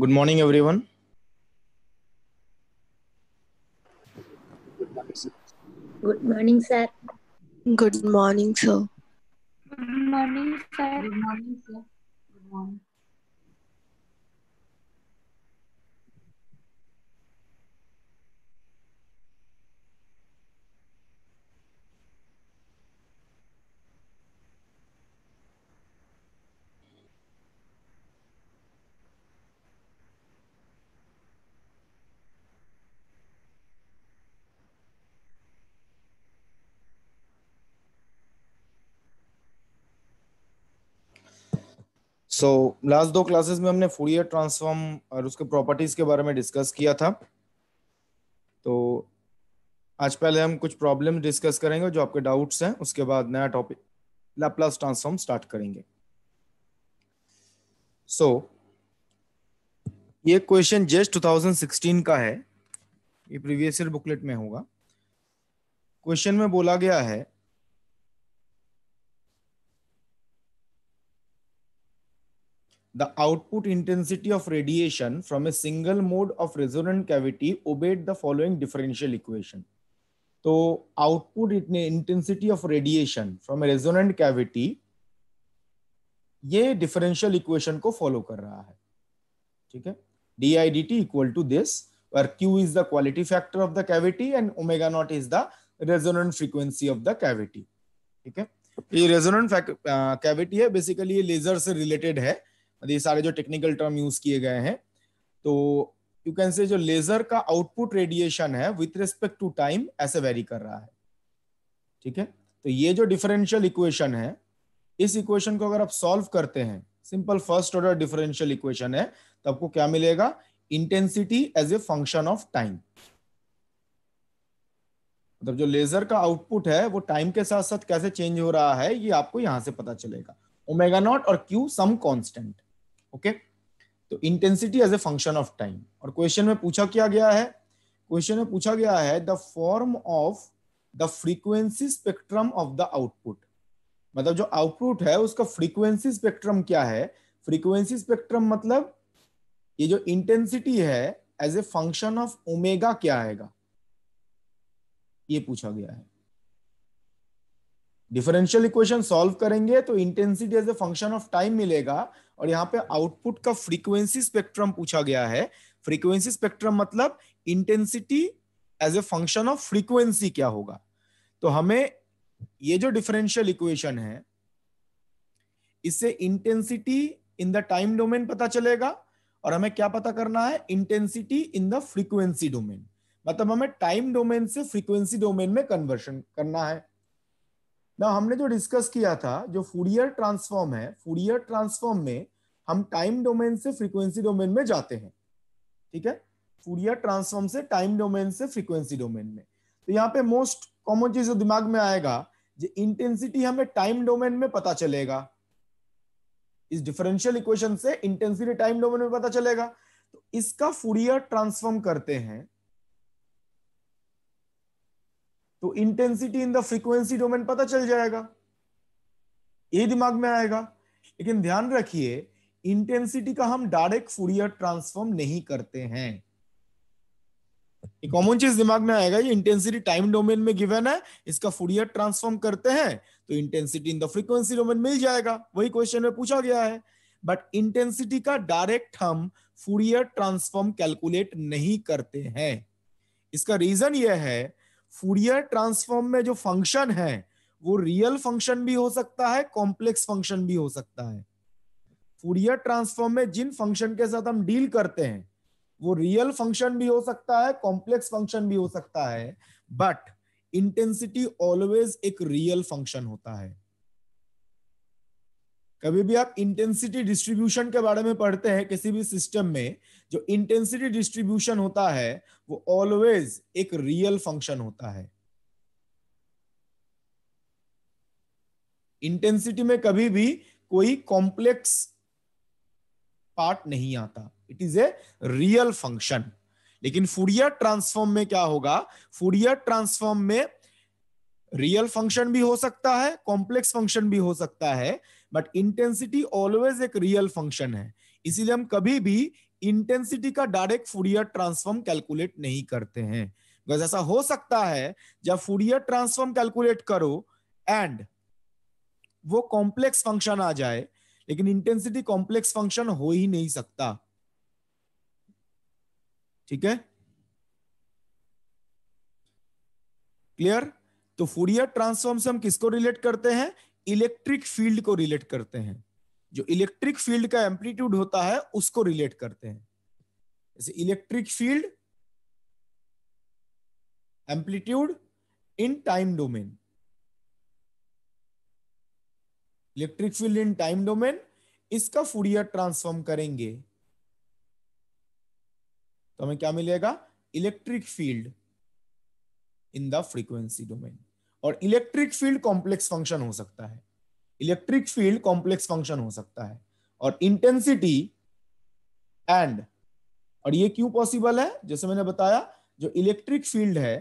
Good morning, everyone. Good morning, sir. Good morning, sir. Good morning, sir. Good morning, sir. Good morning. So last दो classes में हमने Fourier transform और उसके properties के बारे में डिस्कस किया था तो आज पहले हम कुछ प्रॉब्लम डिस्कस करेंगे जो आपके डाउट्स हैं उसके बाद नया टॉपिक लैपलास ट्रांसफॉर्म स्टार्ट करेंगे सो so, ये क्वेश्चन जस्ट 2016 का है ये प्रीवियस ईयर बुकलेट में होगा क्वेश्चन में बोला गया है the output intensity of radiation from a single mode of resonant cavity obeyed the following differential equation. So output intensity of radiation from a resonant cavity ye differential equation ko follow kar raha hai theek hai di dt equal to this where q is the quality factor of the cavity and omega not is the resonant frequency of the cavity ठीक है ये resonant cavity है basically ये laser से related है मतलब ये सारे जो टेक्निकल टर्म यूज किए गए हैं तो यू कैन से जो लेजर का आउटपुट रेडिएशन है विथ रिस्पेक्ट टू टाइम ऐसे वेरी कर रहा है ठीक है तो ये जो डिफरेंशियल इक्वेशन है इस इक्वेशन को अगर आप सॉल्व करते हैं simple first order differential equation है तो आपको क्या मिलेगा intensity as a function of time मतलब जो लेजर का आउटपुट है वो टाइम के साथ साथ कैसे चेंज हो रहा है ये आपको यहां से पता चलेगा ओमेगा नॉट और क्यू सम कांस्टेंट ओके तो intensity as a function of time और क्वेश्चन में पूछा क्या गया है क्वेश्चन में पूछा गया है the form of the frequency spectrum of the output मतलब जो आउटपुट है उसका फ्रीक्वेंसी स्पेक्ट्रम क्या है फ्रीक्वेंसी स्पेक्ट्रम मतलब ये जो इंटेंसिटी है as a function of omega क्या आएगा ये पूछा गया है डिफरेंशियल इक्वेशन सॉल्व करेंगे तो intensity as a function of time मिलेगा और यहाँ पे आउटपुट का फ्रीक्वेंसी स्पेक्ट्रम पूछा गया है फ्रीक्वेंसी स्पेक्ट्रम मतलब intensity as a function of frequency क्या होगा तो हमें ये जो डिफरेंशियल इक्वेशन है इससे intensity in the time domain पता चलेगा और हमें क्या पता करना है intensity in the frequency domain मतलब हमें टाइम डोमेन से फ्रीक्वेंसी डोमेन में कन्वर्शन करना है ना हमने जो डिस्कस किया था जो फूरियर ट्रांसफॉर्म है फूरियर ट्रांसफॉर्म में हम टाइम डोमेन से फ्रीक्वेंसी डोमेन में जाते हैं ठीक है फूरियर ट्रांसफॉर्म से टाइम डोमेन से फ्रीक्वेंसी डोमेन में तो यहाँ पे मोस्ट कॉमन चीज जो दिमाग में आएगा जो इंटेंसिटी हमें टाइम डोमेन में पता चलेगा इस डिफरेंशियल इक्वेशन से इंटेंसिटी टाइम डोमेन में पता चलेगा तो इसका फूरियर ट्रांसफॉर्म करते हैं तो intensity in the frequency domain पता चल जाएगा ये दिमाग में आएगा लेकिन ध्यान रखिए इंटेंसिटी का हम डायरेक्ट फूरियर ट्रांसफॉर्म नहीं करते हैं कॉमन चीज दिमाग में आएगा ये इंटेंसिटी टाइम डोमेन में गिवन है इसका फूरियर ट्रांसफॉर्म करते हैं तो intensity in the frequency domain मिल जाएगा वही क्वेश्चन में पूछा गया है बट इंटेंसिटी का डायरेक्ट हम फूरियर ट्रांसफॉर्म कैलकुलेट नहीं करते हैं इसका रीजन यह है फूरियर ट्रांसफॉर्म में जो फंक्शन है वो रियल फंक्शन भी हो सकता है कॉम्प्लेक्स फंक्शन भी हो सकता है फूरियर ट्रांसफॉर्म में जिन फंक्शन के साथ हम डील करते हैं वो रियल फंक्शन भी हो सकता है कॉम्प्लेक्स फंक्शन भी हो सकता है बट इंटेंसिटी ऑलवेज एक रियल फंक्शन होता है कभी भी आप इंटेंसिटी डिस्ट्रीब्यूशन के बारे में पढ़ते हैं किसी भी सिस्टम में जो इंटेंसिटी डिस्ट्रीब्यूशन होता है वो ऑलवेज एक रियल फंक्शन होता है इंटेंसिटी में कभी भी कोई कॉम्प्लेक्स पार्ट नहीं आता it is a real function लेकिन फूरियर ट्रांसफॉर्म में क्या होगा फूरियर ट्रांसफॉर्म में रियल फंक्शन भी हो सकता है कॉम्प्लेक्स फंक्शन भी हो सकता है बट इंटेंसिटी ऑलवेज एक रियल फंक्शन है इसीलिए हम कभी भी इंटेंसिटी का डायरेक्ट फूरियर ट्रांसफॉर्म कैलकुलेट नहीं करते हैं बिकॉज ऐसा हो सकता है जब फूरियर ट्रांसफॉर्म कैलकुलेट करो एंड वो कॉम्प्लेक्स फंक्शन आ जाए लेकिन इंटेंसिटी कॉम्प्लेक्स फंक्शन हो ही नहीं सकता ठीक है क्लियर तो फूरियर ट्रांसफॉर्म से हम किसको रिलेट करते हैं इलेक्ट्रिक फील्ड को रिलेट करते हैं जो इलेक्ट्रिक फील्ड का एम्पलीट्यूड होता है उसको रिलेट करते हैं जैसे electric field amplitude in time domain electric field in time domain इसका फूरियर ट्रांसफॉर्म करेंगे तो हमें क्या मिलेगा electric field in the frequency domain और इलेक्ट्रिक फील्ड कॉम्प्लेक्स फंक्शन हो सकता है इलेक्ट्रिक फील्ड कॉम्प्लेक्स फंक्शन हो सकता है और इंटेंसिटी एंड और ये क्यों पॉसिबल है जैसे मैंने बताया जो इलेक्ट्रिक फील्ड है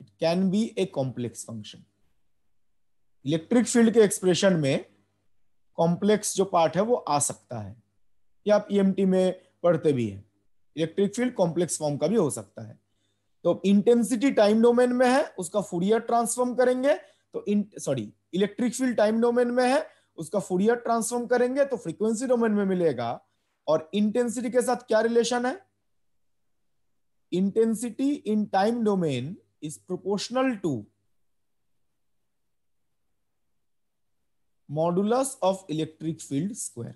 it can be a complex function electric field के एक्सप्रेशन में कॉम्प्लेक्स जो पार्ट है वो आ सकता है या आप ई e में पढ़ते भी हैं इलेक्ट्रिक फील्ड कॉम्प्लेक्स फॉर्म का भी हो सकता है तो इंटेंसिटी टाइम डोमेन में है उसका फूरियर ट्रांसफॉर्म करेंगे तो sorry electric field time domain में है उसका फूरियर ट्रांसफॉर्म करेंगे तो फ्रीक्वेंसी डोमेन में मिलेगा और इंटेंसिटी के साथ क्या रिलेशन है intensity in time domain is proportional to modulus of electric field square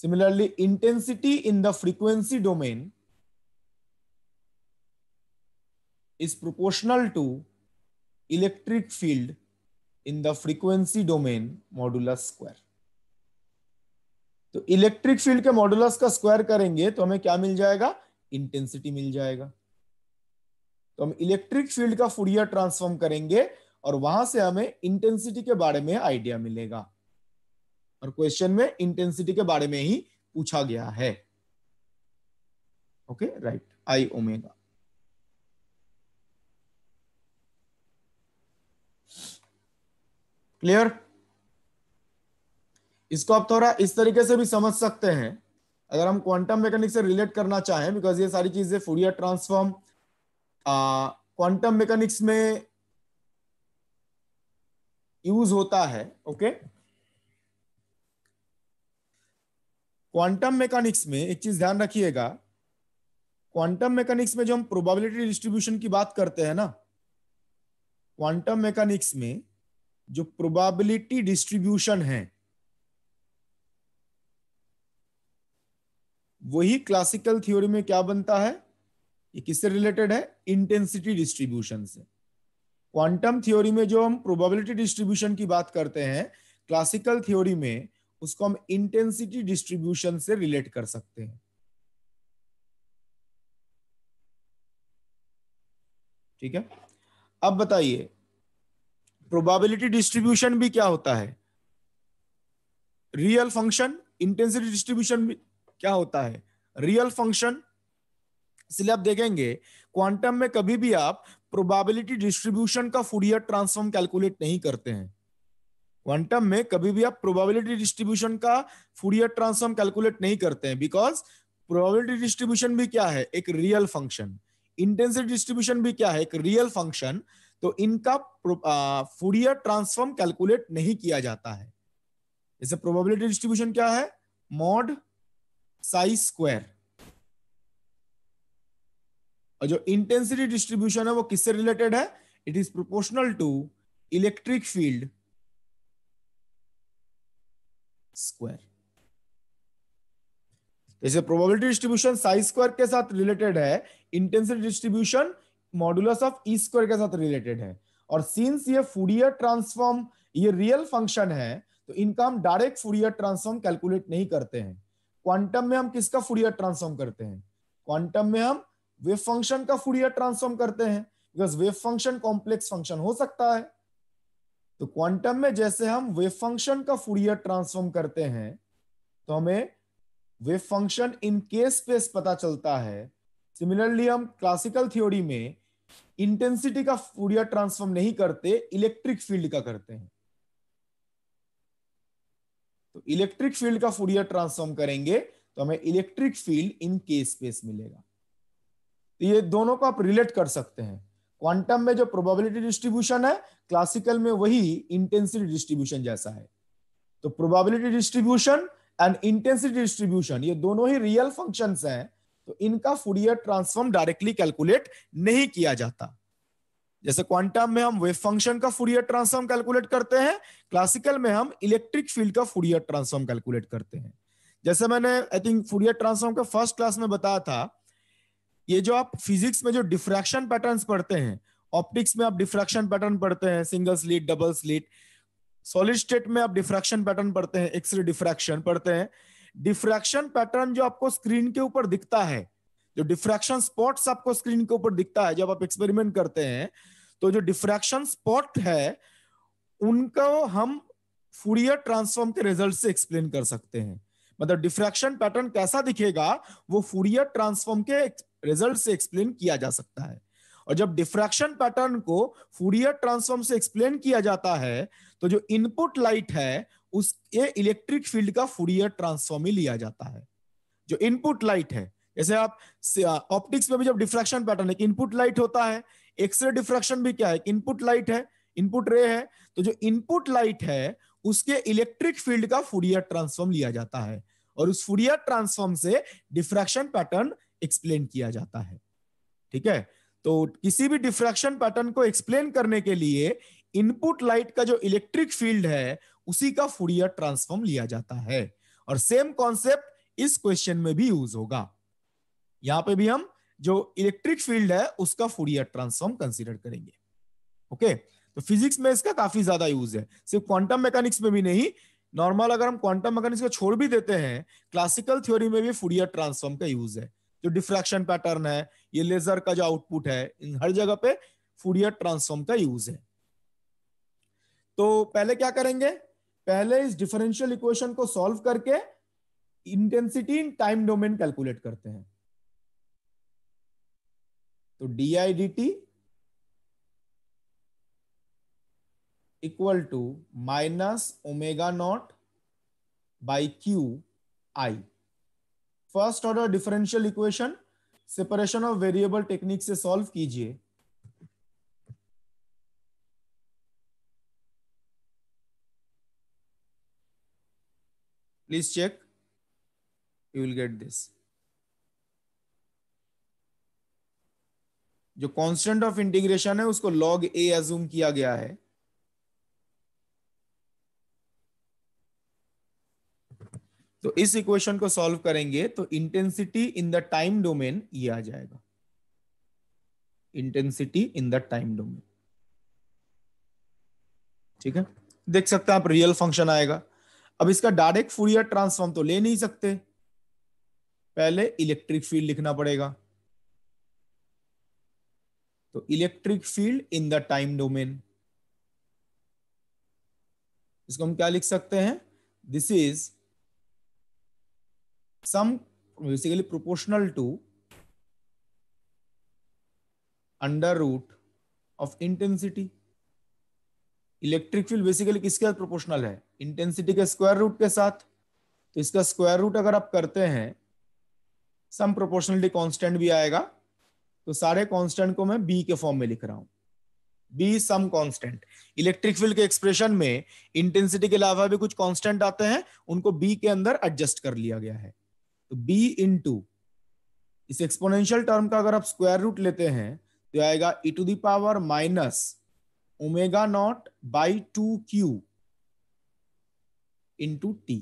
similarly intensity in the frequency domain is proportional to electric field in the frequency domain modulus square तो electric field के modulus का square करेंगे तो हमें क्या मिल जाएगा intensity मिल जाएगा तो हम इलेक्ट्रिक फील्ड का फूरियर ट्रांसफॉर्म करेंगे और वहां से हमें इंटेंसिटी के बारे में आइडिया मिलेगा और क्वेश्चन में इंटेंसिटी के बारे में ही पूछा गया है okay right I omega clear इसको आप थोड़ा इस तरीके से भी समझ सकते हैं अगर हम क्वांटम मैकेनिक्स से रिलेट करना चाहें बिकॉज ये सारी चीजें फूरिया ट्रांसफॉर्म क्वांटम मैकेनिक्स में यूज होता है ओके क्वांटम मैकेनिक्स में एक चीज ध्यान रखिएगा क्वांटम मैकेनिक्स में जो हम प्रोबेबिलिटी डिस्ट्रीब्यूशन की बात करते हैं ना क्वांटम मैकेनिक्स में जो प्रोबेबिलिटी डिस्ट्रीब्यूशन है वही क्लासिकल थ्योरी में क्या बनता है ये किससे रिलेटेड है इंटेंसिटी डिस्ट्रीब्यूशन से क्वांटम थ्योरी में जो हम प्रोबेबिलिटी डिस्ट्रीब्यूशन की बात करते हैं क्लासिकल थ्योरी में उसको हम इंटेंसिटी डिस्ट्रीब्यूशन से रिलेट कर सकते हैं ठीक है अब बताइए प्रोबेबिलिटी डिस्ट्रीब्यूशन भी क्या होता है रियल फंक्शन इंटेंसिटी डिस्ट्रीब्यूशन भी क्या होता है रियल फंक्शन इसलिए आप देखेंगे क्वांटम में कभी भी आप प्रोबेबिलिटी डिस्ट्रीब्यूशन का फूडियर ट्रांसफॉर्म कैलकुलेट नहीं करते हैं क्वांटम में कभी भी आप प्रोबेबिलिटी डिस्ट्रीब्यूशन का फूडियर ट्रांसफॉर्म कैलकुलेट नहीं करते हैं बिकॉज प्रोबेबिलिटी डिस्ट्रीब्यूशन भी क्या है एक रियल फंक्शन इंटेंसिटी डिस्ट्रीब्यूशन भी क्या है एक रियल फंक्शन तो इनका फूरियर ट्रांसफॉर्म कैलकुलेट नहीं किया जाता है जैसे प्रोबेबिलिटी डिस्ट्रीब्यूशन क्या है मॉड साइज स्क्वायर और जो इंटेंसिटी डिस्ट्रीब्यूशन है वो किससे रिलेटेड है it is proportional to electric field square जैसे प्रोबेबिलिटी डिस्ट्रीब्यूशन साइज स्क्वायर के साथ रिलेटेड है intensity distribution modulus of E square के साथ रिलेटेड है और सिंस ये फूडियर ट्रांसफॉर्म ये रियल फंक्शन है तो इनका हम डायरेक्ट फूडियर ट्रांसफॉर्म कैलकुलेट नहीं करते हैं क्वांटम में हम किसका फूडियर ट्रांसफॉर्म करते हैं क्वांटम में हम वेव फंक्शन का फूडियर ट्रांसफॉर्म करते हैं because wave function complex function हो सकता है तो क्वांटम में जैसे हम वेव फंक्शन का फूडियर ट्रांसफॉर्म करते हैं तो हमें wave function in k space पता चलता है सिमिलरली हम क्लासिकल थ्योरी में इंटेंसिटी का फूरियर ट्रांसफॉर्म नहीं करते इलेक्ट्रिक फील्ड का करते हैं तो इलेक्ट्रिक फील्ड का फूरियर ट्रांसफॉर्म करेंगे तो हमें इलेक्ट्रिक फील्ड इन के स्पेस मिलेगा तो ये दोनों को आप रिलेट कर सकते हैं क्वांटम में जो प्रोबेबिलिटी डिस्ट्रीब्यूशन है क्लासिकल में वही इंटेंसिटी डिस्ट्रीब्यूशन जैसा है तो probability distribution and intensity distribution ये दोनों ही रियल फंक्शंस हैं तो इनका फूरियर ट्रांसफॉर्म डायरेक्टली कैलकुलेट नहीं किया जाता जैसे क्वांटम में हम वेव फंक्शन का फूरियर ट्रांसफॉर्म कैलकुलेट करते हैं क्लासिकल में हम इलेक्ट्रिक फील्ड का फूरियर ट्रांसफॉर्म कैलकुलेट करते हैं जैसे मैंने आई थिंक फूरियर ट्रांसफॉर्म का फर्स्ट क्लास में बताया था ये जो आप फिजिक्स में जो डिफ्रैक्शन पैटर्न पढ़ते हैं ऑप्टिक्स में आप डिफ्रैक्शन पैटर्न पढ़ते हैं single slit double slit solid state में आप डिफ्रैक्शन पैटर्न पढ़ते हैं एक्सरे डिफ्रैक्शन पढ़ते हैं डिफ्रैक्शन पैटर्न जो आपको स्क्रीन के ऊपर दिखता है जो डिफ्रैक्शन स्पॉट्स आपको स्क्रीन के ऊपर दिखता है जब आप एक्सपेरिमेंट करते हैं तो जो डिफ्रैक्शन स्पॉट है उनको हम फूरियर ट्रांसफॉर्म के रिजल्ट से एक्सप्लेन कर सकते हैं मतलब डिफ्रैक्शन पैटर्न कैसा दिखेगा वो फूरियर ट्रांसफॉर्म के रिजल्ट से एक्सप्लेन किया जा सकता है और जब डिफ्रैक्शन पैटर्न को फूरियर ट्रांसफॉर्म से एक्सप्लेन किया जाता है तो जो इनपुट लाइट है उस ये इलेक्ट्रिक फील्ड का फूरियर ट्रांसफॉर्म ही लिया जाता है जो इनपुट लाइट है जैसे आप ऑप्टिक्स में भी जब डिफ्रैक्शन पैटर्न है इनपुट लाइट होता है एक्सरे डिफ्रैक्शन भी क्या है इनपुट लाइट है इनपुट रे है तो जो इनपुट लाइट है उसके इलेक्ट्रिक फील्ड का फूरियर ट्रांसफॉर्म लिया जाता है और उस फूरियर ट्रांसफॉर्म से डिफ्रैक्शन पैटर्न एक्सप्लेन किया जाता है ठीक है तो किसी भी डिफ्रैक्शन पैटर्न को एक्सप्लेन करने के लिए इनपुट लाइट का जो इलेक्ट्रिक फील्ड है उसी का फूरियर ट्रांसफॉर्म लिया जाता है और सेम कॉन्सेप्ट इस क्वेश्चन में भी यूज होगा यहां पे भी हम जो इलेक्ट्रिक फील्ड है उसका फूरियर ट्रांसफॉर्म कंसिडर करेंगे ओके तो फिजिक्स में इसका काफी ज्यादा यूज है सिर्फ क्वांटम मैकेनिक्स में भी नहीं नॉर्मल अगर हम क्वांटम मैकेनिक्स को छोड़ भी देते हैं क्लासिकल थ्योरी में भी फूरियर ट्रांसफॉर्म का यूज है जो डिफ्रैक्शन पैटर्न है ये लेजर का जो आउटपुट है इन हर जगह पे फूरियर ट्रांसफॉर्म का यूज है तो पहले क्या करेंगे पहले इस डिफरेंशियल इक्वेशन को सॉल्व करके intensity in time domain calculate करते हैं तो d I d t equal to minus omega naught by Q I first order differential equation separation of variable technique से सॉल्व कीजिए please check you will get this जो constant of integration है उसको log ए assume किया गया है तो इस इक्वेशन को सॉल्व करेंगे तो intensity in the time domain ये आ जाएगा intensity in the time domain ठीक है देख सकते हैं आप रियल फंक्शन आएगा अब इसका डायरेक्ट फूरियर ट्रांसफॉर्म तो ले नहीं सकते पहले इलेक्ट्रिक फील्ड लिखना पड़ेगा तो electric field in the time domain इसको हम क्या लिख सकते हैं this is some basically proportional to under root of intensity electric field basically किसके प्रोपोर्शनल है इंटेंसिटी के स्क्वायर रूट के साथ तो इसका स्क्वायर रूट अगर आप करते हैं सम प्रोपोर्शनलिटी कांस्टेंट भी आएगा तो सारे कांस्टेंट को मैं बी के फॉर्म में लिख रहा हूं B some constant electric field के एक्सप्रेशन में इंटेंसिटी के अलावा भी कुछ कांस्टेंट आते हैं उनको बी के अंदर एडजस्ट कर लिया गया है तो बी इन इस एक्सपोनेंशियल टर्म का अगर आप स्क्वायर रूट लेते हैं तो आएगा e to the power minus omega naught by two Q into t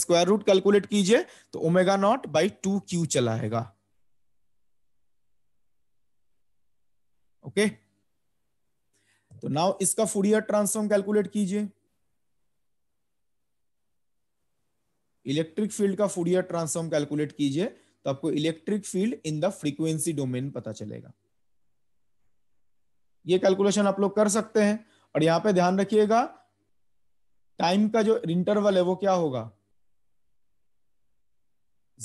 square root calculate कीजिए तो omega naught by two Q चलाएगा ओके तो नाउ इसका फूडियर ट्रांसफॉर्म कैलकुलेट कीजिए इलेक्ट्रिक फील्ड का फूडियर ट्रांसफॉर्म कैलकुलेट कीजिए तो आपको electric field in the frequency domain पता चलेगा ये कैलकुलेशन आप लोग कर सकते हैं और यहाँ पे ध्यान रखिएगा टाइम का जो इंटरवल है वो क्या होगा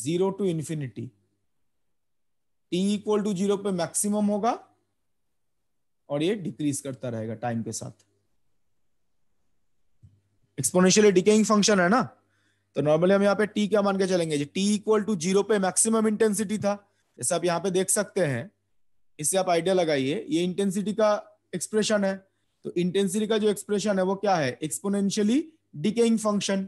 zero to infinity t equal to zero पे मैक्सिमम होगा और ये डिक्रीज करता रहेगा टाइम के साथ एक्सपोनेंशियली डिकेइंग फंक्शन है ना तो नॉर्मली हम यहाँ पे टी क्या मान के चलेंगे टी इक्वल टू जीरो पे मैक्सिमम इंटेंसिटी था जैसे आप यहाँ पे देख सकते हैं इससे आप आइडिया लगाइए ये इंटेंसिटी का एक्सप्रेशन है तो इंटेंसिटी का जो एक्सप्रेशन है वो क्या है एक्सपोनेंशियली डिकेइंग फंक्शन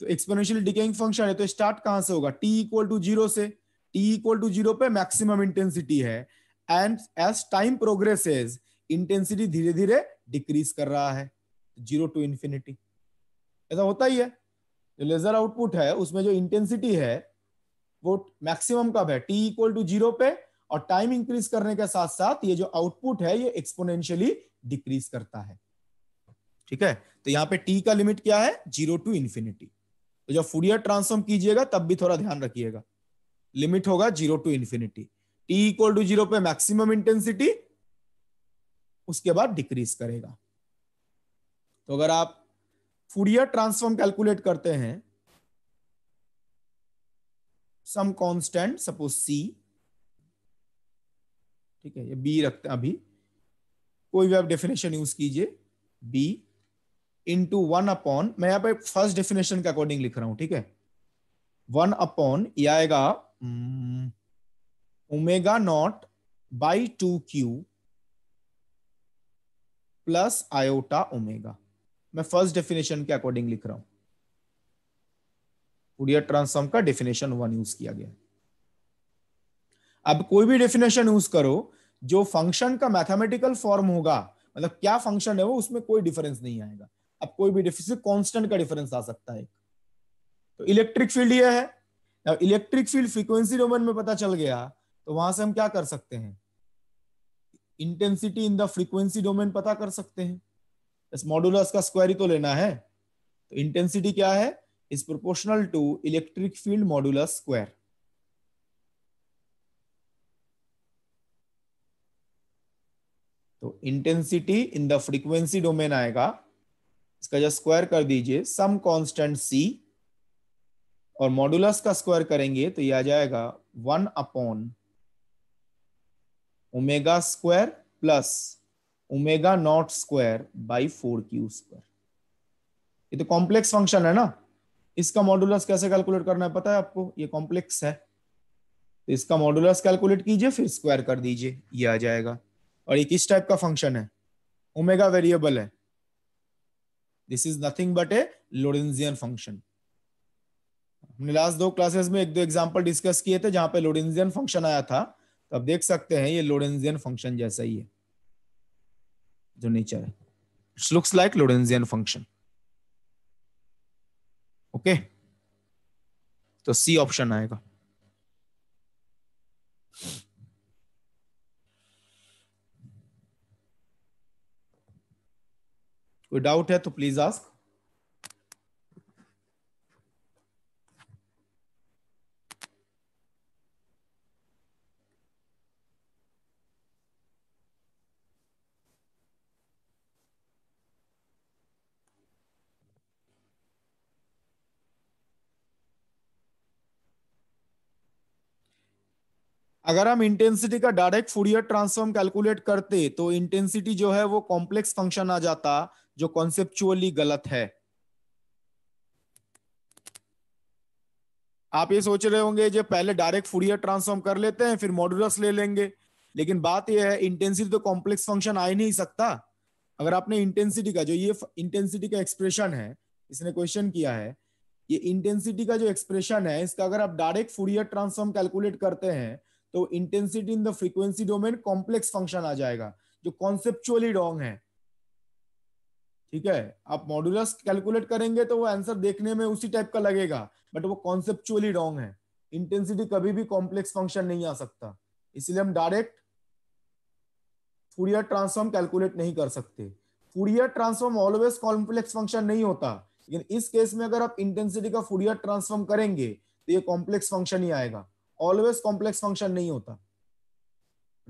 तो एक्सपोनेंशियली डिकेइंग फंक्शन है तो स्टार्ट कहां से होगा टी इक्वल टू जीरो से टी इक्वल टू जीरो पे मैक्सिमम इंटेंसिटी है and as time progresses intensity धीरे धीरे डिक्रीज कर रहा है जीरो टू इंफिनिटी ऐसा होता ही है जो लेजर आउटपुट है उसमें जो इंटेंसिटी है वो मैक्सिमम कब है टी इक्वल टू जीरो पे और टाइम इंक्रीज करने के साथ साथ ये जो आउटपुट है ये एक्सपोनेंशियली डिक्रीज करता है ठीक है तो यहाँ पे टी का लिमिट क्या है जीरो टू इन्फिनिटी तो जब फूडियर ट्रांसफॉर्म कीजिएगा तब भी थोड़ा ध्यान रखिएगा लिमिट होगा zero to infinity t equal to zero पे मैक्सिमम इंटेंसिटी उसके बाद डिक्रीज करेगा तो अगर आप फूडियर ट्रांसफॉर्म कैलकुलेट करते हैं सम कांस्टेंट सपोज सी ठीक है ये बी रखते हैं अभी कोई भी आप डेफिनेशन यूज कीजिए बी इंटू वन अपॉन मैं यहाँ पे फर्स्ट डेफिनेशन के अकॉर्डिंग लिख रहा हूं ठीक है वन अपॉन ये आएगा omega naught by two Q plus iota omega मैं फर्स्ट डेफिनेशन के अकॉर्डिंग लिख रहा हूं उड़िया ट्रांसफॉर्म का डेफिनेशन वन यूज किया गया अब कोई भी डेफिनेशन यूज करो जो फंक्शन का मैथमेटिकल फॉर्म होगा मतलब क्या फंक्शन है वो उसमें कोई डिफरेंस नहीं आएगा अब कोई भी डिफरेंस कॉन्स्टेंट का डिफरेंस आ सकता है तो इलेक्ट्रिक फील्ड यह है इलेक्ट्रिक फील्ड फ्रीक्वेंसी डोमेन में पता चल गया तो वहां से हम क्या कर सकते हैं intensity in the frequency domain पता कर सकते हैं इस मॉडुलस का स्क्वायर ही तो लेना है तो इंटेंसिटी क्या है is proportional to electric field modulus square तो intensity in the frequency domain आएगा इसका जब स्क्वायर कर दीजिए सम कांस्टेंट सी और मॉडुलस का स्क्वायर करेंगे तो यह आ जाएगा one upon omega square plus omega naught square by four Q square ये तो कॉम्प्लेक्स फंक्शन है ना इसका मॉडुलस कैसे कैलकुलेट करना है पता है आपको ये कॉम्प्लेक्स है तो इसका मॉडुलस कैलकुलेट कीजिए फिर स्क्वायर कर दीजिए ये आ जाएगा और ये किस टाइप का फंक्शन है ओमेगा वेरिएबल है this is nothing but a Lorentzian function हमने लास्ट दो क्लासेस में एक दो एग्जांपल डिस्कस किए थे जहां पे लोरेंजियन फंक्शन आया था तो आप देख सकते हैं ये लोरेंजियन फंक्शन जैसा ही है जो नेचर है it's looks like Lorentzian function okay तो सी ऑप्शन आएगा Thank you. कोई डाउट है तो प्लीज आस्क अगर हम इंटेंसिटी का डायरेक्ट फूरियर ट्रांसफॉर्म कैलकुलेट करते तो इंटेंसिटी जो है वो कॉम्प्लेक्स फंक्शन आ जाता जो कॉन्सेप्चुअली गलत है आप ये सोच रहे होंगे जो पहले डायरेक्ट फूरियर ट्रांसफॉर्म कर लेते हैं फिर मॉड्यूलस ले लेंगे लेकिन बात यह है इंटेंसिटी तो कॉम्प्लेक्स फंक्शन आ ही नहीं सकता अगर आपने इंटेंसिटी का जो ये इंटेंसिटी का एक्सप्रेशन है इसने क्वेश्चन किया है ये इंटेंसिटी का जो एक्सप्रेशन है इसका अगर आप डायरेक्ट फूरियर ट्रांसफॉर्म कैलकुलेट करते हैं तो intensity in the frequency domain complex function आ जाएगा जो कॉन्सेप्चुअली रॉन्ग है ठीक है आप मॉड्यूलस कैलकुलेट करेंगे तो वो आंसर देखने में उसी टाइप का लगेगा बट वो कॉन्सेप्चुअली रॉन्ग है इंटेंसिटी कभी भी कॉम्प्लेक्स फंक्शन नहीं आ सकता इसलिए हम डायरेक्ट फूरियर ट्रांसफॉर्म कैलकुलेट नहीं कर सकते Fourier transform always complex function नहीं होता लेकिन इस केस में अगर आप इंटेंसिटी का फूरियर ट्रांसफॉर्म करेंगे तो ये कॉम्प्लेक्स फंक्शन ही आएगा ऑलवेज कॉम्प्लेक्स फंक्शन नहीं होता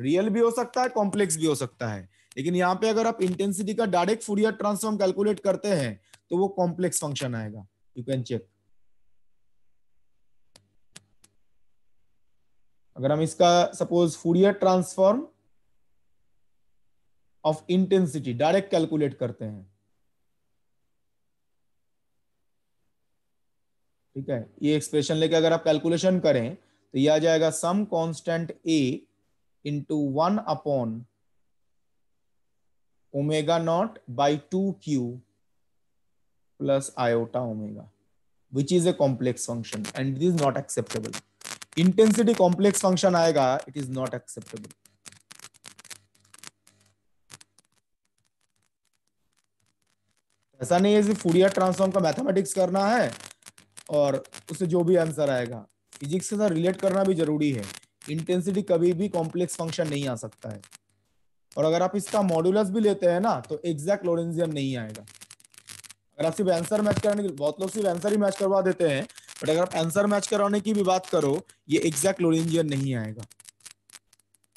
रियल भी हो सकता है कॉम्प्लेक्स भी हो सकता है लेकिन यहाँ पे अगर आप इंटेंसिटी का डायरेक्ट फूरियर ट्रांसफॉर्म कैलकुलेट करते हैं तो वो कॉम्प्लेक्स फंक्शन आएगा यू कैन चेक अगर हम इसका suppose Fourier transform of intensity direct calculate करते हैं ठीक है ये एक्सप्रेशन लेके अगर आप कैलकुलेशन करें तो यह आ जाएगा some constant A into one upon omega naught by two Q plus iota omega which is a complex function and it is not acceptable intensity complex function आएगा इट इज नॉट एक्सेप्टेबल ऐसा नहीं है फूडिया transform का mathematics करना है और उसे जो भी आंसर आएगा फिजिक्स के साथ रिलेट करना भी जरूरी है इंटेंसिटी कभी भी कॉम्प्लेक्स फंक्शन नहीं आ सकता है और अगर आप इसका मॉड्यूलस भी लेते हैं ना तो एग्जैक्ट लोरेंजियम नहीं आएगा अगर आप सिर्फ आंसर मैच कराने की बहुत लोग सिर्फ आंसर ही मैच करवा देते हैं बट अगर आप आंसर मैच कराने की भी बात करो ये एग्जैक्ट लोरेंजियम नहीं आएगा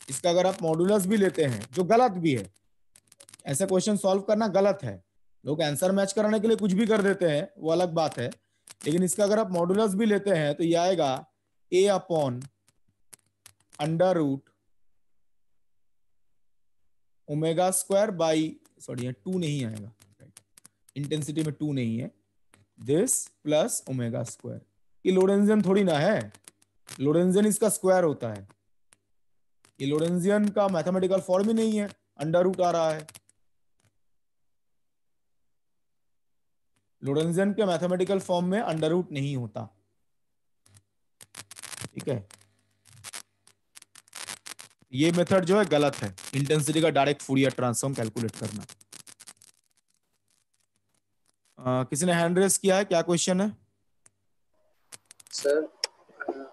इसका अगर आप मॉड्यूलस भी लेते हैं जो गलत भी है ऐसा क्वेश्चन सॉल्व करना गलत है लोग आंसर मैच कराने के लिए कुछ भी कर देते हैं वो अलग बात है लेकिन इसका अगर आप मॉड्यूलस भी लेते हैं तो ये आएगा A upon under root omega square by sorry यहाँ टू नहीं आएगा इंटेंसिटी में टू नहीं है दिस प्लस ओमेगा स्क्वायर ये लोरेंजियन थोड़ी ना है लोरेंजियन इसका स्क्वायर होता है ये लोरेंजियन का मैथमेटिकल फॉर्म ही नहीं है अंडर रूट आ रहा है लोरेंजियन के मैथमेटिकल फॉर्म में अंडर रूट नहीं होता ठीक है ये मेथड जो है गलत है इंटेंसिटी का डायरेक्ट फूरियर ट्रांसफॉर्म कैलकुलेट करना आ, किसी ने हैंड रेस किया है क्या क्वेश्चन है सर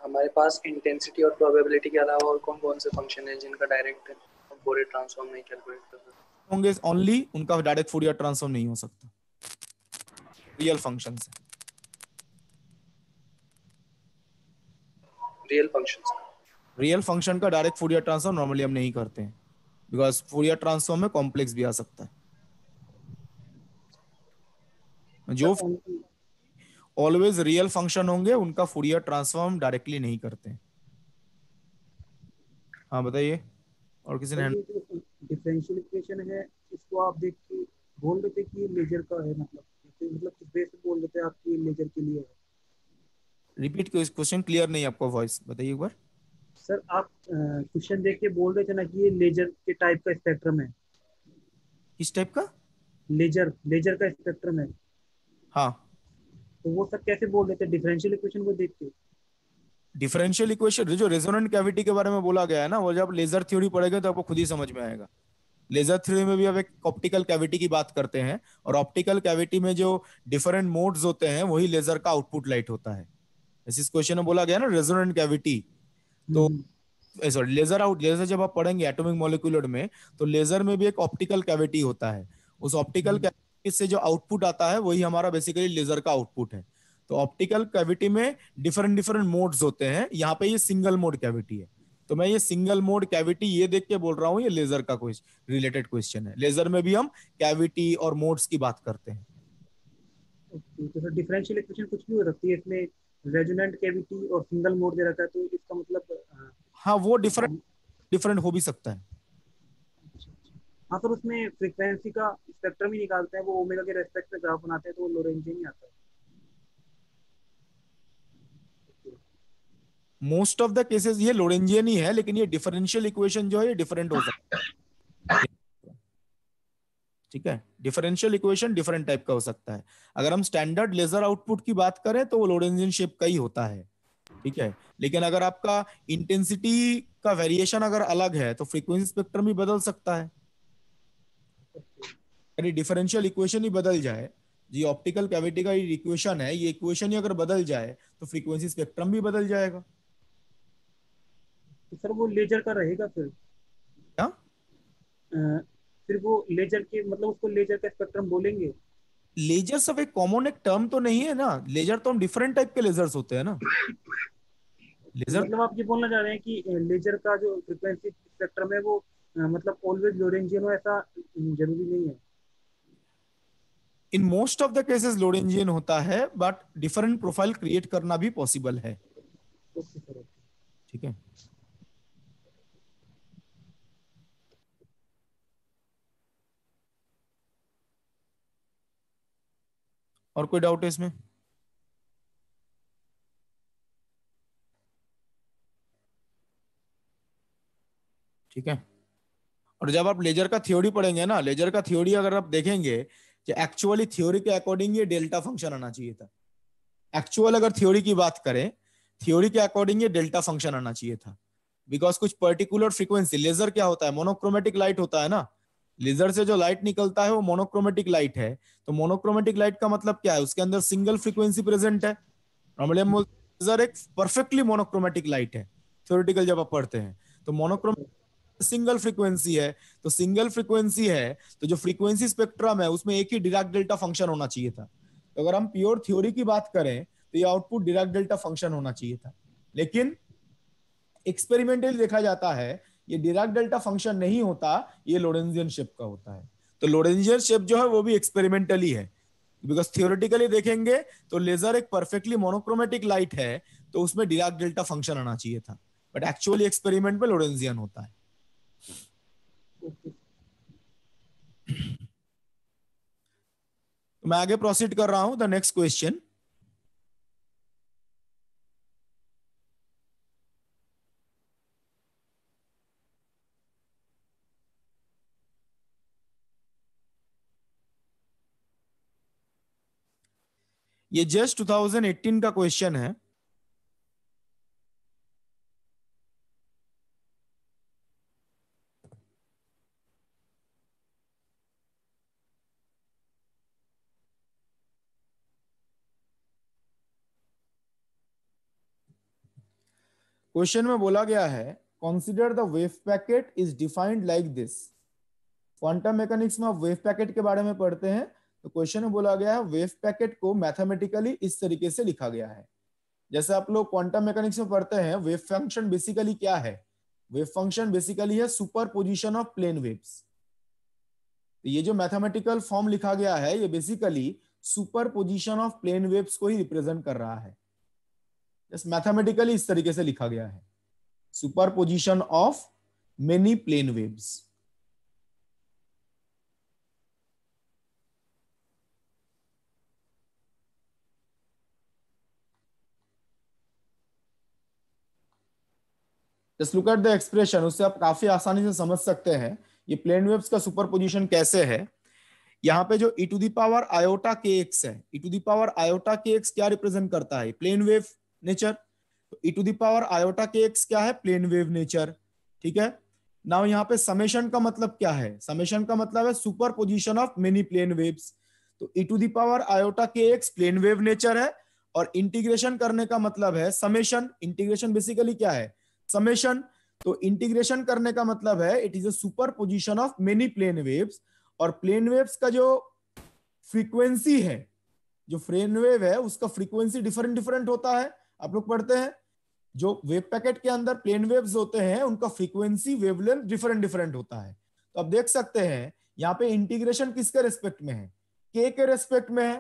हमारे पास इंटेंसिटी और प्रोबेबिलिटी के अलावा और कौन कौन से फंक्शन है जिनका डायरेक्ट फूरियर ट्रांसफॉर्म नहीं कैलकुलेट कर सकते होंगे ओनली उनका डायरेक्ट फूरियर ट्रांसफॉर्म नहीं हो सकता रियल फंक्शन है रियल फंक्शन रियल फंक्शन का डायरेक्ट फूरियर ट्रांसफॉर्म नॉर्मली हम नहीं करते हैं बिकॉज फूरियर ट्रांसफॉर्म में कॉम्प्लेक्स भी आ सकता है जो ऑलवेज रियल फंक्शन होंगे उनका फूरियर ट्रांसफॉर्म डायरेक्टली नहीं करते हाँ बताइए और किसी ने डिफरेंशियल इक्वेशन है इसको आप देख के बोल देते कि मेजर का है मतलब मतलब किस बेस पे बोल देते हैं आपकी मेजर के लिए है रिपीट क्यों इस क्वेश्चन क्लियर नहीं आपको वॉइस बताइए एक बार सर आप क्वेश्चन देख के बोल रहे थे ना कि ये लेजर के टाइप का स्पेक्ट्रम है किस टाइप का लेजर लेजर का स्पेक्ट्रम है हाँ तो वो सब कैसे बोल रहे थे डिफरेंशियल इक्वेशन को देख के डिफरेंशियल इक्वेशन जो रेजोनेंट कैविटी के बारे में बोला गया है ना वो जब लेजर थ्योरी पढ़ेगा तो आपको खुद ही समझ में आएगा लेजर थ्योरी में भी आप एक ऑप्टिकल कैविटी की बात करते हैं और ऑप्टिकल कैविटी में जो डिफरेंट मोड्स होते हैं वही लेजर का आउटपुट लाइट होता है इस क्वेश्चन में बोला गया ना रेजोनेंट कैविटी तो सॉरी लेजर आउट लेजर जब आप पढ़ेंगे एटॉमिक मॉलिक्यूलर में तो लेजर में भी एक ऑप्टिकल कैविटी होता है उस ऑप्टिकल हम्म। कैविटी से जो आउटपुट आता है वही हमारा बेसिकली लेजर का आउटपुट है तो ऑप्टिकल कैविटी में डिफरेंट डिफरेंट मोड्स होते हैं यहाँ पे ये सिंगल मोड कैविटी है तो मैं ये सिंगल मोड कैविटी ये देख के बोल रहा हूँ ये लेजर का क्वेश्चन रिलेटेड क्वेश्चन है लेजर में भी हम कैविटी और मोड्स की बात करते हैं तो डिफरेंशियल इक्वेशन कुछ भी हो सकती है इसमें रेजोनेंट कैविटी और सिंगल मोड दे रखा है तो इसका मतलब हाँ वो डिफरेंट डिफरेंट हो भी सकता है हाँ सर उसमें फ्रीक्वेंसी का स्पेक्ट्रम ही निकालते हैं वो ओमेगा के रेस्पेक्ट में ग्राफ बनाते हैं तो वो लोरेंजियन ही आता है मोस्ट ऑफ द केसेस ये लोरेंजियन ही है लेकिन ये डिफरेंशियल इक्वेशन जो है ये डिफरेंट हो सकता है ठीक है डिफरेंशियल इक्वेशन डिफरेंट टाइप का हो सकता है अगर हम स्टैंडर्ड लेजर आउटपुट की बात करें तो वो लोड इंजन शेप का ही होता है ठीक है लेकिन अगर आपका इंटेंसिटी का वेरिएशन अगर अलग है तो फ्रीक्वेंसी स्पेक्ट्रम भी बदल सकता है यानी डिफरेंशियल इक्वेशन ही बदल जाए जी ऑप्टिकल कैविटी का इक्वेशन है ये इक्वेशन ही अगर बदल जाए तो फ्रीक्वेंसी स्पेक्ट्रम भी बदल जाएगा तो सर वो लेजर का रहेगा फिर क्या फिर वो लेजर के मतलब उसको लेजर का स्पेक्ट्रम बोलेंगे लेजर सब एक कॉमन एक टर्म तो नहीं है ना लेजर तो हम डिफरेंट टाइप के लेजर्स होते हैं ना लेजर मतलब आप ये बोलना चाह रहे हैं कि लेजर का जो फ्रीक्वेंसी स्पेक्ट्रम है वो मतलब ऑलवेज लोरेंजियन हो ऐसा जरूरी नहीं है in most of the cases Lorentzian होता है बट डिफरेंट प्रोफाइल क्रिएट करना भी पॉसिबल है ठीक है और कोई डाउट है इसमें ठीक है और जब आप लेजर का थ्योरी पढ़ेंगे ना लेजर का थ्योरी अगर आप देखेंगे कि एक्चुअली थ्योरी के अकॉर्डिंग ये डेल्टा फंक्शन आना चाहिए था एक्चुअल अगर थ्योरी की बात करें थ्योरी के अकॉर्डिंग ये डेल्टा फंक्शन आना चाहिए था बिकॉज कुछ पर्टिकुलर फ्रीक्वेंसी लेजर क्या होता है मोनोक्रोमेटिक लाइट होता है ना लेजर से जो लाइट निकलता है वो मोनोक्रोमेटिक लाइट है तो मोनोक्रोमेटिक लाइट का मतलब क्या है उसके अंदर सिंगल फ्रीक्वेंसी प्रेजेंट है लेजर एक परफेक्टली मोनोक्रोमेटिक लाइट है थ्योरेटिकल जब आप पढ़ते हैं तो मोनोक्रोमेटिक सिंगल फ्रीक्वेंसी है तो सिंगल फ्रीक्वेंसी है तो जो फ्रीक्वेंसी स्पेक्ट्रम है उसमें एक ही डिराक डेल्टा फंक्शन होना चाहिए था तो अगर हम प्योर थ्योरी की बात करें तो ये आउटपुट डिराक डेल्टा फंक्शन होना चाहिए था लेकिन एक्सपेरिमेंटली देखा जाता है ये डिराक डेल्टा फंक्शन नहीं होता ये लोडेंजियन शेप का होता है तो लोडेंजियन शेप जो है वो भी एक्सपेरिमेंटली है बिकॉज थियोरिटिकली देखेंगे तो लेजर एक परफेक्टली मोनोक्रोमेटिक लाइट है तो उसमें डिराक डेल्टा फंक्शन आना चाहिए था बट एक्चुअली एक्सपेरिमेंट में लोडेंजियन होता है तो मैं आगे प्रोसीड कर रहा हूं द नेक्स्ट क्वेश्चन ये जस्ट 2018 का क्वेश्चन है क्वेश्चन में बोला गया है consider the wave packet is defined like this quantum mechanics में आप वेव पैकेट के बारे में पढ़ते हैं तो क्वेश्चन में बोला गया है वेव पैकेट को मैथमेटिकली इस तरीके से लिखा गया है जैसे आप लोग क्वांटम मैकेनिक्स में पढ़ते हैं वेव फंक्शन बेसिकली क्या है वेव फंक्शन बेसिकली है superposition of plane waves तो ये जो मैथमेटिकल फॉर्म लिखा गया है ये basically superposition of plane waves को ही रिप्रेजेंट कर रहा है जस्ट मैथमेटिकली इस तरीके से लिखा गया है superposition of many plane waves just look at the expression उससे आप काफी आसानी से समझ सकते हैं ये प्लेन वेव्स का सुपर पोजिशन कैसे है यहाँ पे जो e to the power iota k x है e to the power iota k x क्या रिप्रेजेंट करता है प्लेन वेव नेचर तो e to the power iota k x क्या है प्लेन वेव नेचर ठीक है नाउ यहाँ पे समेशन का मतलब क्या है समेशन का मतलब है superposition of many plane waves तो e to the power iota k x plane wave nature है और इंटीग्रेशन करने का मतलब है समेशन इंटीग्रेशन बेसिकली क्या है समेशन तो इंटीग्रेशन करने का मतलब है it is upper superposition of many plane waves और प्लेन वेव्स का जो फ्रीक्वेंसी है जो फ्रेन वेव है उसका फ्रीक्वेंसी डिफरेंट डिफरेंट होता है आप लोग पढ़ते हैं जो वेव पैकेट के अंदर प्लेन वेव्स होते हैं उनका फ्रीक्वेंसी वेवलेंथ डिफरेंट डिफरेंट होता है तो आप देख सकते हैं यहाँ पे इंटीग्रेशन किसके रेस्पेक्ट में है के के रेस्पेक्ट में है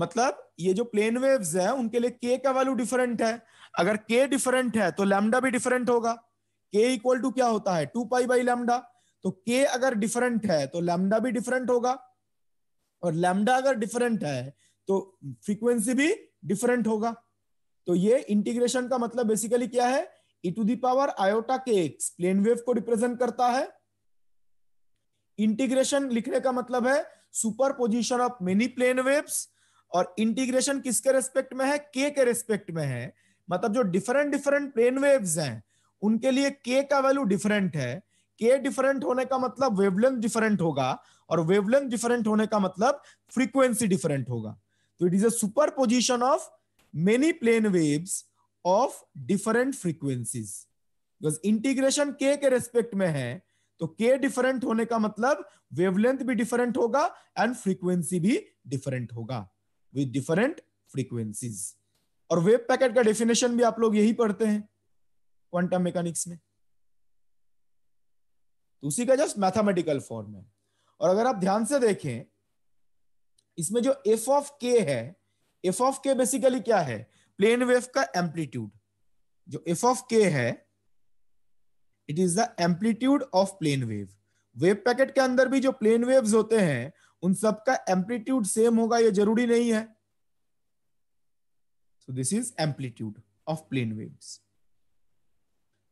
मतलब ये जो प्लेन वेव्स है उनके लिए के का वैल्यू डिफरेंट है अगर के डिफरेंट है तो लैमडा भी डिफरेंट होगा के इक्वल टू क्या होता है टू पाई बाई लैमडा तो के अगर डिफरेंट है तो लैमडा भी डिफरेंट होगा और लैमडा अगर डिफरेंट है तो फ्रीक्वेंसी भी डिफरेंट होगा तो ये इंटीग्रेशन का मतलब बेसिकली क्या है e to the power iota k x plane wave को रिप्रेजेंट करता है इंटीग्रेशन लिखने का मतलब है superposition of many plane waves और इंटीग्रेशन किसके रेस्पेक्ट में है के के रेस्पेक्ट में है मतलब जो डिफरेंट डिफरेंट प्लेन वेव्स हैं उनके लिए के का वैल्यू डिफरेंट है के डिफरेंट होने का मतलब वेवलेंथ डिफरेंट होगा और वेवलेंथ डिफरेंट होने का मतलब फ्रीक्वेंसी डिफरेंट होगा तो it is a superposition of many plane waves of different frequencies because integration k के रेस्पेक्ट में है तो के डिफरेंट होने का मतलब वेवलेंथ भी डिफरेंट होगा एंड फ्रीक्वेंसी भी डिफरेंट होगा विद डिफरेंट फ्रीक्वेंसीज और वेव पैकेट का डेफिनेशन भी आप लोग यही पढ़ते हैं क्वांटम मैकेनिक्स में तो उसी का जस्ट मैथमेटिकल फॉर्म है और अगर आप ध्यान से देखें इसमें जो एफ ऑफ के है एफ ऑफ के बेसिकली क्या है प्लेन वेव का एम्पलीट्यूड जो एफ ऑफ के है it is the amplitude of plane wave wave packet के अंदर भी जो प्लेन वेव्स होते हैं उन सबका एम्पलीट्यूड सेम होगा ये जरूरी नहीं है so this is amplitude of plane waves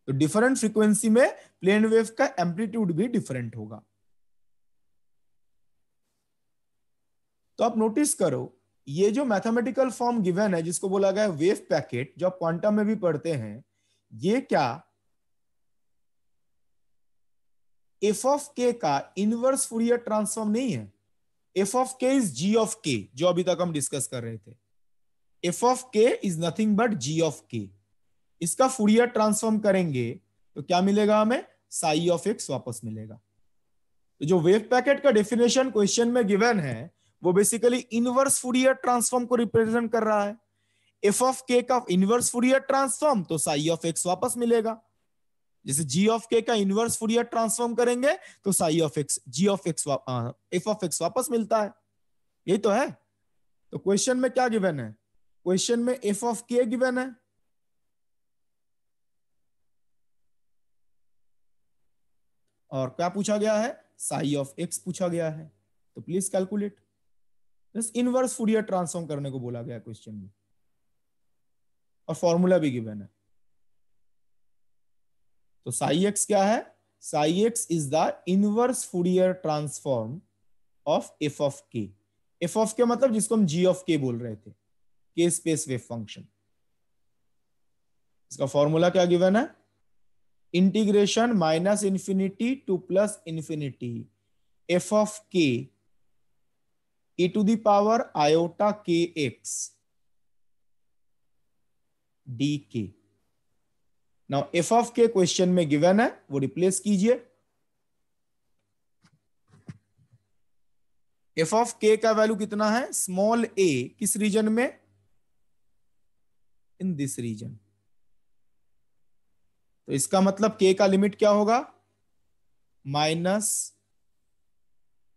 तो डिफरेंट फ्रीक्वेंसी में प्लेन वेव का एम्पलीट्यूड भी डिफरेंट होगा तो आप नोटिस करो ये जो मैथमेटिकल फॉर्म गिवन है जिसको बोला गया वेव पैकेट जो आप क्वांटम में भी पढ़ते हैं ये क्या एफ ऑफ के का इनवर्स फूरियर ट्रांसफॉर्म नहीं है f of k is g of k जो अभी तक हम डिस्कस कर रहे थे f of k is nothing but g of k इसका फूरियर ट्रांसफॉर्म करेंगे तो क्या मिलेगा हमें साई ऑफ एक्स वापस मिलेगा तो जो वेव पैकेट का डेफिनेशन क्वेश्चन में गिवन है वो बेसिकली इनवर्स फूरियर ट्रांसफॉर्म को रिप्रेजेंट कर रहा है एफ ऑफ के का इनवर्स फूरियर ट्रांसफॉर्म तो साई ऑफ एक्स वापस मिलेगा जैसे जी ऑफ के का इनवर्स फूरियर ट्रांसफॉर्म करेंगे तो psi of x g of x f of x वापस मिलता है यही तो है तो क्वेश्चन में क्या गिवन है क्वेश्चन में एफ ऑफ के गिवन है और क्या पूछा गया है साई ऑफ एक्स पूछा गया है तो please calculate inverse Fourier transform करने को बोला गया क्वेश्चन में और फॉर्मूला भी गिवन है तो साई एक्स क्या है psi x is the inverse Fourier transform of f of k f of k मतलब जिसको हम जी ऑफ के बोल रहे थे के स्पेस वेव फंक्शन इसका फॉर्मूला क्या गिवन है integration minus infinity to plus infinity f of k a e to iota k x d k now f of k question में गिवन है वो रिप्लेस कीजिए एफ ऑफ के का value कितना है स्मॉल ए किस रीजन में इन दिस रीजन तो इसका मतलब के का लिमिट क्या होगा minus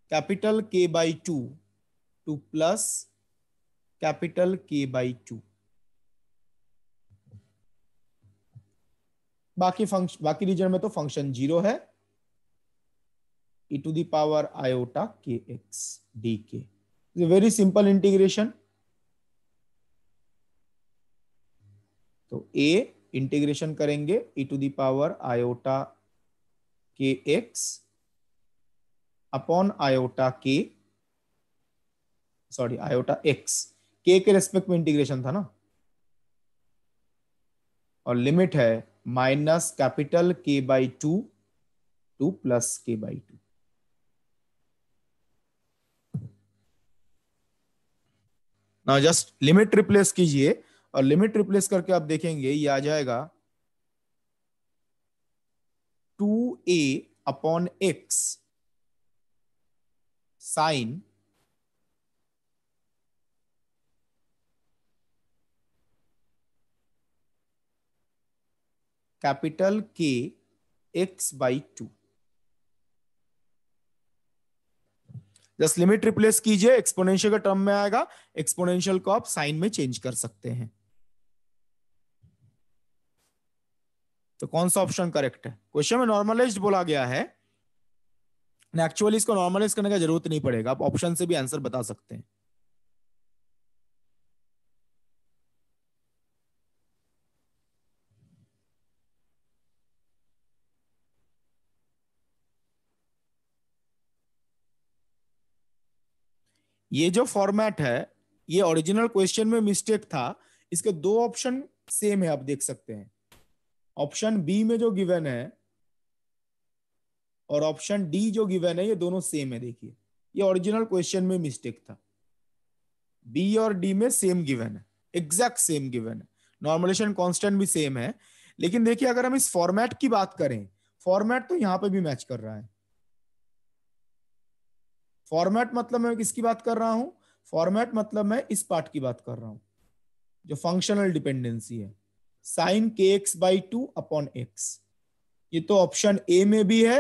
capital K by two to plus capital K by two बाकी फंक्शन बाकी रीजन में तो फंक्शन जीरो है e to the power iota k x d k very simple integration तो ए इंटीग्रेशन करेंगे e to the power iota k x upon iota k sorry iota x के के रेस्पेक्ट में इंटीग्रेशन था ना और लिमिट है minus capital K by two to plus K by two ना जस्ट लिमिट रिप्लेस कीजिए और लिमिट रिप्लेस करके आप देखेंगे ये आ जाएगा two A upon x sine capital K x by two just limit replace कीजिए एक्सपोनेंशियल के टर्म में आएगा एक्सपोनेंशियल को आप साइन में चेंज कर सकते हैं तो कौन सा ऑप्शन करेक्ट है क्वेश्चन में नॉर्मलाइज बोला गया है एक्चुअली इसको नॉर्मलाइज करने का जरूरत नहीं पड़ेगा आप ऑप्शन से भी आंसर बता सकते हैं ये जो फॉर्मेट है ये ओरिजिनल क्वेश्चन में मिस्टेक था इसके दो ऑप्शन सेम है आप देख सकते हैं ऑप्शन बी में जो गिवन है और ऑप्शन डी जो गिवन है ये दोनों सेम है देखिए ये ओरिजिनल क्वेश्चन में मिस्टेक था बी और डी में सेम गिवन है एग्जैक्ट सेम गिवन है नॉर्मलेशन कांस्टेंट भी सेम है लेकिन देखिए अगर हम इस फॉर्मेट की बात करें फॉर्मेट तो यहां पे भी मैच कर रहा है फॉर्मेट मतलब मैं किसकी बात कर रहा हूं फॉर्मेट मतलब मैं इस पार्ट की बात कर रहा हूं जो फंक्शनल डिपेंडेंसी है sine k x by two upon x ये तो ऑप्शन ए में भी है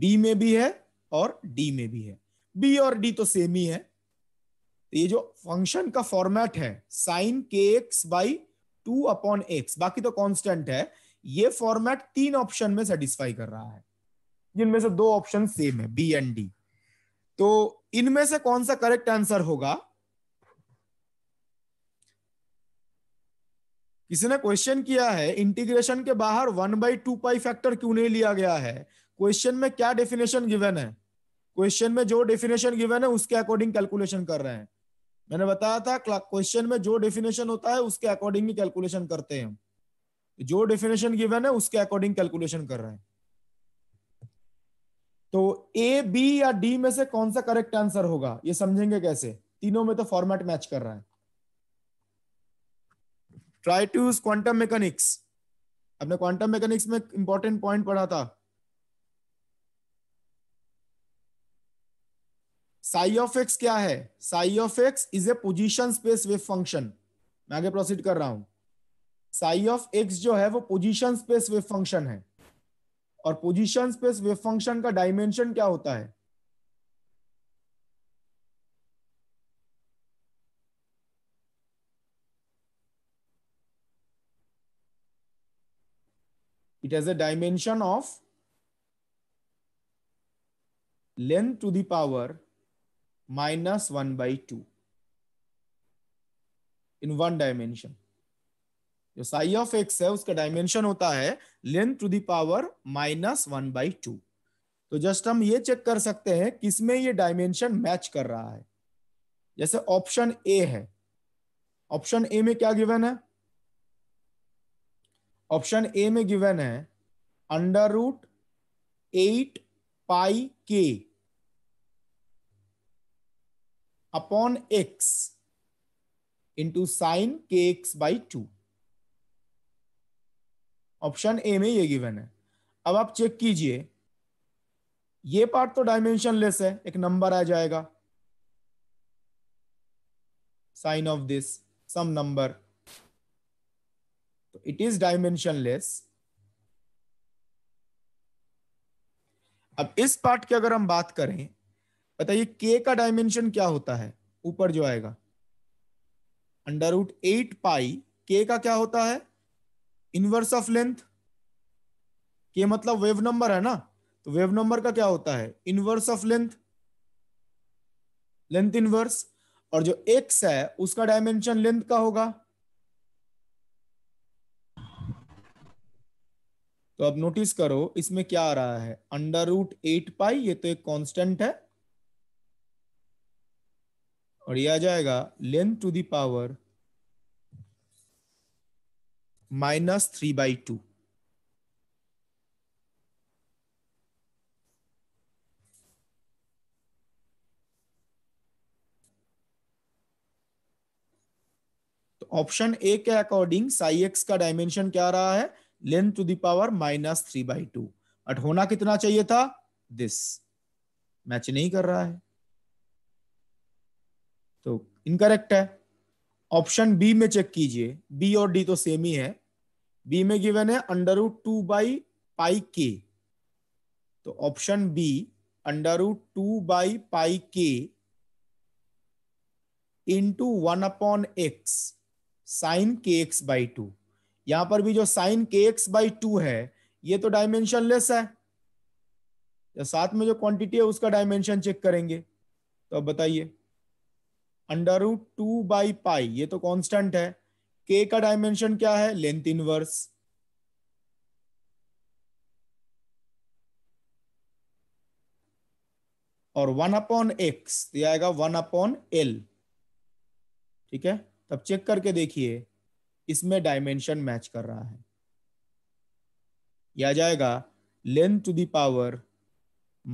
बी में भी है और डी में भी है बी और डी तो सेम ही है तो ये जो फंक्शन का फॉर्मेट है sine k x by two upon x बाकी तो कांस्टेंट है ये फॉर्मेट तीन ऑप्शन में सेटिस्फाई कर रहा है जिनमें से दो ऑप्शन सेम है बी एंड डी तो इनमें से कौन सा करेक्ट आंसर होगा किसी ने क्वेश्चन किया है इंटीग्रेशन के बाहर one by two pi factor क्यों नहीं लिया गया है क्वेश्चन में क्या डेफिनेशन गिवन है क्वेश्चन में जो डेफिनेशन गिवन है उसके अकॉर्डिंग कैलकुलेशन कर रहे हैं मैंने बताया था क्वेश्चन में जो डेफिनेशन होता है उसके अकॉर्डिंग ही कैलकुलेशन करते हैं जो डेफिनेशन गिवन है उसके अकॉर्डिंग कैलकुलेशन कर रहे हैं तो ए बी या डी में से कौन सा करेक्ट आंसर होगा ये समझेंगे कैसे तीनों में तो फॉर्मेट मैच कर रहा है try to use quantum mechanics अपने क्वांटम मैकेनिक्स में इंपॉर्टेंट पॉइंट पढ़ा था साई ऑफ एक्स क्या है psi of x is a position space wave function मैं आगे प्रोसीड कर रहा हूं साई ऑफ एक्स जो है वो पोजिशन स्पेस वेव फंक्शन है और पोजीशन स्पेस वेव फंक्शन का डायमेंशन क्या होता है it has a dimension of length to the power minus one by two in one dimension जो साई ऑफ एक्स है उसका डायमेंशन होता है length to the power minus one by two तो जस्ट हम ये चेक कर सकते हैं किसमें ये डायमेंशन मैच कर रहा है जैसे ऑप्शन ए है ऑप्शन ए में क्या गिवन है ऑप्शन ए में गिवन है under root eight pi k upon x into sine k x by two option A में ये गिवन है अब आप चेक कीजिए ये पार्ट तो डायमेंशन लेस है एक नंबर आ जाएगा sine of this some number तो इट इज डायमेंशन लेस अब इस पार्ट की अगर हम बात करें बताइए के का डायमेंशन क्या होता है ऊपर जो आएगा अंडर रूट एट पाई के का क्या होता है इनवर्स ऑफ लेंथ ये मतलब वेव नंबर है ना तो वेव नंबर का क्या होता है inverse of length length inverse और जो एक्स है उसका डायमेंशन लेंथ का होगा तो अब नोटिस करो इसमें क्या आ रहा है अंडर रूट एट पाई ये तो एक कांस्टेंट है और ये आ जाएगा length to the power minus three by two तो ऑप्शन ए के अकॉर्डिंग साई एक्स का डायमेंशन क्या रहा है length to the power minus three by two but होना कितना चाहिए था दिस मैच नहीं कर रहा है तो इनकरेक्ट है ऑप्शन बी में चेक कीजिए बी और डी तो सेम ही है बी में गिवन है under root two by pi k तो option B under two by pi k into one upon x sine k x by two यहां पर भी जो sign k x by two है ये तो डायमेंशन लेस है तो साथ में जो क्वांटिटी है उसका डायमेंशन चेक करेंगे तो अब बताइए under root two by pi ये तो कांस्टेंट है के का डायमेंशन क्या है लेंथ इनवर्स और वन अपॉन एक्स ये आएगा वन अपॉन एल ठीक है तब चेक करके देखिए इसमें डायमेंशन मैच कर रहा है यह आ जाएगा length to the power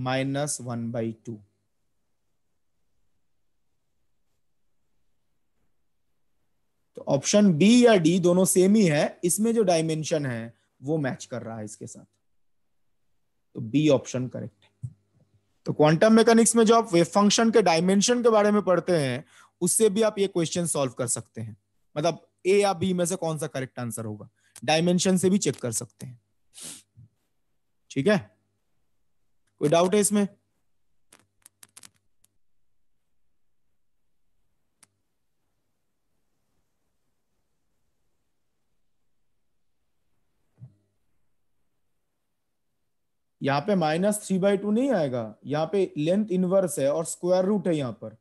minus one by two तो ऑप्शन बी या डी दोनों सेम ही है इसमें जो डायमेंशन है वो मैच कर रहा है इसके साथ तो बी ऑप्शन करेक्ट है तो क्वांटम मैकेनिक्स में जो आप वेव फंक्शन के डायमेंशन के बारे में पढ़ते हैं उससे भी आप ये क्वेश्चन सॉल्व कर सकते हैं मतलब ए या बी में से कौन सा करेक्ट आंसर होगा डायमेंशन से भी चेक कर सकते हैं ठीक है कोई डाउट है इसमें यहाँ पे माइनस थ्री बाई टू नहीं आएगा यहाँ पे लेंथ इनवर्स है और स्क्वायर रूट है यहाँ पर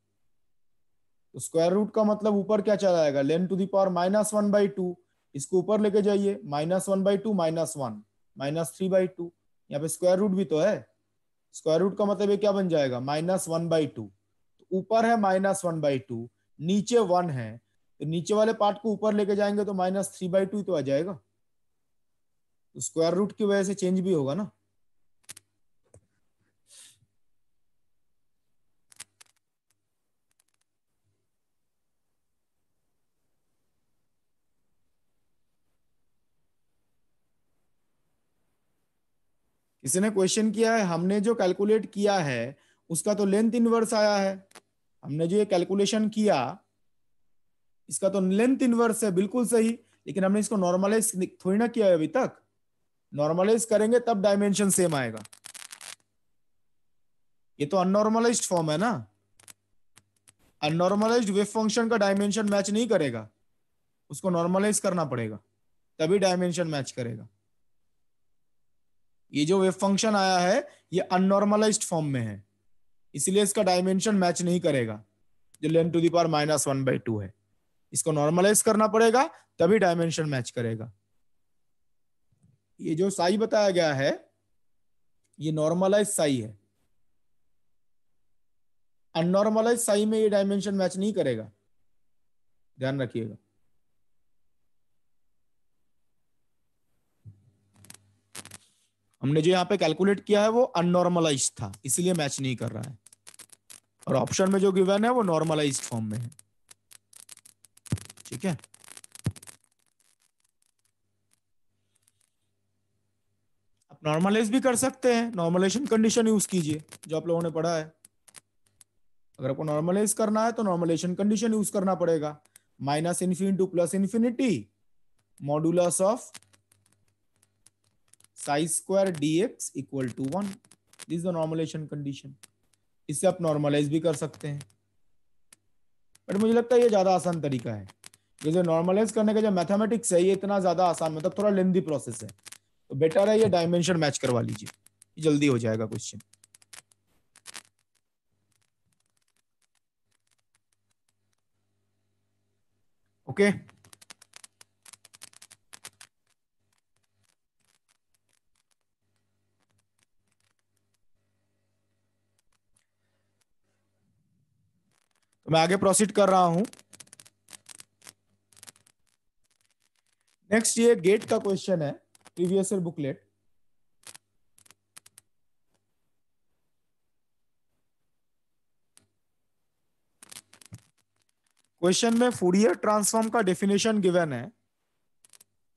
तो स्क्वायर रूट का मतलब ऊपर क्या चला जाएगा length to the power minus one by two इसको ऊपर लेके जाइए minus one by two minus one minus three by two यहाँ पे स्क्वायर रूट भी तो है स्क्वायर रूट का मतलब क्या बन जाएगा माइनस वन बाई टू तो ऊपर है माइनस वन बाई टू नीचे वन है तो नीचे वाले पार्ट को ऊपर लेके जाएंगे तो माइनस थ्री बाई टू ही तो आ जाएगा तो स्क्वायर रूट की वजह से चेंज भी होगा ना किसी ने क्वेश्चन किया है हमने जो कैलकुलेट किया है उसका तो लेंथ इनवर्स आया है हमने जो ये कैलकुलेशन किया इसका तो लेंथ इनवर्स है बिल्कुल सही लेकिन हमने इसको नॉर्मलाइज थोड़ी ना किया है अभी तक नॉर्मलाइज करेंगे तब डायमेंशन सेम आएगा ये तो अनॉर्मलाइज फॉर्म है ना अनॉर्मलाइज वेव फंक्शन का डायमेंशन मैच नहीं करेगा उसको नॉर्मलाइज करना पड़ेगा तभी डायमेंशन मैच करेगा ये जो वेब फंक्शन आया है ये अननॉर्मलाइज्ड फॉर्म में है इसीलिए इसका डायमेंशन मैच नहीं करेगा जो length to the power minus one by two है इसको नॉर्मलाइज करना पड़ेगा तभी डायमेंशन मैच करेगा ये जो साई बताया गया है ये नॉर्मलाइज साई है अननॉर्मलाइज साई में ये डायमेंशन मैच नहीं करेगा ध्यान रखिएगा हमने जो यहाँ पे कैलकुलेट किया है वो अनॉर्मलाइज था इसलिए मैच नहीं कर रहा है और ऑप्शन में जो गिवन है वो नॉर्मलाइज फॉर्म में है ठीक है आप नॉर्मलाइज भी कर सकते हैं नॉर्मलाइजेशन कंडीशन यूज कीजिए जो आप लोगों ने पढ़ा है अगर आपको नॉर्मलाइज करना है तो नॉर्मलाइजेशन कंडीशन यूज करना पड़ेगा minus infinity plus infinity module of psi square dx equal to one this the normalization condition इससे आप नॉर्मलाइज भी कर सकते हैं बट मुझे लगता है ये ज्यादा आसान तरीका है जैसे नॉर्मलाइज करने का जो मैथमेटिक्स है ये इतना ज्यादा आसान मतलब थोड़ा लेंथी प्रोसेस है तो बेटर है ये डायमेंशन मैच करवा लीजिए जल्दी हो जाएगा क्वेश्चन ओके okay. तो मैं आगे प्रोसीड कर रहा हूं नेक्स्ट ये गेट का क्वेश्चन है प्रीवियस ईयर बुकलेट क्वेश्चन में फूरियर ट्रांसफॉर्म का डेफिनेशन गिवन है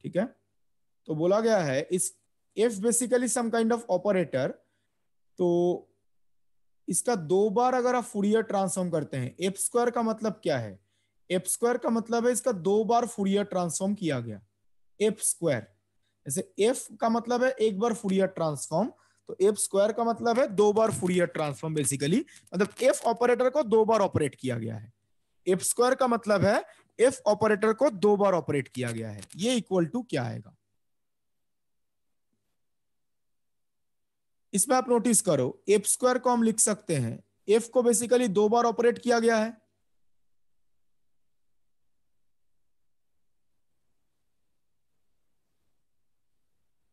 ठीक है तो बोला गया है इस F basically some kind of operator तो इसका दो बार अगर आप फूरियर ट्रांसफॉर्म करते हैं एफ स्क्वायर का मतलब क्या है एफ स्क्वायर का मतलब है इसका दो बार फूरियर ट्रांसफॉर्म किया गया एफ स्क्वायर जैसे एफ का मतलब है एक बार फूरियर ट्रांसफॉर्म तो एफ स्क्वायर का मतलब है दो बार फूरियर ट्रांसफॉर्म बेसिकली मतलब एफ ऑपरेटर को दो बार ऑपरेट किया गया है एफ स्क्वायर का मतलब है एफ ऑपरेटर को दो बार ऑपरेट किया गया है ये इक्वल टू क्या आएगा इसमें आप नोटिस करो एफ स्क्वायर को हम लिख सकते हैं एफ को बेसिकली दो बार ऑपरेट किया गया है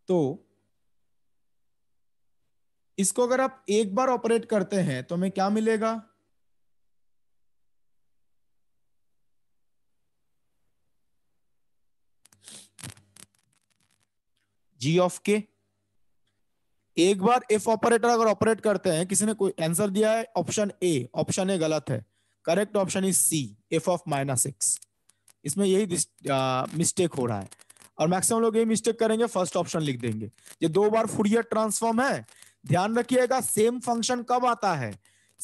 तो इसको अगर आप एक बार ऑपरेट करते हैं तो हमें क्या मिलेगा जी ऑफ के एक बार इफ ऑपरेटर अगर ऑपरेट करते हैं किसी ने कोई आंसर दिया है ऑप्शन ए ऑप्शन ए गलत है correct option is C F of minus x इसमें यही मिस्टेक हो रहा है और मैक्सिमम लोग यही मिस्टेक करेंगे फर्स्ट ऑप्शन लिख देंगे ये दो बार फूरियर ट्रांसफॉर्म है ध्यान रखिएगा सेम फंक्शन कब आता है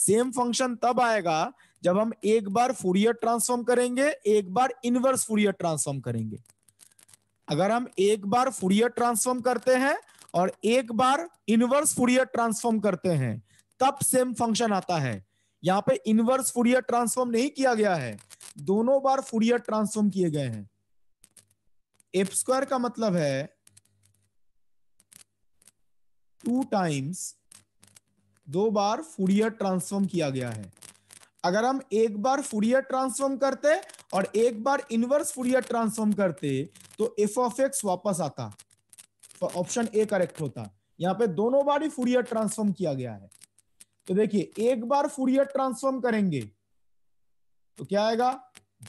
सेम फंक्शन तब आएगा जब हम एक बार फूरियर ट्रांसफॉर्म करेंगे एक बार इनवर्स फूरियर ट्रांसफॉर्म करेंगे अगर हम एक बार फूरियर ट्रांसफॉर्म करते हैं और एक बार इनवर्स फूरियर ट्रांसफॉर्म करते हैं तब सेम फंक्शन आता है यहाँ पे इनवर्स फूरियर ट्रांसफॉर्म नहीं किया गया है दोनों बार फूरियर ट्रांसफॉर्म किए गए हैं एफ स्क्वायर का मतलब है टू टाइम्स दो बार फूरियर ट्रांसफॉर्म किया गया है अगर हम एक बार फूरियर ट्रांसफॉर्म करते और एक बार इनवर्स फूरियर ट्रांसफॉर्म करते तो एफ ऑफ एक्स वापस आता तो ऑप्शन ए करेक्ट होता यहाँ पे दोनों बार ही फूरियर ट्रांसफॉर्म किया गया है तो देखिए एक बार फूरियर ट्रांसफॉर्म करेंगे तो क्या आएगा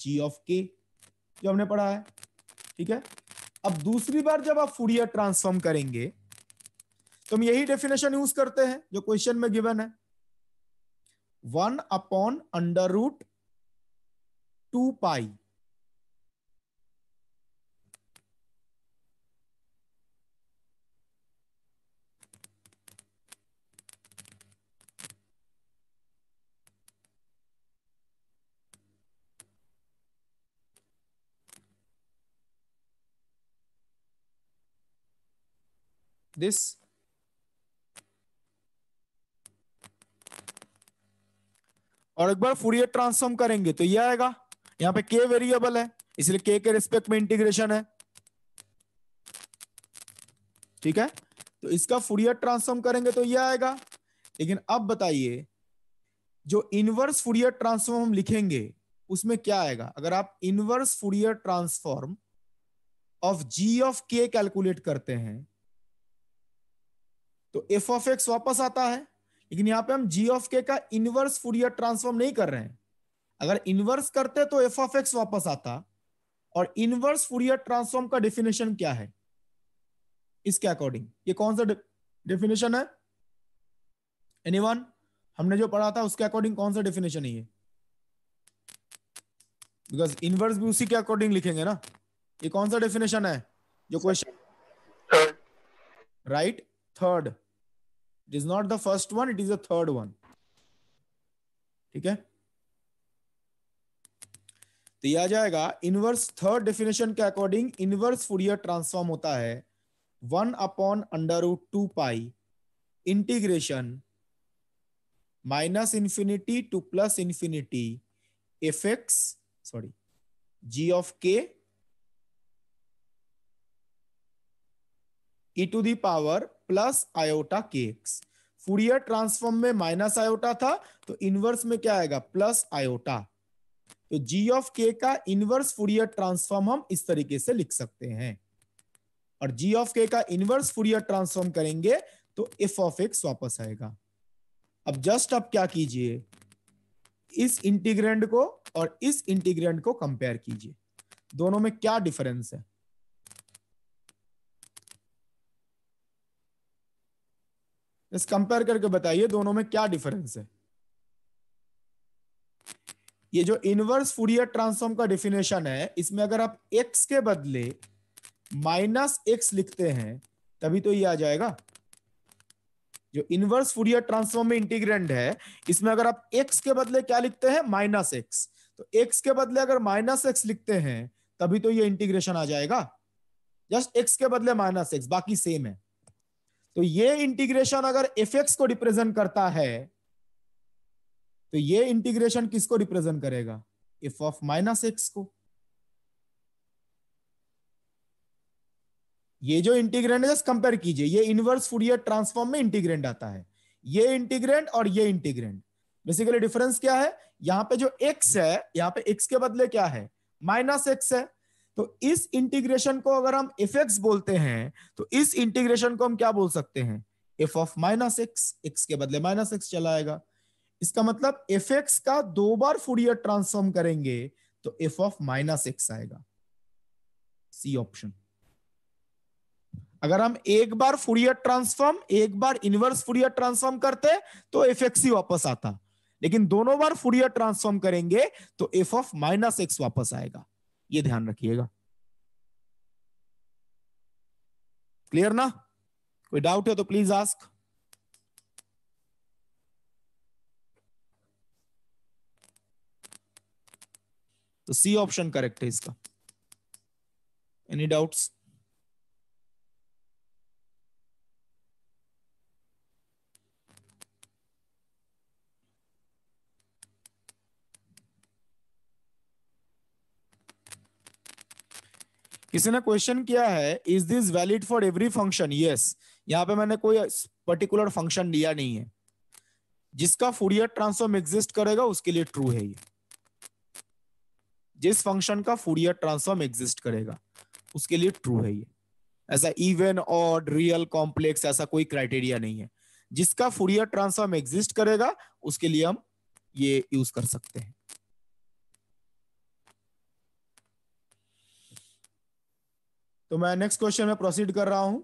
जी ऑफ के जो हमने पढ़ा है ठीक है अब दूसरी बार जब आप फूरियर ट्रांसफॉर्म करेंगे तो हम यही डेफिनेशन यूज करते हैं जो क्वेश्चन में गिवन है one upon under root two pi this और एक बार फूरियर ट्रांसफॉर्म करेंगे तो ये आएगा यहां पे के वेरिएबल है इसलिए के के रिस्पेक्ट में इंटीग्रेशन है ठीक है तो इसका फूरियर ट्रांसफॉर्म करेंगे तो ये आएगा लेकिन अब बताइए जो इनवर्स फूरियर ट्रांसफॉर्म हम लिखेंगे उसमें क्या आएगा अगर आप inverse Fourier transform of g of k calculate करते हैं तो एफ ऑफ एक्स वापस आता है लेकिन यहाँ पे हम जी ऑफ के का इनवर्स फूरियर ट्रांसफॉर्म नहीं कर रहे हैं अगर इनवर्स करते तो एफ ऑफ एक्स वापस आता और इनवर्स फूरियर ट्रांसफॉर्म का डेफिनेशन क्या है इसके अकॉर्डिंग ये कौन सा डेफिनेशन है एनीवन हमने जो पढ़ा था उसके अकॉर्डिंग कौन सा डेफिनेशन है ये बिकॉज इनवर्स भी उसी के अकॉर्डिंग लिखेंगे ना ये कौन सा डेफिनेशन है जो question right third it is not the first one it is the third one ठीक है तो यह जाएगा इनवर्स थर्ड डेफिनेशन के अकॉर्डिंग इनवर्स फूरियर ट्रांसफॉर्म होता है one upon under root two pi integration minus infinity to plus infinity f x sorry g of k e to the power plus iota k x Fourier transform में minus iota था तो inverse में क्या आएगा plus iota तो g of के का inverse Fourier transform हम इस तरीके से लिख सकते हैं और जी ऑफ के का इनवर्स फूरियर ट्रांसफॉर्म करेंगे तो एफ ऑफ एक्स वापस आएगा अब जस्ट आप क्या कीजिए इस इंटीग्रेंड को और इस इंटीग्रेंड को कंपेयर कीजिए दोनों में क्या डिफरेंस है इस कंपेयर करके बताइए दोनों में क्या डिफरेंस है ये जो इनवर्स फूरियर ट्रांसफॉर्म का डिफिनेशन है इसमें अगर आप एक्स के बदले माइनस एक्स लिखते हैं तभी तो ये आ जाएगा जो इनवर्स फूरियर ट्रांसफॉर्म में इंटीग्रेंड है इसमें अगर आप एक्स के बदले क्या लिखते हैं माइनस एक्स तो एक्स के बदले अगर माइनस एक्स लिखते हैं तभी तो ये इंटीग्रेशन आ जाएगा जस्ट एक्स के बदले माइनस एक्स बाकी सेम है तो ये इंटीग्रेशन अगर एफ एक्स को रिप्रेजेंट करता है तो ये इंटीग्रेशन किसको रिप्रेजेंट करेगा एफ ऑफ माइनस एक्स को ये जो इंटीग्रेंट है कंपेयर कीजिए ये इनवर्स फूरियर ट्रांसफॉर्म में इंटीग्रेंट आता है ये इंटीग्रेंट और ये इंटीग्रेंट बेसिकली डिफरेंस क्या है यहां पे जो एक्स है यहां पे एक्स के बदले क्या है माइनस एक्स है तो इस इंटीग्रेशन को अगर हम एफ एक्स बोलते हैं तो इस इंटीग्रेशन को हम क्या बोल सकते हैं f of minus x x के बदले माइनस एक्स चला आएगा इसका मतलब एफ एक्स का दो बार फूरियर ट्रांसफॉर्म करेंगे तो एफ ऑफ माइनस एक्स आएगा सी ऑप्शन अगर हम एक बार फूरियर ट्रांसफॉर्म एक बार इनवर्स फूरियर ट्रांसफॉर्म करते तो एफ एक्स ही वापस आता लेकिन दोनों बार फूरियर ट्रांसफॉर्म करेंगे तो एफ ऑफ माइनस एक्स वापस आएगा ये ध्यान रखिएगा क्लियर ना कोई डाउट है तो प्लीज आस्क तो सी ऑप्शन करेक्ट है इसका एनी डाउट्स किसी ने क्वेश्चन किया है is this valid for every function yes यहाँ पे मैंने कोई पर्टिकुलर फंक्शन लिया नहीं है जिसका फूरियर ट्रांसफॉर्म एग्जिस्ट करेगा उसके लिए ट्रू है ये जिस फंक्शन का फूरियर ट्रांसफॉर्म एग्जिस्ट करेगा उसके लिए ट्रू है ये ऐसा इवन और रियल कॉम्प्लेक्स ऐसा कोई क्राइटेरिया नहीं है जिसका फूरियर ट्रांसफॉर्म एग्जिस्ट करेगा उसके लिए हम ये यूज कर सकते हैं तो मैं नेक्स्ट क्वेश्चन में प्रोसीड कर रहा हूं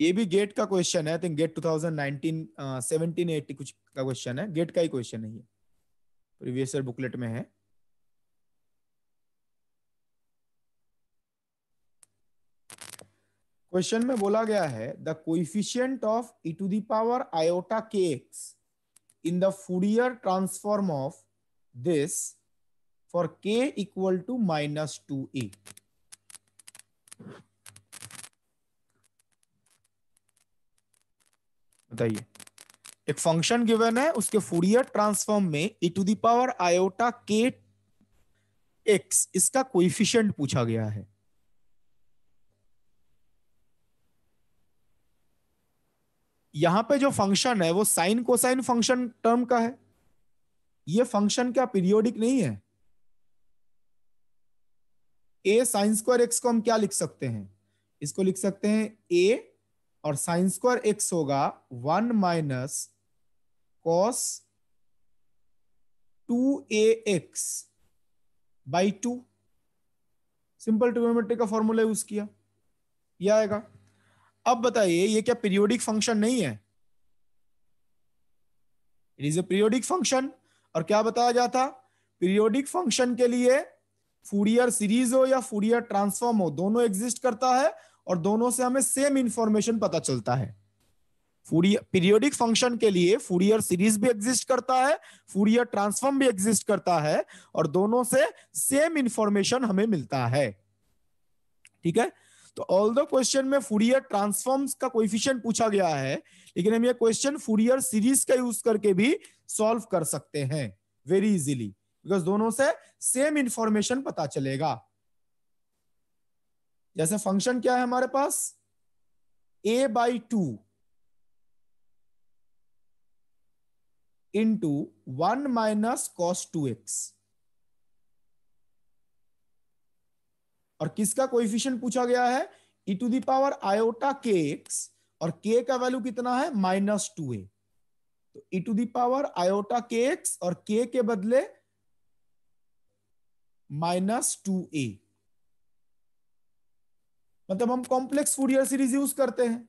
ये भी गेट का क्वेश्चन है I think GATE 2019 seventeen eighty कुछ का क्वेश्चन है गेट का ही क्वेश्चन है ये प्रीवियस ईयर बुकलेट में है क्वेश्चन में बोला गया है the coefficient of e to the power iota k x in the Fourier transform of this for k equal to minus a. बताइए एक फंक्शन गिवन है उसके फूरियर ट्रांसफॉर्म में e to the power iota k x इसका coefficient पूछा गया है यहां पे जो फंक्शन है वो साइन कोसाइन फंक्शन टर्म का है ये फंक्शन क्या पीरियोडिक नहीं है ए साइन स्क्वायर एक्स को हम क्या लिख सकते हैं इसको लिख सकते हैं ए और साइन स्क्वायर एक्स होगा one minus cos two a x by two simple trigonometry का फॉर्मूला यूज किया ये आएगा अब बताइए ये क्या पीरियोडिक फंक्शन नहीं है it is a periodic function और क्या बताया जाता पीरियोडिक फंक्शन के लिए फूरियर सीरीज हो या फूरियर ट्रांसफॉर्म हो दोनों एग्जिस्ट करता है और दोनों से हमें सेम इंफॉर्मेशन पता चलता है पीरियोडिक फंक्शन के लिए फूरियर सीरीज भी एग्जिस्ट करता है फूरियर ट्रांसफॉर्म भी एग्जिस्ट करता है और दोनों से सेम इंफॉर्मेशन हमें मिलता है ठीक है तो ऑल द क्वेश्चन में फूरियर ट्रांसफॉर्म्स का कोइफिशियंट पूछा गया है लेकिन हम ये क्वेश्चन फूरियर सीरीज का यूज करके भी सॉल्व कर सकते हैं वेरी इजीली बिकॉज दोनों से सेम इंफॉर्मेशन पता चलेगा जैसे फंक्शन क्या है हमारे पास a by two into one minus cos two x और किसका कोइफिशियंट पूछा गया है e to power iota k x और के का वैल्यू कितना है माइनस टू ए तो e to power iota k x और के के बदले माइनस टू ए मतलब हम कॉम्प्लेक्स फूरियर सीरीज यूज करते हैं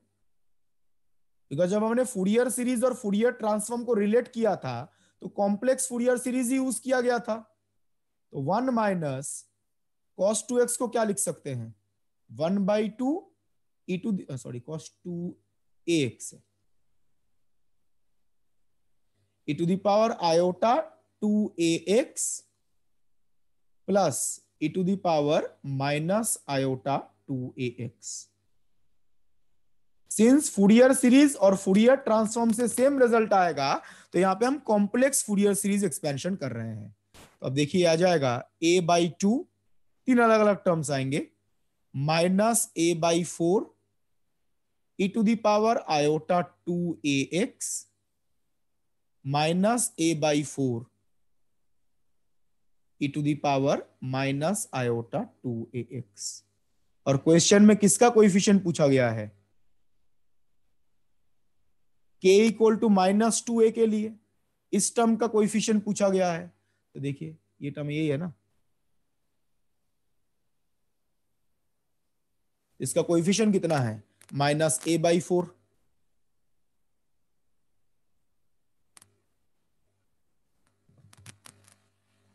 बिकॉज जब हमने फूरियर सीरीज और फूरियर ट्रांसफॉर्म को रिलेट किया था तो कॉम्प्लेक्स फूरियर सीरीज ही यूज किया गया था तो one minus cos two x को क्या लिख सकते हैं one by two e to sorry cos two x e to the power iota two a x plus e to the power minus iota two a x since Fourier series और Fourier transform से same result आएगा तो यहां पे हम complex Fourier series expansion कर रहे हैं तो अब देखिए आ जाएगा ए बाई टू तीन अलग अलग टर्म्स आएंगे minus a by four e to the power iota two a x minus a by four e to the power minus iota two a x और क्वेश्चन में किसका कोइफिशियंट पूछा गया है k equal to minus two a के लिए इस term का कोइफिशियंट पूछा गया है तो देखिए ये टर्म यही है ना इसका कोइफिशियन कितना है minus a by four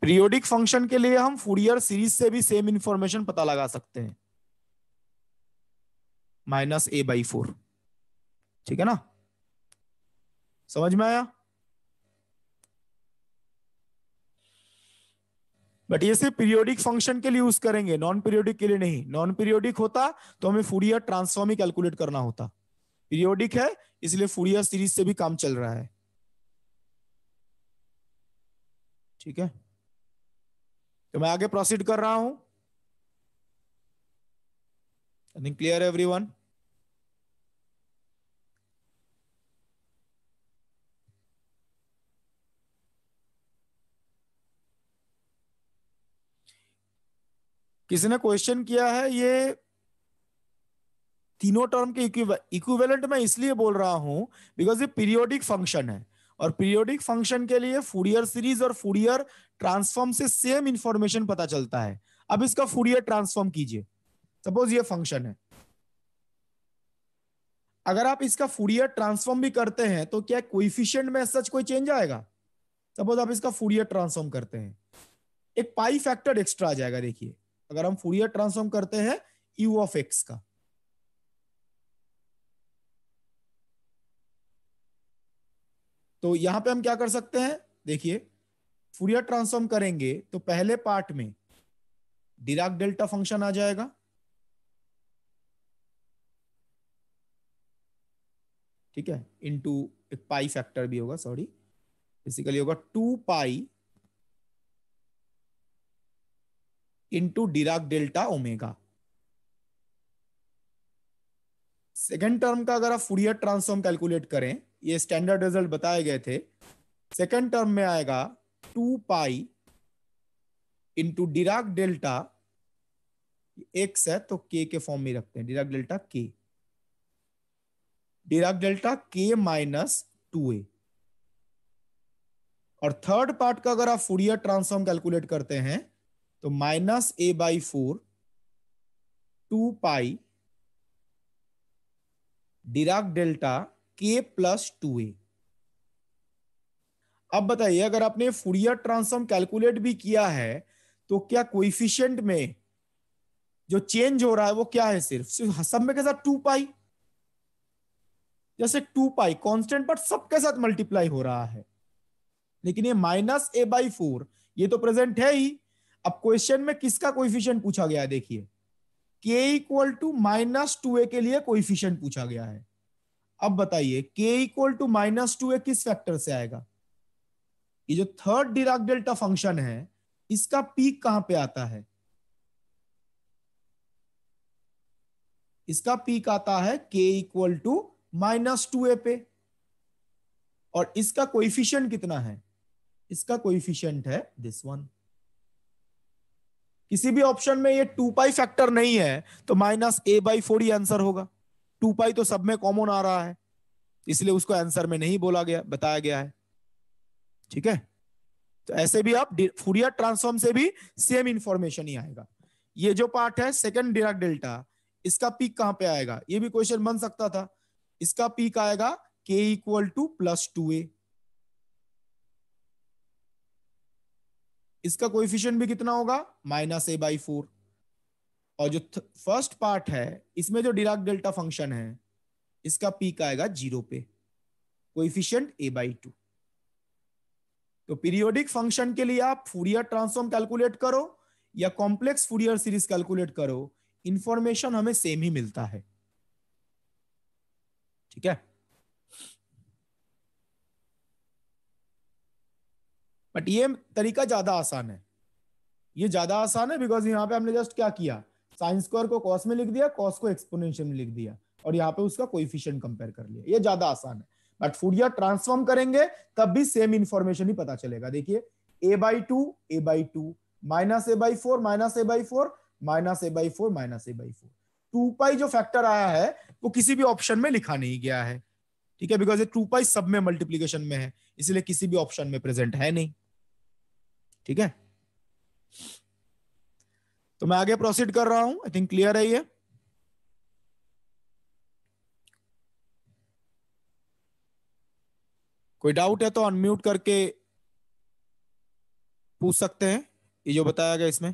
periodic function के लिए हम फूरियर सीरीज से भी सेम इंफॉर्मेशन पता लगा सकते हैं माइनस ए बाई फोर ठीक है ना समझ में आया बट ये सिर्फ पीरियोडिक फंक्शन के लिए यूज करेंगे नॉन पीरियोडिक के लिए नहीं नॉन पीरियोडिक होता तो हमें फूरियर ट्रांसफॉर्म ही कैलकुलेट करना होता पीरियोडिक है इसलिए फूरियर सीरीज से भी काम चल रहा है ठीक है तो मैं आगे प्रोसीड कर रहा हूं क्लियर एवरीवन किसी ने क्वेश्चन किया है ये तीनों टर्म के इक्विवेलेंट मैं इसलिए बोल रहा हूं बिकॉज ये पीरियोडिक फंक्शन है और पीरियोडिक फंक्शन के लिए फूडियर सीरीज और फूडियर ट्रांसफॉर्म से सेम इंफॉर्मेशन पता चलता है अब इसका फूडियर ट्रांसफॉर्म कीजिए सपोज ये फंक्शन है अगर आप इसका फूडियर ट्रांसफॉर्म भी करते हैं तो क्या कोइफिशियंट में सच कोई चेंज आएगा सपोज आप इसका फूडियर ट्रांसफॉर्म करते हैं एक पाई फैक्टर एक्स्ट्रा आ जाएगा देखिए अगर हम फूरियर ट्रांसफॉर्म करते हैं यू ऑफ एक्स का तो यहां पे हम क्या कर सकते हैं देखिए फूरियर ट्रांसफॉर्म करेंगे तो पहले पार्ट में डिराक डेल्टा फंक्शन आ जाएगा ठीक है इनटू एक पाई फैक्टर भी होगा सॉरी बेसिकली होगा two pi into Dirac delta omega second term का अगर आप फूरियर ट्रांसफॉर्म कैलकुलेट करें ये स्टैंडर्ड रिजल्ट बताए गए थे सेकेंड टर्म में आएगा two pi into Dirac delta x है तो के के फॉर्म में रखते हैं Dirac delta k Dirac delta k minus two a और थर्ड पार्ट का अगर आप फूरियर ट्रांसफॉर्म कैलकुलेट करते हैं तो minus a by four two pi Dirac delta k plus two a अब बताइए अगर आपने फूरियर ट्रांसफॉर्म कैलकुलेट भी किया है तो क्या कोइफिशियंट में जो चेंज हो रहा है वो क्या है सिर्फ सिर्फ सब में के साथ टू पाई जैसे टू पाई कांस्टेंट सब सबके साथ मल्टीप्लाई हो रहा है लेकिन ये माइनस ए बाई फोर ये तो प्रेजेंट है ही अब क्वेश्चन में किसका कोइफिशियंट पूछा गया है देखिए k equal to minus two a के लिए कोइफिशियंट पूछा गया है अब बताइए k equal to minus two a किस फैक्टर से आएगा ये जो थर्ड डिराक डेल्टा फंक्शन है इसका पीक कहां पे आता है इसका पीक आता है k equal to minus two a पे और इसका कोइफिशियंट कितना है इसका कोइफिशियंट है दिस वन किसी भी ऑप्शन में ये टू पाई फैक्टर नहीं है तो माइनस ए बाई फोर ही आंसर होगा टू पाई तो सब में कॉमन आ रहा है इसलिए उसको आंसर में नहीं बोला गया बताया गया है ठीक है तो ऐसे भी आप फूरियर ट्रांसफॉर्म से भी सेम इंफॉर्मेशन ही आएगा ये जो पार्ट है सेकंड डिराक डेल्टा इसका पीक कहां पे आएगा ये भी क्वेश्चन बन सकता था इसका पीक आएगा k equal to plus two a इसका कोएफिशिएंट भी कितना होगा माइनस ए बाई फोर और जो फर्स्ट पार्ट है इसमें जो डिराक डेल्टा फंक्शन है इसका पीक आएगा जीरो पे कोएफिशिएंट ए बाई टू तो पीरियोडिक फंक्शन के लिए आप फूरियर ट्रांसफॉर्म कैलकुलेट करो या कॉम्प्लेक्स फूरियर सीरीज कैलकुलेट करो इंफॉर्मेशन हमें सेम ही मिलता है ठीक है बट ये तरीका ज्यादा आसान है ये ज्यादा आसान है बिकॉज यहाँ पे हमने जस्ट क्या किया साइंस स्क्वायर को कॉस में लिख दिया कॉस को एक्सपोनेंशियल में लिख दिया और यहाँ पे उसका कोइफिशियंट कंपेयर कर लिया ये ज्यादा आसान है बट फूडियर ट्रांसफॉर्म करेंगे तब भी सेम इंफॉर्मेशन ही पता चलेगा देखिए a by two a by two minus a by four minus a by four minus a by four minus a by four two pi जो फैक्टर आया है वो किसी भी ऑप्शन में लिखा नहीं गया है ठीक है बिकॉज ये टू पाई सब में मल्टीप्लीकेशन में है इसलिए किसी भी ऑप्शन में प्रेजेंट है नहीं ठीक है तो मैं आगे प्रोसीड कर रहा हूं आई थिंक क्लियर है ये कोई डाउट है तो अनम्यूट करके पूछ सकते हैं ये जो बताया गया इसमें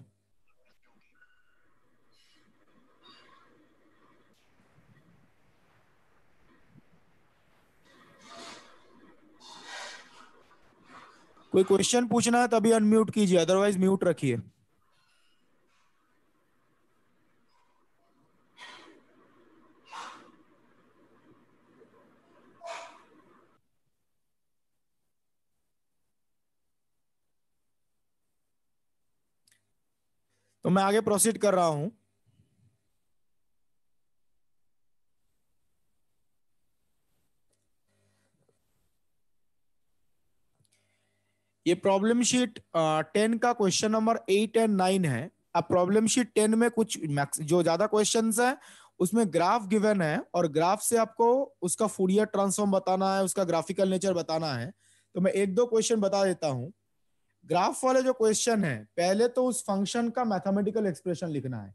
कोई क्वेश्चन पूछना है तभी अनम्यूट कीजिए अदरवाइज म्यूट रखिए तो मैं आगे प्रोसीड कर रहा हूं ये प्रॉब्लम शीट टेन का question number eight and nine है अब प्रॉब्लम शीट टेन में कुछ जो ज्यादा क्वेश्चन है उसमें ग्राफ गिवन है और ग्राफ से आपको उसका फूडियर ट्रांसफॉर्म बताना है उसका ग्राफिकल नेचर बताना है तो मैं एक दो क्वेश्चन बता देता हूं ग्राफ वाले जो क्वेश्चन है पहले तो उस फंक्शन का मैथमेटिकल एक्सप्रेशन लिखना है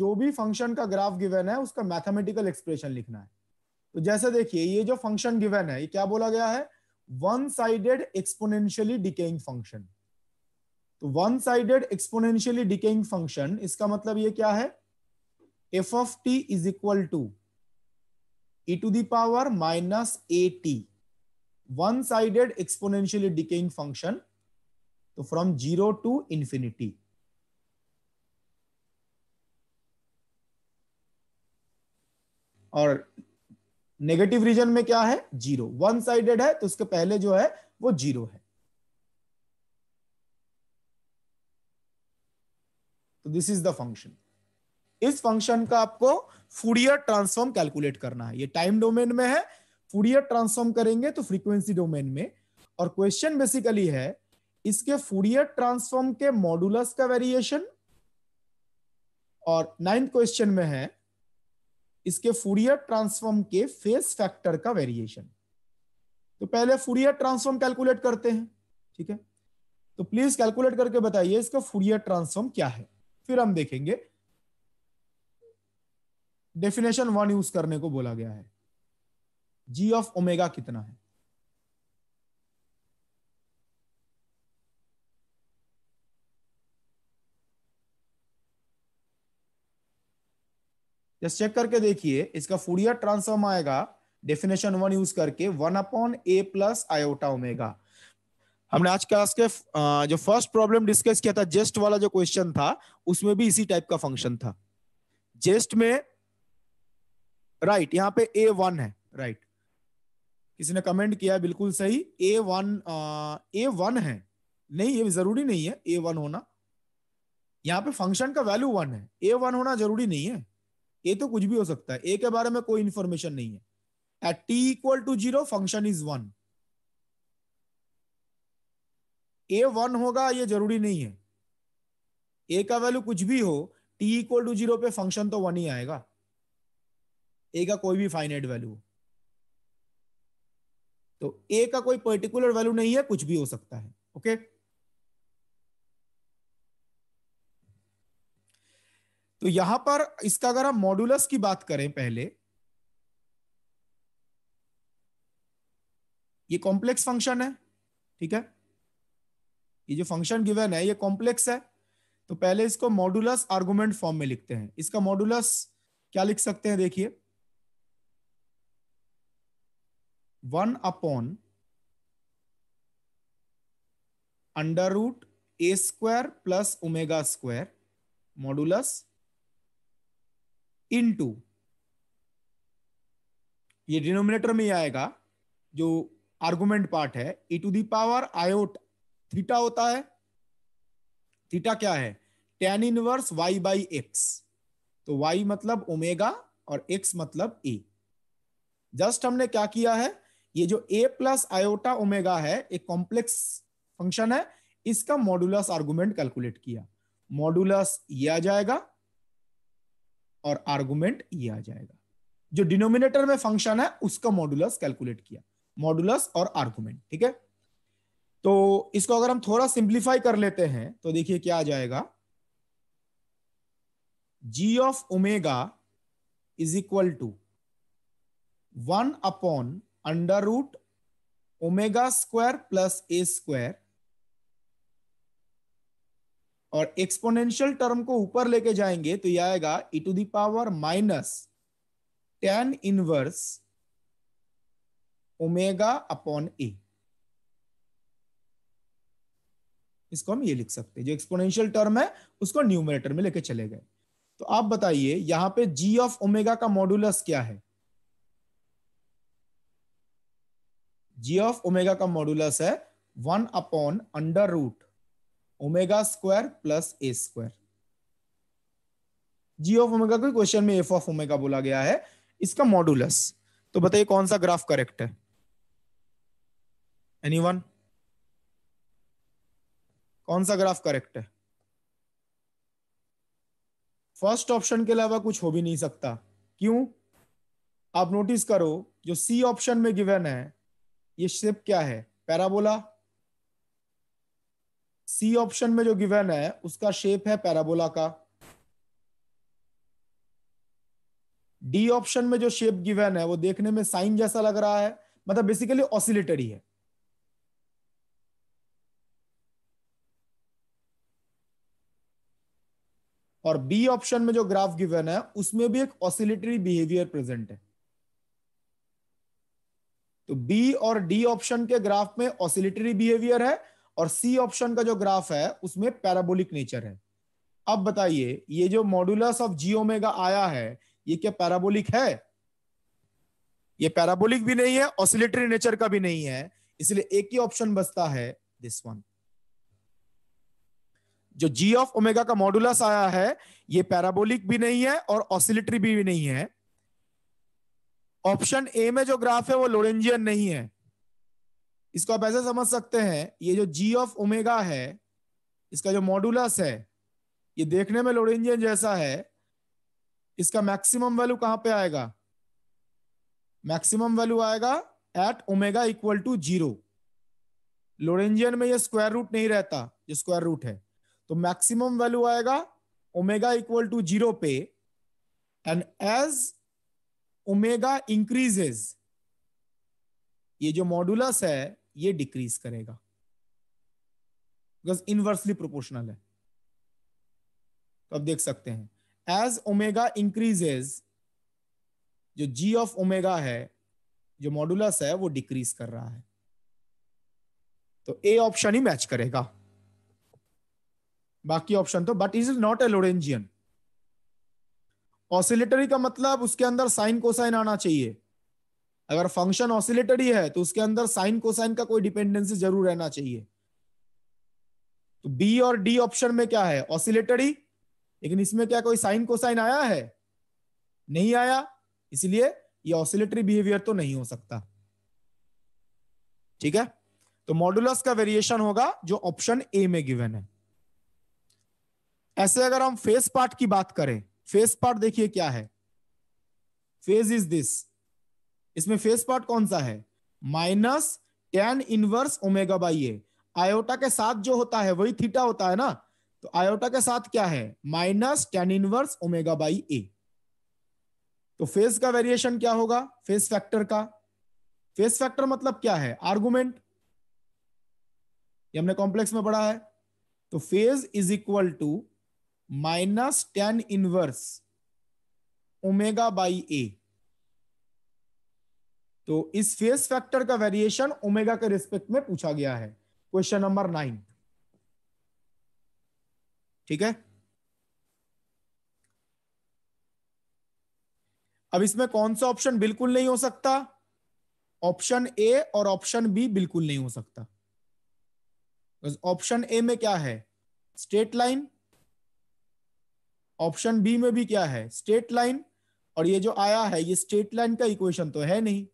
जो भी फंक्शन का ग्राफ गिवन है उसका मैथमेटिकल एक्सप्रेशन लिखना है तो जैसे देखिए ये जो फंक्शन गिवन है ये क्या बोला गया है one sided exponentially decaying function तो one sided exponentially decaying function इसका मतलब ये क्या है f of t is equal to e to the power minus a t one sided exponentially decaying function तो फ्रॉम जीरो टू इंफिनिटी और negative region में क्या है जीरो वन साइडेड है तो उसके पहले जो है वो जीरो है तो दिस इज द फंक्शन इस फंक्शन का आपको फूडियर ट्रांसफॉर्म कैलकुलेट करना है ये टाइम डोमेन में है फूडियर ट्रांसफॉर्म करेंगे तो फ्रीक्वेंसी डोमेन में और क्वेश्चन बेसिकली है इसके फूडियर ट्रांसफॉर्म के मॉडुलस का वेरिएशन और नाइन्थ क्वेश्चन में है इसके फूरियर ट्रांसफॉर्म के फेस फैक्टर का वेरिएशन तो पहले फूरियर ट्रांसफॉर्म कैलकुलेट करते हैं ठीक है तो प्लीज कैलकुलेट करके बताइए इसका फूरियर ट्रांसफॉर्म क्या है फिर हम देखेंगे डेफिनेशन वन यूज करने को बोला गया है जी ऑफ ओमेगा कितना है जस्ट चेक करके देखिए इसका फूडियर ट्रांसफॉर्म आएगा डेफिनेशन वन यूज करके one upon a plus iota omega हमने आज क्लास के जो फर्स्ट प्रॉब्लम डिस्कस किया था जेस्ट वाला जो क्वेश्चन था उसमें भी इसी टाइप का फंक्शन था जेस्ट में राइट right, यहाँ पे ए वन है राइट right. किसी ने कमेंट किया बिल्कुल सही ए वन ए वन है नहीं ये जरूरी नहीं है ए वन होना यहाँ पे फंक्शन का वैल्यू वन है ए वन होना जरूरी नहीं है ए तो कुछ भी हो सकता है ए के बारे में कोई इंफॉर्मेशन नहीं है at t equal to zero function is one a one होगा ये जरूरी नहीं है ए का वैल्यू कुछ भी हो टी इक्वल टू जीरो पे फंक्शन तो वन ही आएगा ए का कोई भी फाइनाइट वैल्यू तो ए का कोई पर्टिकुलर वैल्यू नहीं है कुछ भी हो सकता है ओके okay? तो यहां पर इसका अगर हम मॉड्यूलस की बात करें पहले ये कॉम्प्लेक्स फंक्शन है ठीक है ये जो फंक्शन गिवन है ये कॉम्प्लेक्स है तो पहले इसको मॉड्यूलस आर्गुमेंट फॉर्म में लिखते हैं इसका मॉड्यूलस क्या लिख सकते हैं देखिए one upon under root a square plus omega square modulus into ये डिनोमिनेटर में ही आएगा जो आर्गुमेंट पार्ट है e to the power iota theta होता है थीटा क्या है tan inverse y by x तो वाई मतलब ओमेगा और एक्स मतलब ए जस्ट हमने क्या किया है ये जो ए प्लस आयोटा ओमेगा है एक कॉम्प्लेक्स फंक्शन है इसका मॉडुलस आर्गुमेंट कैलकुलेट किया मॉडुलस ये आ जाएगा और आर्गुमेंट ये आ जाएगा जो डिनोमिनेटर में फंक्शन है उसका मॉडुलस कैलकुलेट किया मॉडुलस और आर्गुमेंट ठीक है तो इसको अगर हम थोड़ा सिंप्लीफाई कर लेते हैं तो देखिए क्या आ जाएगा g of omega is equal to one upon under root omega square plus a square और एक्सपोनेंशियल टर्म को ऊपर लेके जाएंगे तो यह आएगा e to the power minus tan inverse omega upon a इसको हम ये लिख सकते हैं जो एक्सपोनेंशियल टर्म है उसको न्यूमरेटर में लेके चले गए तो आप बताइए यहां पे जी ऑफ ओमेगा का मॉडुलस क्या है जी ऑफ ओमेगा का मॉडुलस है one upon under root omega square plus a square g of omega के क्वेश्चन में एफ ऑफ ओमेगा बोला गया है इसका मॉडुलस तो बताइए कौन सा ग्राफ करेक्ट है वन कौन सा ग्राफ करेक्ट है फर्स्ट ऑप्शन के अलावा कुछ हो भी नहीं सकता क्यों आप नोटिस करो जो सी ऑप्शन में गिवन है ये शेप क्या है पैराबोला सी ऑप्शन में जो गिवन है उसका शेप है पैराबोला का डी ऑप्शन में जो शेप गिवन है वो देखने में साइन जैसा लग रहा है मतलब बेसिकली ऑसिलेटरी है और बी ऑप्शन में जो ग्राफ गिवन है उसमें भी एक ऑसिलेटरी बिहेवियर प्रेजेंट है तो बी और डी ऑप्शन के ग्राफ में ऑसिलेटरी बिहेवियर है और सी ऑप्शन का जो ग्राफ है उसमें पैराबोलिक नेचर है अब बताइए ये जो मॉड्यूलस ऑफ जी ओमेगा आया है ये क्या पैराबोलिक है ये पैराबोलिक भी नहीं है ऑसिलेटरी नेचर का भी नहीं है इसलिए एक ही ऑप्शन बचता है दिस वन जो जी ऑफ ओमेगा का मॉड्यूलस आया है ये पैराबोलिक भी नहीं है और ऑसिलेटरी भी, भी नहीं है ऑप्शन ए में जो ग्राफ है वो लोरेंजियन नहीं है इसको आप ऐसे समझ सकते हैं ये जो जी ऑफ ओमेगा है इसका जो मॉडुलस है ये देखने में लोडेंजियन जैसा है इसका मैक्सिमम वैल्यू कहां पे आएगा मैक्सिमम वैल्यू आएगा at omega equal to zero Lorentzian में ये स्क्वायर रूट नहीं रहता जो स्क्वायर रूट है तो मैक्सिमम वैल्यू आएगा ओमेगा इक्वल टू जीरो पे एंड एज ओमेगा इंक्रीजेज ये जो मॉडुलस है ये डिक्रीज करेगा बिकॉज इनवर्सली प्रोपोर्शनल है तो आप देख सकते हैं एज ओमेगा इंक्रीजेज जो जी ऑफ ओमेगा है जो मॉडुलस है वो डिक्रीज कर रहा है तो ए ऑप्शन ही मैच करेगा बाकी ऑप्शन तो but is is not a Lorentzian oscillatory का मतलब उसके अंदर साइन कोसाइन आना चाहिए अगर फंक्शन ऑसिलेटरी है तो उसके अंदर साइन कोसाइन का कोई डिपेंडेंसी जरूर रहना चाहिए तो बी और डी ऑप्शन में क्या है ऑसिलेटरी लेकिन इसमें क्या कोई साइन कोसाइन आया है नहीं आया इसलिए ये ऑसिलेटरी बिहेवियर तो नहीं हो सकता ठीक है तो मॉडुलस का वेरिएशन होगा जो ऑप्शन ए में गिवन है ऐसे अगर हम फेस पार्ट की बात करें फेस पार्ट देखिए क्या है फेज इज दिस इसमें फेस पार्ट कौन सा है minus tan inverse omega by a iota के साथ जो होता है वही थीटा होता है ना तो आयोटा के साथ क्या है minus tan inverse omega by a तो फेस का वेरिएशन क्या होगा फेस फैक्टर का फेस फैक्टर मतलब क्या है आर्गुमेंट ये हमने कॉम्प्लेक्स में पढ़ा है तो phase is equal to minus tan inverse omega by a तो इस फेस फैक्टर का वेरिएशन ओमेगा के रिस्पेक्ट में पूछा गया है क्वेश्चन नंबर नाइन ठीक है अब इसमें कौन सा ऑप्शन बिल्कुल नहीं हो सकता ऑप्शन ए और ऑप्शन बी बिल्कुल नहीं हो सकता ऑप्शन ए में क्या है स्टेट लाइन ऑप्शन बी में भी क्या है स्टेट लाइन और ये जो आया है ये स्टेट लाइन का इक्वेशन तो है नहीं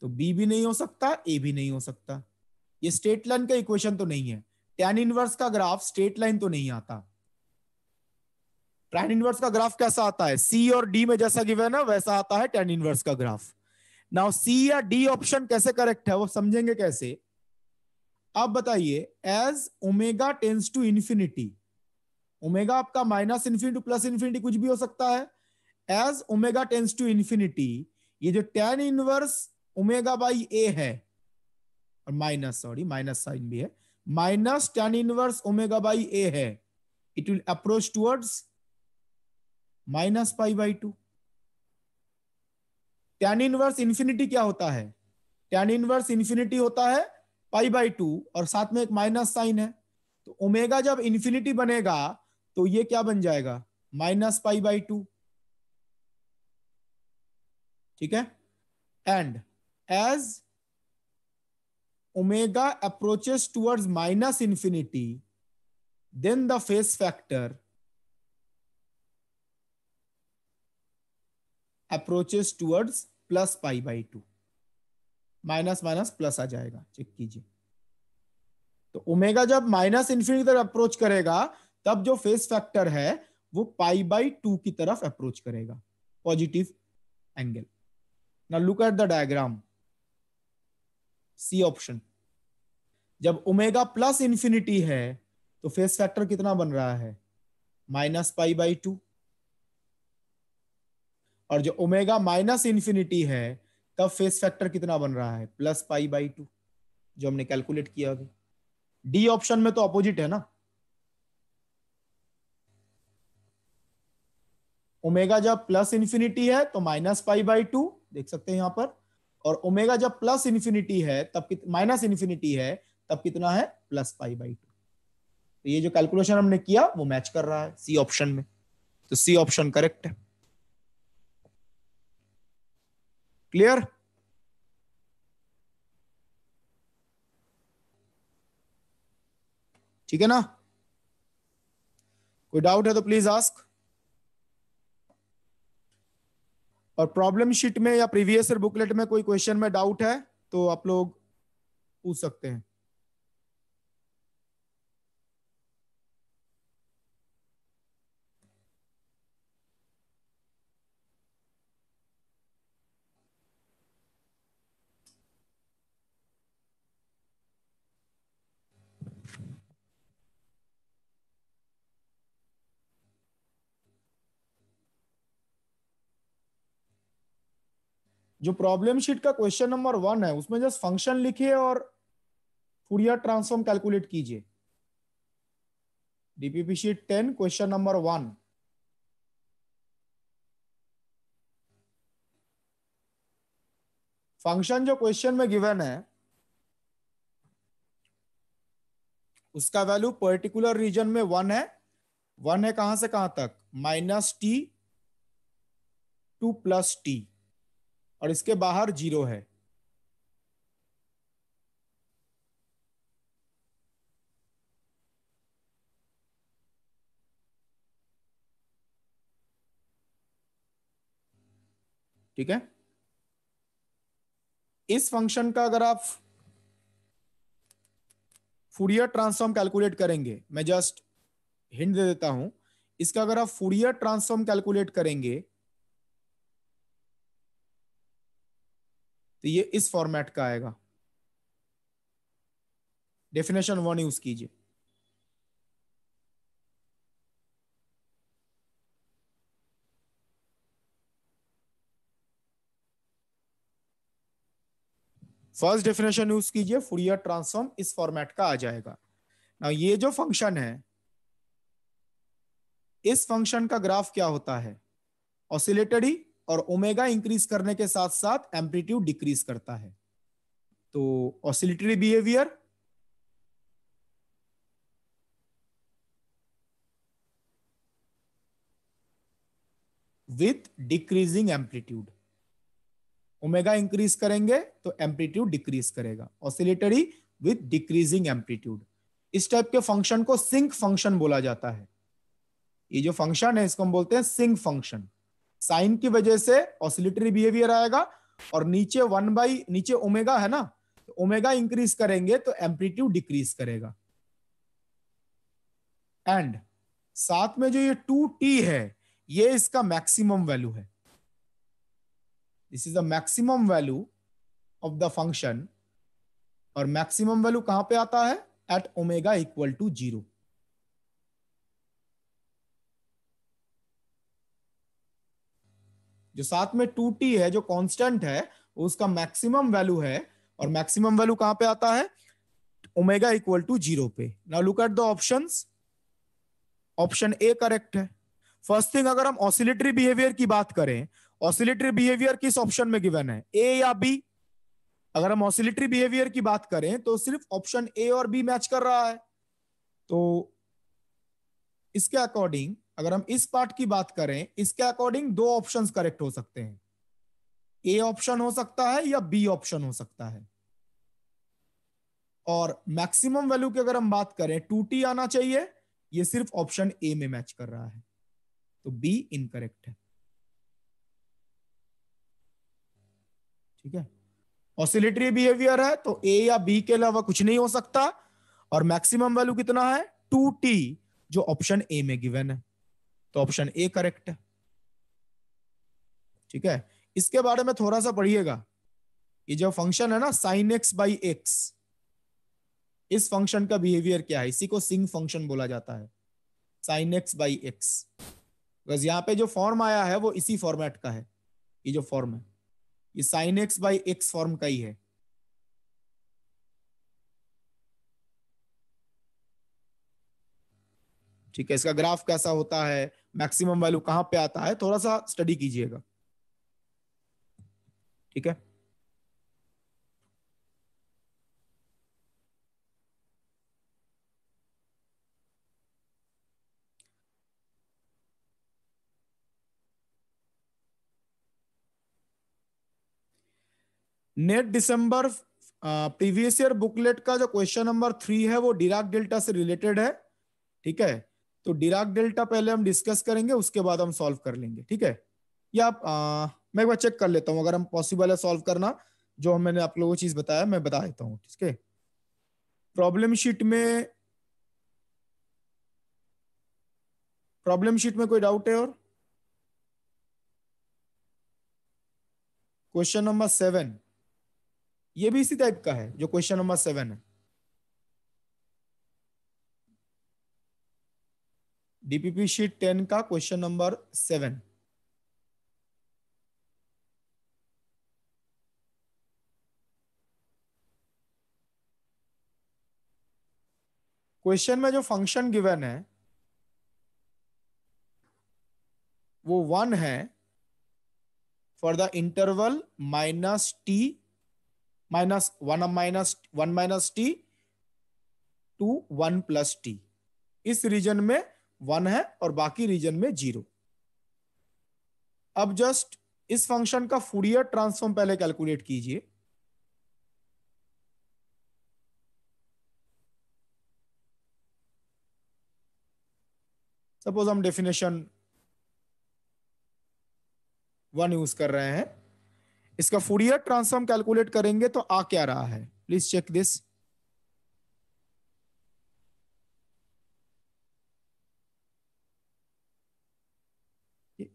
तो बी भी नहीं हो सकता ए भी नहीं हो सकता ये स्टेट लाइन का इक्वेशन तो नहीं है टेन इनवर्स का ग्राफ स्टेट लाइन तो नहीं आता टेन इनवर्स का ग्राफ कैसा आता है सी और डी में जैसा गिवन है वैसा आता है टेन इनवर्स का ग्राफ नाउ सी या डी ऑप्शन कैसे करेक्ट है वो समझेंगे कैसे आप बताइए as omega tends to infinity omega आपका माइनस इंफिनिटी प्लस इंफिनिटी कुछ भी हो सकता है as omega tends to infinity ये जो tan inverse omega by a है और माइनस सॉरी माइनस साइन भी है minus tan inverse omega by a है it will approach towards minus pi by two tan inverse infinity क्या होता है टेन इनवर्स इंफिनिटी होता है पाई बाई टू और साथ में एक माइनस साइन है तो ओमेगा जब इंफिनिटी बनेगा तो ये क्या बन जाएगा माइनस पाई बाई टू ठीक है and as omega approaches towards minus infinity then the phase factor approaches towards plus pi by two minus minus plus आ जाएगा चेक कीजिए तो ओमेगा जब माइनस इन्फिनिटी तरफ अप्रोच करेगा तब जो फेस फैक्टर है वो पाई बाई टू की तरफ अप्रोच करेगा पॉजिटिव एंगल ना look at the diagram C option जब ओमेगा प्लस इंफिनिटी है तो फेस फैक्टर कितना बन रहा है माइनस पाई बाई टू और जो ओमेगा माइनस इंफिनिटी है तब फेस फैक्टर कितना बन रहा है प्लस पाई बाई टू जो हमने कैलकुलेट किया अभी डी ऑप्शन में तो अपोजिट है ना ओमेगा जब प्लस इंफिनिटी है तो माइनस पाई बाई टू देख सकते हैं यहां पर और ओमेगा जब प्लस इन्फिनिटी है तब माइनस इन्फिनिटी है तब कितना है प्लस पाई बाई टू तो ये जो कैलकुलेशन हमने किया वो मैच कर रहा है सी ऑप्शन में तो सी ऑप्शन करेक्ट है क्लियर ठीक है ना कोई डाउट है तो प्लीज आस्क और प्रॉब्लम शीट में या प्रीवियस बुकलेट में कोई क्वेश्चन में डाउट है तो आप लोग पूछ सकते हैं जो प्रॉब्लम शीट का क्वेश्चन नंबर वन है उसमें जस्ट फंक्शन लिखिए और फूरियर ट्रांसफॉर्म कैलकुलेट कीजिए DPP sheet ten question number one function जो क्वेश्चन में गिवन है उसका वैल्यू पर्टिकुलर रीजन में वन है वन है कहां से कहां तक minus t to plus t और इसके बाहर जीरो है ठीक है इस फंक्शन का अगर आप फूरियर ट्रांसफॉर्म कैलकुलेट करेंगे मैं जस्ट हिंट दे देता हूं इसका अगर आप फूरियर ट्रांसफॉर्म कैलकुलेट करेंगे तो ये इस फॉर्मेट का आएगा डेफिनेशन वन यूज कीजिए फर्स्ट डेफिनेशन यूज कीजिए फूरियर ट्रांसफॉर्म इस फॉर्मेट का आ जाएगा ना ये जो फंक्शन है इस फंक्शन का ग्राफ क्या होता है ऑसिलेटरी और ओमेगा इंक्रीज करने के साथ साथ एम्पलीट्यूड डिक्रीज करता है तो oscillatory behaviour with decreasing amplitude omega increase करेंगे तो एम्पलीट्यूड डिक्रीज करेगा ऑसिलेटरी विथ डिक्रीजिंग एम्पलीट्यूड इस टाइप के फंक्शन को सिंक फंक्शन बोला जाता है ये जो फंक्शन है इसको हम बोलते हैं सिंक फंक्शन साइन की वजह से ऑसिलेटरी बिहेवियर आएगा और नीचे वन बाई नीचे ओमेगा है ना ओमेगा तो इंक्रीज करेंगे तो एम्पलीट्यूड डिक्रीज करेगा एंड साथ में जो ये टू टी है ये इसका मैक्सिमम वैल्यू है this is the maximum value of the function और मैक्सिमम वैल्यू कहां पे आता है at omega equal to zero जो साथ में टू टी है जो कांस्टेंट है उसका मैक्सिमम वैल्यू है और मैक्सिमम वैल्यू कहां पे आता है ओमेगा इक्वल टू जीरो पे now look at the options option A correct है फर्स्ट थिंग अगर हम ऑसिलेटरी बिहेवियर की बात करें ऑसिलेटरी बिहेवियर किस ऑप्शन में गिवन है ए या बी अगर हम ऑसिलेटरी बिहेवियर की बात करें तो सिर्फ ऑप्शन ए और बी मैच कर रहा है तो इसके अकॉर्डिंग अगर हम इस पार्ट की बात करें इसके अकॉर्डिंग दो ऑप्शन करेक्ट हो सकते हैं ए ऑप्शन हो सकता है या बी ऑप्शन हो सकता है और मैक्सिमम वैल्यू की अगर हम बात करें टू टी आना चाहिए ये सिर्फ ऑप्शन ए में मैच कर रहा है तो बी इनकरेक्ट है ठीक है ऑसिलेटरी बिहेवियर है तो ए या बी के अलावा कुछ नहीं हो सकता और मैक्सिमम वैल्यू कितना है टू टी जो ऑप्शन ए में गिवन है तो ऑप्शन ए करेक्ट है ठीक है इसके बारे में थोड़ा सा पढ़िएगा ये जो फंक्शन है ना साइन एक्स बाई एक्स इस फंक्शन का बिहेवियर क्या है इसी को सिंग फंक्शन बोला जाता है साइन एक्स बाई एक्स बस यहाँ पे जो फॉर्म आया है वो इसी फॉर्मेट का है ये जो फॉर्म है ये sine x by x form का ही है ठीक है इसका ग्राफ कैसा होता है मैक्सिमम वैल्यू कहां पे आता है थोड़ा सा स्टडी कीजिएगा ठीक है नेट दिसंबर प्रीवियस ईयर बुकलेट का जो क्वेश्चन नंबर थ्री है वो डिराक डेल्टा से रिलेटेड है ठीक है तो डिराक डेल्टा पहले हम डिस्कस करेंगे उसके बाद हम सॉल्व कर लेंगे ठीक है या आप आ, मैं एक बार चेक कर लेता हूँ अगर हम पॉसिबल है सॉल्व करना जो मैंने आप लोगों को चीज बताया मैं बता देता हूँ ठीक है प्रॉब्लम शीट में प्रॉब्लम शीट में कोई डाउट है और क्वेश्चन नंबर सेवन ये भी इसी टाइप का है जो क्वेश्चन नंबर सेवन है डीपीपी शीट टेन का क्वेश्चन नंबर सेवन क्वेश्चन में जो फंक्शन गिवन है वो वन है for the interval minus t minus one minus one minus t two one plus t इस रीजन में वन है और बाकी रीजन में जीरो अब जस्ट इस फंक्शन का फूडियर ट्रांसफॉर्म पहले कैलकुलेट कीजिए सपोज हम डेफिनेशन वन यूज कर रहे हैं इसका फूडियर ट्रांसफॉर्म कैलकुलेट करेंगे तो आ क्या रहा है प्लीज चेक दिस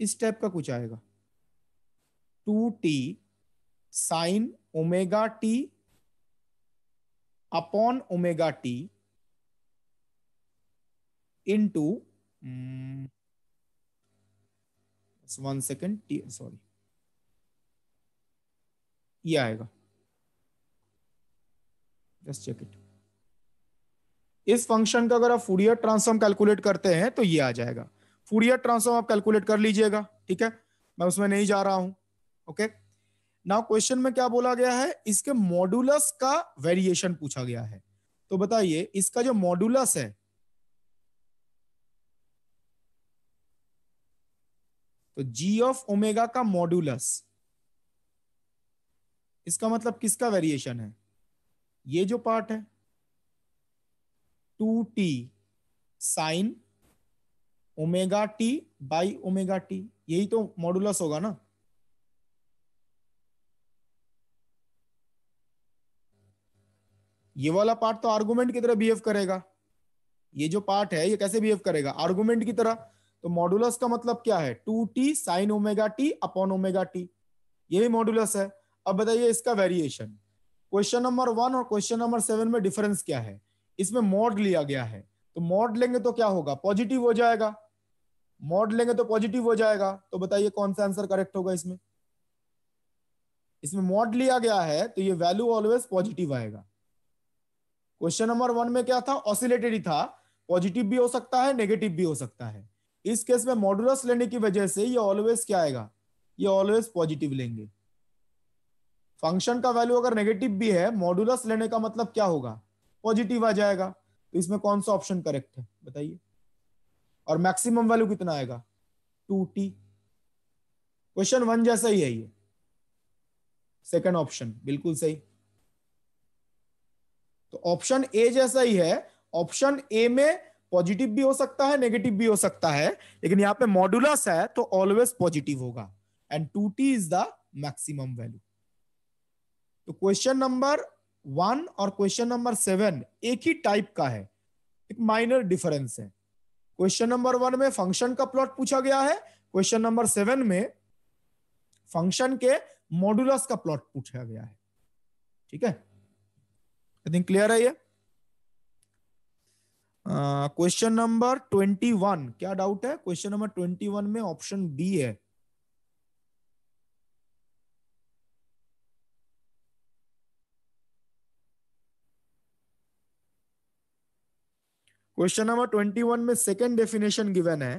इस टाइप का कुछ आएगा two t sine omega t upon omega t two one second t sorry ये आएगा जस्ट चेक इट इस फंक्शन का अगर आप फूडियर ट्रांसफॉर्म कैलकुलेट करते हैं तो ये आ जाएगा फूरियर ट्रांसफॉर्म आप कैलकुलेट कर लीजिएगा ठीक है मैं उसमें नहीं जा रहा हूं ओके नाउ क्वेश्चन में क्या बोला गया है इसके मॉड्यूलस का वेरिएशन पूछा गया है तो बताइए इसका जो मॉड्यूलस है तो जी ऑफ ओमेगा का मॉड्यूलस इसका मतलब किसका वेरिएशन है ये जो पार्ट है two t sine omega t by omega t यही तो मॉडुलस होगा ना ये वाला पार्ट तो आर्गुमेंट की तरह बिहेव करेगा ये जो पार्ट है ये कैसे बिहेव करेगा आर्गुमेंट की तरह तो मॉडुलस का मतलब क्या है two t sine omega t upon omega t ये भी मॉडुलस है अब बताइए इसका वेरिएशन क्वेश्चन नंबर वन और क्वेश्चन नंबर सेवन में डिफरेंस क्या है इसमें मॉड लिया गया है तो मॉड लेंगे तो क्या होगा पॉजिटिव हो जाएगा मॉड लेंगे तो पॉजिटिव हो जाएगा तो बताइए कौन सा आंसर करेक्ट होगा इसमें इसमें मॉड लिया गया है तो ये वैल्यू ऑलवेज पॉजिटिव आएगा क्वेश्चन नंबर वन में क्या था ऑसिलेटेड ही था पॉजिटिव भी हो सकता है नेगेटिव भी हो सकता है इस केस में मॉडुलस लेने की वजह से ये ऑलवेज क्या आएगा ये ऑलवेज पॉजिटिव लेंगे फंक्शन का वैल्यू अगर नेगेटिव भी है मॉडुलस लेने का मतलब क्या होगा पॉजिटिव आ जाएगा तो इसमें कौन सा ऑप्शन करेक्ट है बताइए और मैक्सिमम वैल्यू कितना आएगा टू टी क्वेश्चन वन जैसा ही है ये सेकंड ऑप्शन बिल्कुल सही तो ऑप्शन ए जैसा ही है ऑप्शन ए में पॉजिटिव भी हो सकता है नेगेटिव भी हो सकता है लेकिन यहाँ पे मॉडुलस है तो ऑलवेज पॉजिटिव होगा and two t is the maximum value तो क्वेश्चन नंबर वन और क्वेश्चन नंबर सेवन एक ही टाइप का है एक माइनर डिफरेंस है क्वेश्चन नंबर वन में फंक्शन का प्लॉट पूछा गया है क्वेश्चन नंबर सेवन में फंक्शन के मॉड्यूलस का प्लॉट पूछा गया है ठीक है आई थिंक क्लियर है ये क्वेश्चन नंबर ट्वेंटी वन क्या डाउट है क्वेश्चन नंबर ट्वेंटी वन में ऑप्शन बी है क्वेश्चन नंबर ट्वेंटी वन में सेकेंड डेफिनेशन गिवन है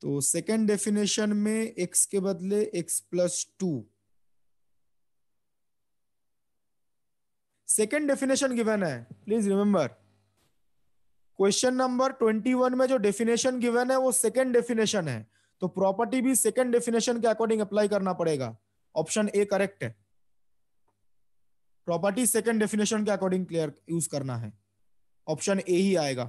तो सेकेंड डेफिनेशन में एक्स के बदले x plus two second definition given है please remember question number twenty one में जो डेफिनेशन गिवन है वो सेकेंड डेफिनेशन है तो प्रॉपर्टी भी सेकेंड डेफिनेशन के अकॉर्डिंग अप्लाई करना पड़ेगा ऑप्शन ए करेक्ट है प्रॉपर्टी सेकेंड डेफिनेशन के अकॉर्डिंग क्लियर यूज करना है ऑप्शन ए ही आएगा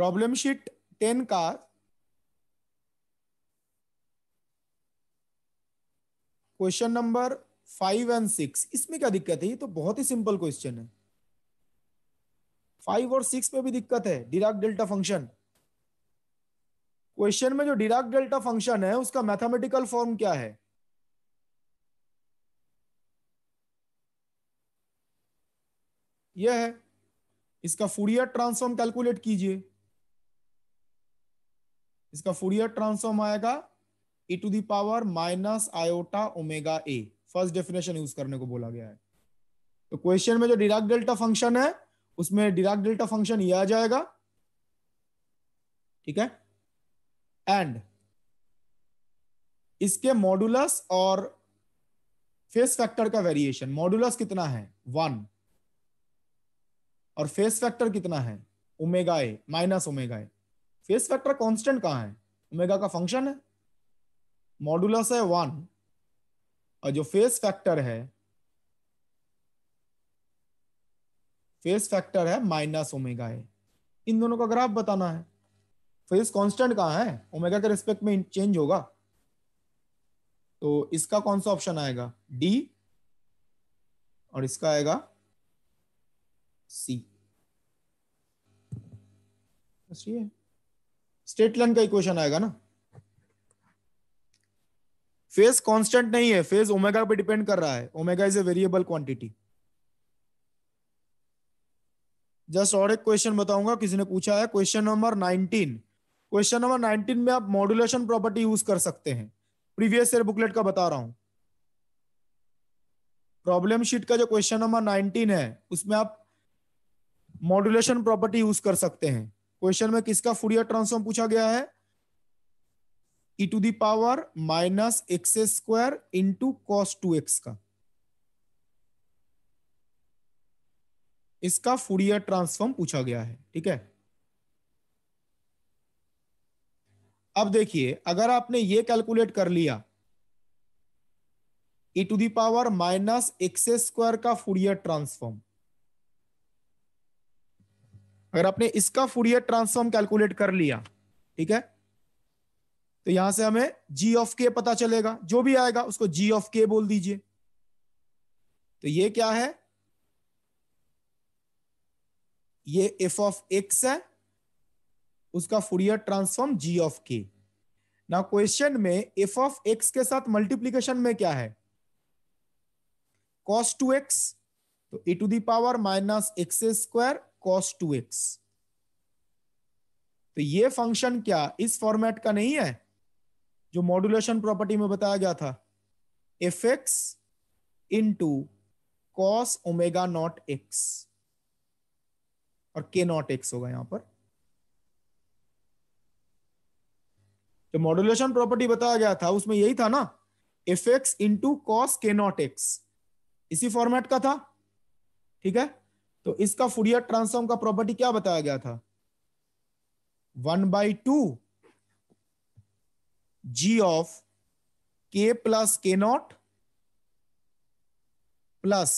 प्रॉब्लम शीट टेन का question number five and six इसमें क्या दिक्कत है ये तो बहुत ही सिंपल क्वेश्चन है फाइव और सिक्स पे भी दिक्कत है डिराक डेल्टा फंक्शन क्वेश्चन में जो डिराक डेल्टा फंक्शन है उसका मैथमेटिकल फॉर्म क्या है यह है इसका फूरियर ट्रांसफॉर्म कैलकुलेट कीजिए इसका फूरियर ट्रांसफॉर्म आएगा e to the power minus iota omega a first definition use करने को बोला गया है तो क्वेश्चन में जो डिराक डेल्टा फंक्शन है उसमें डिराक डेल्टा फंक्शन ये आ जाएगा ठीक है एंड इसके मॉडुलस और फेस फैक्टर का वेरिएशन मॉडुलस कितना है वन और फेस फैक्टर कितना है omega a minus omega a phase factor constant कहाँ है ओमेगा का फंक्शन है मॉडुलस है वन और जो फेस फैक्टर है फेज फैक्टर है माइनस ओमेगा ए इन दोनों का ग्राफ बताना है फेस कांस्टेंट कहाँ है ओमेगा के रिस्पेक्ट में चेंज होगा तो इसका कौन सा ऑप्शन आएगा डी और इसका आएगा सी स्टेट लाइन का इक्वेशन आएगा ना फेज कांस्टेंट नहीं है फेज ओमेगा पे डिपेंड कर रहा है omega is a variable quantity just और एक क्वेश्चन बताऊंगा किसी ने पूछा है question number nineteen question number nineteen में आप मॉड्यूलेशन प्रॉपर्टी यूज कर सकते हैं प्रीवियस ईयर बुकलेट का बता रहा हूं प्रॉब्लम शीट का जो क्वेश्चन नंबर नाइनटीन है उसमें आप मॉड्यूलेशन प्रॉपर्टी यूज कर सकते हैं क्वेश्चन में किसका फूरियर ट्रांसफॉर्म पूछा गया है e to the power minus x square into cos two x का इसका फूरियर ट्रांसफॉर्म पूछा गया है ठीक है अब देखिए अगर आपने ये कैलकुलेट कर लिया e to the power minus x square का फूरियर ट्रांसफॉर्म अगर आपने इसका फूरियर ट्रांसफॉर्म कैलकुलेट कर लिया ठीक है तो यहां से हमें जी ऑफ के पता चलेगा जो भी आएगा उसको जी ऑफ के बोल दीजिए तो ये क्या है ये एफ ऑफ एक्स है उसका फूरियर ट्रांसफॉर्म जी ऑफ के ना क्वेश्चन में एफ ऑफ एक्स के साथ मल्टीप्लीकेशन में क्या है कॉस टू एक्स तो e to the power minus x square cos two x तो ये फंक्शन क्या इस फॉर्मेट का नहीं है जो मॉड्यूलेशन प्रॉपर्टी में बताया गया था f x into cos omega naught x और के नॉट एक्स होगा यहां पर जो मॉड्यूलेशन प्रॉपर्टी बताया गया था उसमें यही था ना f x into cos k naught x इसी फॉर्मेट का था ठीक है तो इसका फूरियर ट्रांसफॉर्म का प्रॉपर्टी क्या बताया गया था one by two g of k plus k naught plus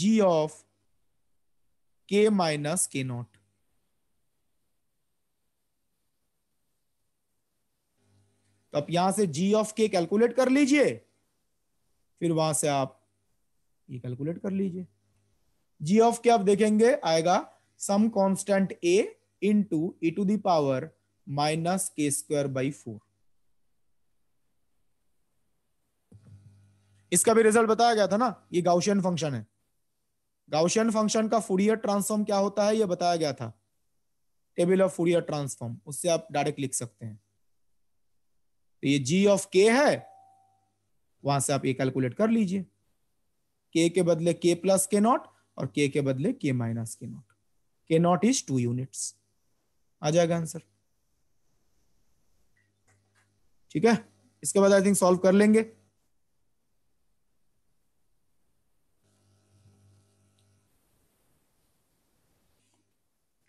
g of k minus k naught तो आप यहां से जी ऑफ के कैलकुलेट कर लीजिए फिर वहां से आप ये कैलकुलेट कर लीजिए जी ऑफ के आप देखेंगे आएगा some constant a into to the power minus k square by four इसका भी रिजल्ट बताया गया था ना ये गाउशियन फंक्शन है गाउशियन फंक्शन का फूरियर ट्रांसफॉर्म क्या होता है ये बताया गया था टेबल ऑफ फूरियर ट्रांसफॉर्म उससे आप डायरेक्ट लिख सकते हैं तो ये जी ऑफ के है वहां से आप ये कैलकुलेट कर लीजिए के के बदले के प्लस के नॉट और के के बदले के minus k naught k naught is two units आ जाएगा आंसर ठीक है इसके बाद आई थिंक सॉल्व कर लेंगे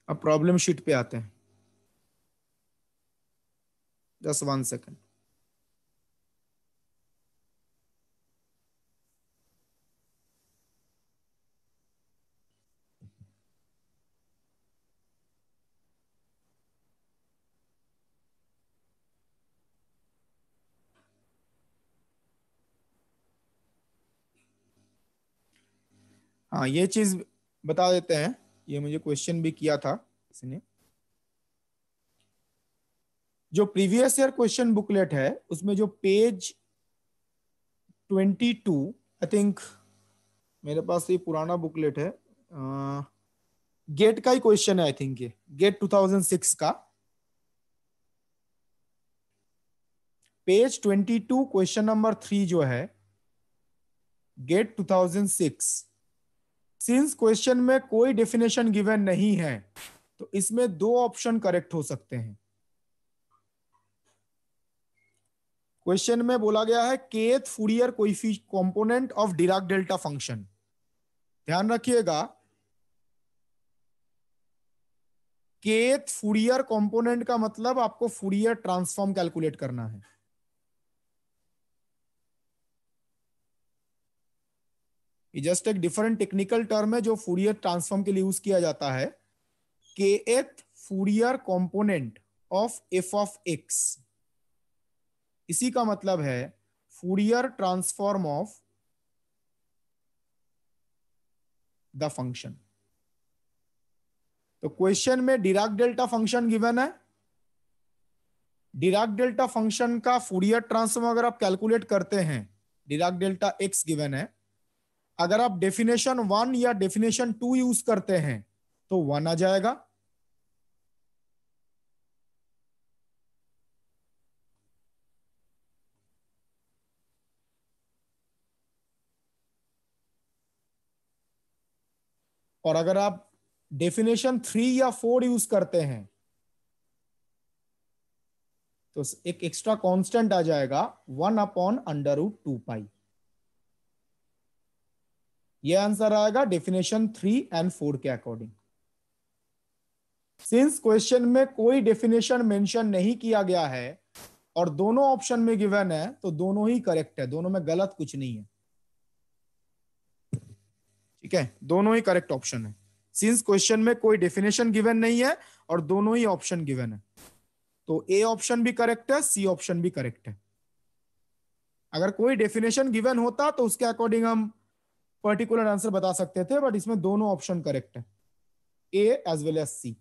अब प्रॉब्लम शीट पे आते हैं जस्ट वन सेकेंड हाँ ये चीज बता देते हैं ये मुझे क्वेश्चन भी किया था इसने जो प्रीवियस ईयर क्वेश्चन बुकलेट है उसमें जो पेज 22 आई थिंक मेरे पास ये पुराना बुकलेट है आ, गेट का ही क्वेश्चन है आई थिंक ये गेट 2006 का पेज 22 क्वेश्चन नंबर थ्री जो है गेट 2006 सिंस क्वेश्चन में कोई डेफिनेशन गिवन नहीं है तो इसमें दो ऑप्शन करेक्ट हो सकते हैं क्वेश्चन में बोला गया है केथ फूरियर कोई component of Dirac delta function ध्यान रखिएगा केथ फूरियर कॉम्पोनेंट का मतलब आपको फूरियर ट्रांसफॉर्म कैलकुलेट करना है ये जस्ट एक डिफरेंट टेक्निकल टर्म है जो फूरियर ट्रांसफॉर्म के लिए यूज किया जाता है kth Fourier component of f of x इसी का मतलब है Fourier transform of the function तो क्वेश्चन में डिराक डेल्टा फंक्शन गिवन है डिराक डेल्टा फंक्शन का फूरियर ट्रांसफॉर्म अगर आप कैलकुलेट करते हैं डिराक डेल्टा एक्स गिवन है अगर आप डेफिनेशन वन या डेफिनेशन टू यूज करते हैं तो वन आ जाएगा और अगर आप डेफिनेशन थ्री या फोर यूज करते हैं तो एक एक्स्ट्रा कांस्टेंट आ जाएगा one upon under root two pi ये आंसर आएगा डेफिनेशन थ्री एंड फोर के अकॉर्डिंग सिंस क्वेश्चन में कोई डेफिनेशन मेंशन नहीं किया गया है और दोनों ऑप्शन में गिवन है तो दोनों ही करेक्ट है दोनों में गलत कुछ नहीं है ठीक है दोनों ही करेक्ट ऑप्शन है सिंस क्वेश्चन में कोई डेफिनेशन गिवन नहीं है और दोनों ही ऑप्शन गिवन है तो ए ऑप्शन भी करेक्ट है सी ऑप्शन भी करेक्ट है अगर कोई डेफिनेशन गिवन होता तो उसके अकॉर्डिंग हम पर्टिकुलर आंसर बता सकते थे बट इसमें दोनों ऑप्शन करेक्ट है A as well as C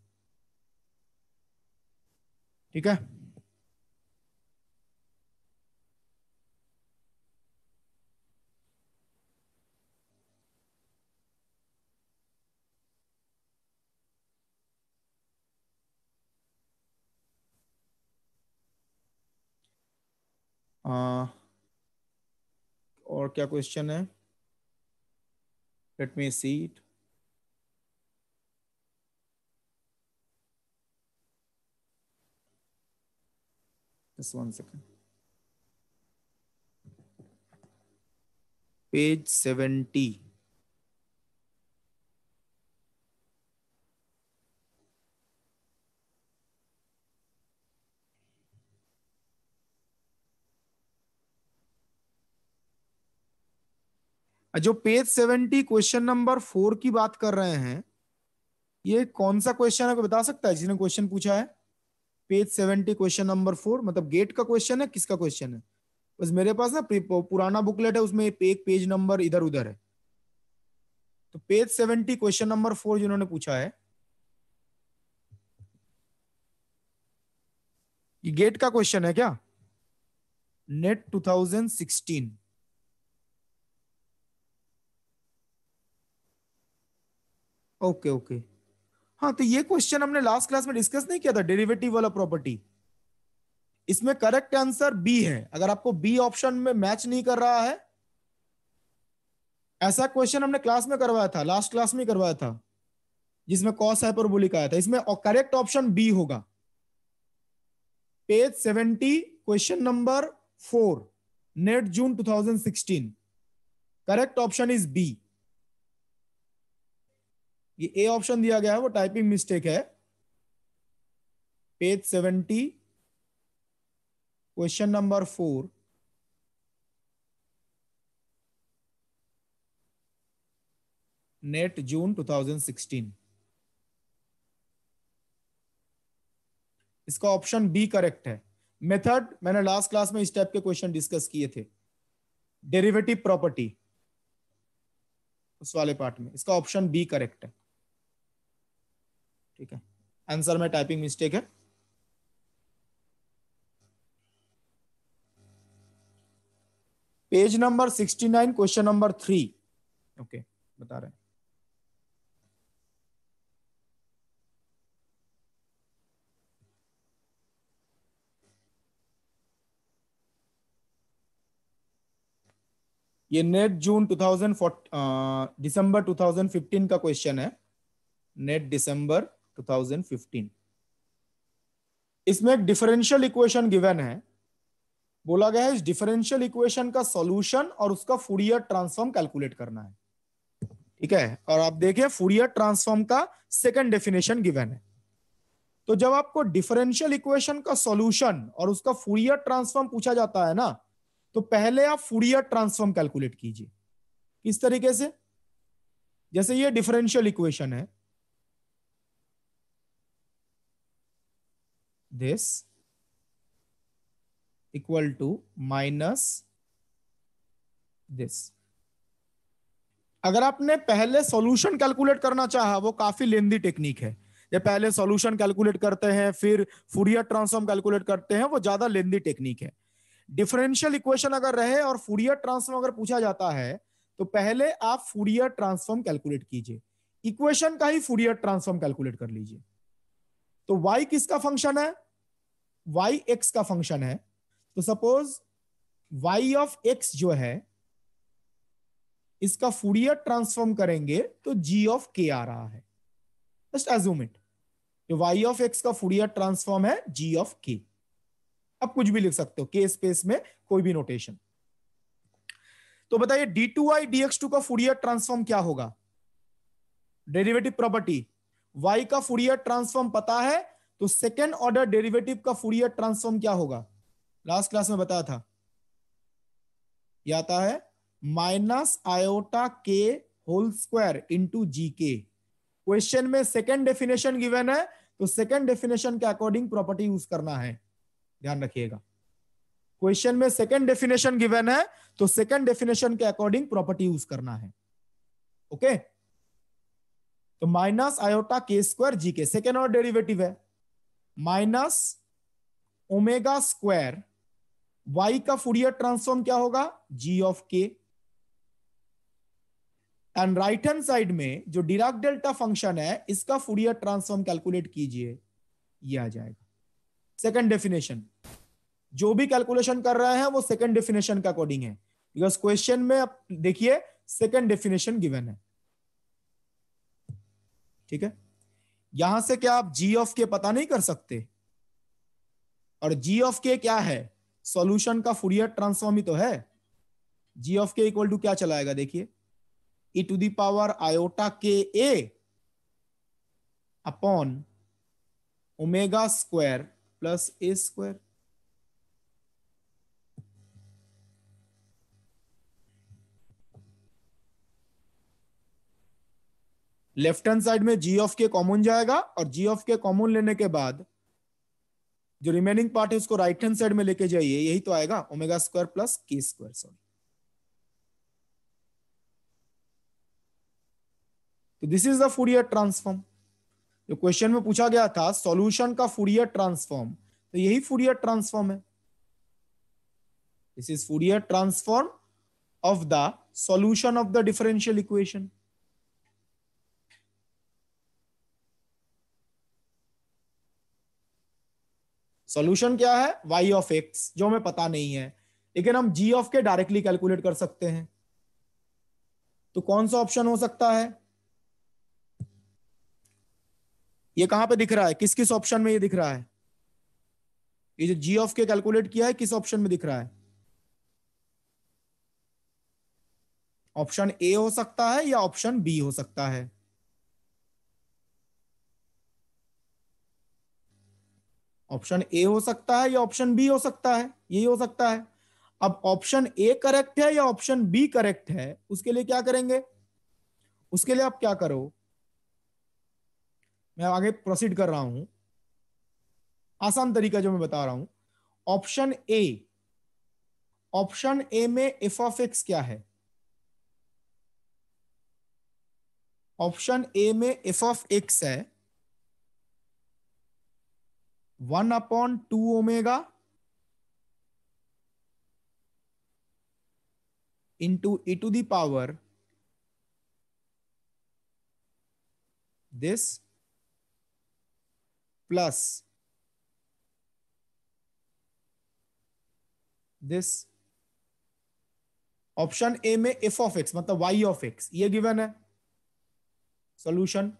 ठीक है और क्या क्वेश्चन है Let me see it. Just one second. Page 70. जो page seventy question number four की बात कर रहे हैं ये कौन सा क्वेश्चन है कोई बता सकता है जिसने क्वेश्चन पूछा है page seventy question number four मतलब गेट का क्वेश्चन है किसका क्वेश्चन है बस मेरे पास ना पुराना बुकलेट है उसमें एक पेज नंबर इधर उधर है तो page seventy question number four जिन्होंने पूछा है ये गेट का क्वेश्चन है क्या नेट 2016 ओके ओके हाँ तो ये क्वेश्चन हमने लास्ट क्लास में डिस्कस नहीं किया था डेरिवेटिव वाला प्रॉपर्टी इसमें करेक्ट आंसर बी है अगर आपको बी ऑप्शन में मैच नहीं कर रहा है ऐसा क्वेश्चन हमने क्लास में करवाया था लास्ट क्लास में करवाया था जिसमें कॉस बोली आया था इसमें करेक्ट ऑप्शन बी होगा page seventy question number four NET June two correct option is B ये ए ऑप्शन दिया गया है वो टाइपिंग मिस्टेक है page seventy question number four NET June 2016 इसका ऑप्शन बी करेक्ट है मेथड मैंने लास्ट क्लास में इस टाइप के क्वेश्चन डिस्कस किए थे डेरिवेटिव प्रॉपर्टी उस वाले पार्ट में इसका ऑप्शन बी करेक्ट है ठीक है आंसर में टाइपिंग मिस्टेक है page number sixty nine question number three okay बता रहे हैं ये नेट जून 2004 दिसंबर 2015 का क्वेश्चन है नेट दिसंबर 2015 इसमें एक डिफरेंशियल इक्वेशन गिवन है बोला गया है इस डिफरेंशियल इक्वेशन का सॉल्यूशन और उसका फूरियर ट्रांसफॉर्म कैलकुलेट करना है ठीक है और आप देखिए फूरियर ट्रांसफॉर्म का सेकंड डेफिनेशन गिवन है तो जब आपको डिफरेंशियल इक्वेशन का सॉल्यूशन और उसका फूरियर ट्रांसफॉर्म पूछा जाता है ना तो पहले आप फूरियर ट्रांसफॉर्म कैलकुलेट कीजिए किस तरीके से जैसे ये डिफरेंशियल इक्वेशन है this equal to minus this अगर आपने पहले सॉल्यूशन कैलकुलेट करना चाहा वो काफी लेंदी टेक्निक है जब पहले सॉल्यूशन कैलकुलेट करते हैं फिर फूरियर ट्रांसफॉर्म कैलकुलेट करते हैं वो ज्यादा लेंदी टेक्निक है डिफरेंशियल इक्वेशन अगर रहे और फूरियर ट्रांसफॉर्म अगर पूछा जाता है तो पहले आप फूरियर ट्रांसफॉर्म कैलकुलेट कीजिए इक्वेशन का ही फूरियर ट्रांसफॉर्म कैलकुलेट कर लीजिए तो वाई किसका फंक्शन है वाई एक्स का फंक्शन है तो सपोज वाई ऑफ एक्स जो है इसका फूडियर ट्रांसफॉर्म करेंगे तो जी ऑफ के आ रहा है जस्ट एज्यूम इट जो वाई ऑफ एक्स का फूडियर ट्रांसफॉर्म है जी ऑफ के अब कुछ भी लिख सकते हो के स्पेस में कोई भी नोटेशन तो बताइए d two y d x two का फूडियर ट्रांसफॉर्म क्या होगा डेरिवेटिव प्रॉपर्टी वाई का फूडियर ट्रांसफॉर्म पता है तो सेकेंड ऑर्डर डेरिवेटिव का फूरियर ट्रांसफॉर्म क्या होगा लास्ट क्लास में बताया था यह आता है minus iota k whole square into g k question में सेकेंड डेफिनेशन गिवन है तो सेकेंड डेफिनेशन के अकॉर्डिंग प्रॉपर्टी यूज करना है ध्यान रखिएगा क्वेश्चन में सेकेंड डेफिनेशन गिवन है तो सेकेंड डेफिनेशन के अकॉर्डिंग प्रॉपर्टी यूज करना है ओके okay? तो minus iota k square g k second और डेरिवेटिव है माइनस ओमेगा स्क्वायर वाई का फूरियर ट्रांसफॉर्म क्या होगा g of k and right hand side में जो डिराक डेल्टा फंक्शन है इसका फूरियर ट्रांसफॉर्म कैलकुलेट कीजिए ये आ जाएगा सेकंड डेफिनेशन जो भी कैलकुलेशन कर रहे हैं वो सेकंड डेफिनेशन का अकॉर्डिंग है बिकॉज क्वेश्चन में आप देखिए सेकंड डेफिनेशन गिवन है ठीक है यहां से क्या आप जी ऑफ के पता नहीं कर सकते और जी ऑफ के क्या है सॉल्यूशन का फूरियर ट्रांसफॉर्म ही तो है g of k equal to क्या चलाएगा देखिए e to the power iota k a upon omega square plus a square left hand side में जी ऑफ के कॉमन जाएगा और जी ऑफ के कॉमन लेने के बाद जो रिमेनिंग पार्ट है उसको राइट हैंड साइड में लेके जाइए यही तो आएगा omega square plus k square sorry तो this is the Fourier transform जो क्वेश्चन में पूछा गया था सॉल्यूशन का फूरियर ट्रांसफॉर्म तो यही फूरियर ट्रांसफॉर्म है this is Fourier transform of the solution of the differential equation solution क्या है वाई ऑफ एक्स जो हमें पता नहीं है लेकिन हम g of k directly calculate कर सकते हैं तो कौन सा ऑप्शन हो सकता है ये कहां पे दिख रहा है किस किस ऑप्शन में ये दिख रहा है ये जो जी ऑफ के कैलकुलेट किया है किस ऑप्शन में दिख रहा है ऑप्शन ए हो सकता है या ऑप्शन बी हो सकता है ऑप्शन ए हो सकता है या ऑप्शन बी हो सकता है यही हो सकता है अब ऑप्शन ए करेक्ट है या ऑप्शन बी करेक्ट है उसके लिए क्या करेंगे उसके लिए आप क्या करो मैं आगे प्रोसीड कर रहा हूं आसान तरीका जो मैं बता रहा हूं ऑप्शन ए ऑप्शन ए में एफ ऑफ एक्स क्या है ऑप्शन ए में एफ ऑफ एक्स है one upon two omega into e to the power this plus this option A में एफ ऑफ एक्स मतलब वाई ऑफ एक्स ये given है solution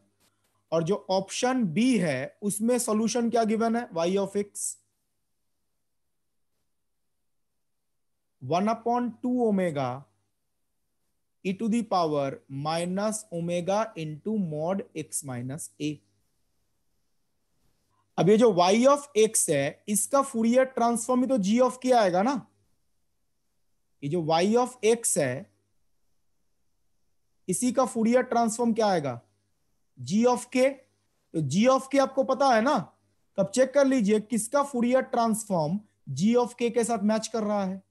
और जो ऑप्शन बी है उसमें सॉल्यूशन क्या गिवन है y of x one upon two omega e to the power minus omega into mod x minus a अब ये जो वाई ऑफ एक्स है इसका फूरियर ट्रांसफॉर्म ही तो जी ऑफ क्या आएगा ना ये जो वाई ऑफ एक्स है इसी का फूरियर ट्रांसफॉर्म क्या आएगा जी ऑफ के तो जी ऑफ के आपको पता है ना तो आप चेक कर लीजिए किसका फूरियर ट्रांसफॉर्म जी ऑफ के के साथ मैच कर रहा है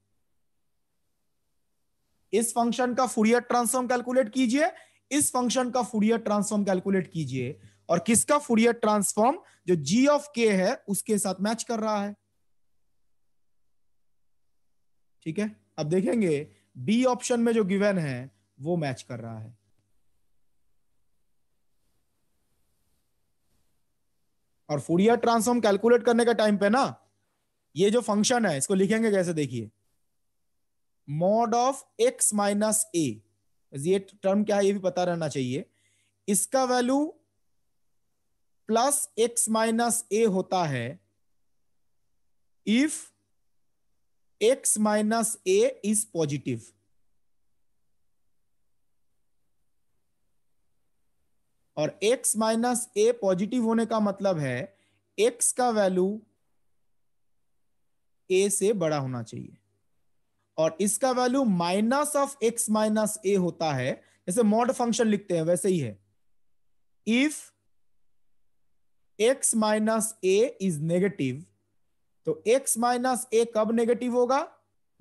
इस फंक्शन का फूरियर ट्रांसफॉर्म कैलकुलेट कीजिए इस फंक्शन का फूरियर ट्रांसफॉर्म कैलकुलेट कीजिए और किसका फूरियर ट्रांसफॉर्म जो जी ऑफ के है उसके साथ मैच कर रहा है ठीक है अब देखेंगे बी ऑप्शन में जो गिवन है वो मैच कर रहा है और फूरियर ट्रांसफॉर्म कैलकुलेट करने का टाइम पे ना ये जो फंक्शन है इसको लिखेंगे कैसे देखिए mod of x minus a ये टर्म क्या है ये भी पता रहना चाहिए इसका value plus x minus a होता है if x minus a is positive और x माइनस ए पॉजिटिव होने का मतलब है x का वैल्यू ए से बड़ा होना चाहिए और इसका value minus of x minus a होता है जैसे मॉड फंक्शन लिखते हैं वैसे ही है if x minus a is negative तो एक्स माइनस ए कब नेगेटिव होगा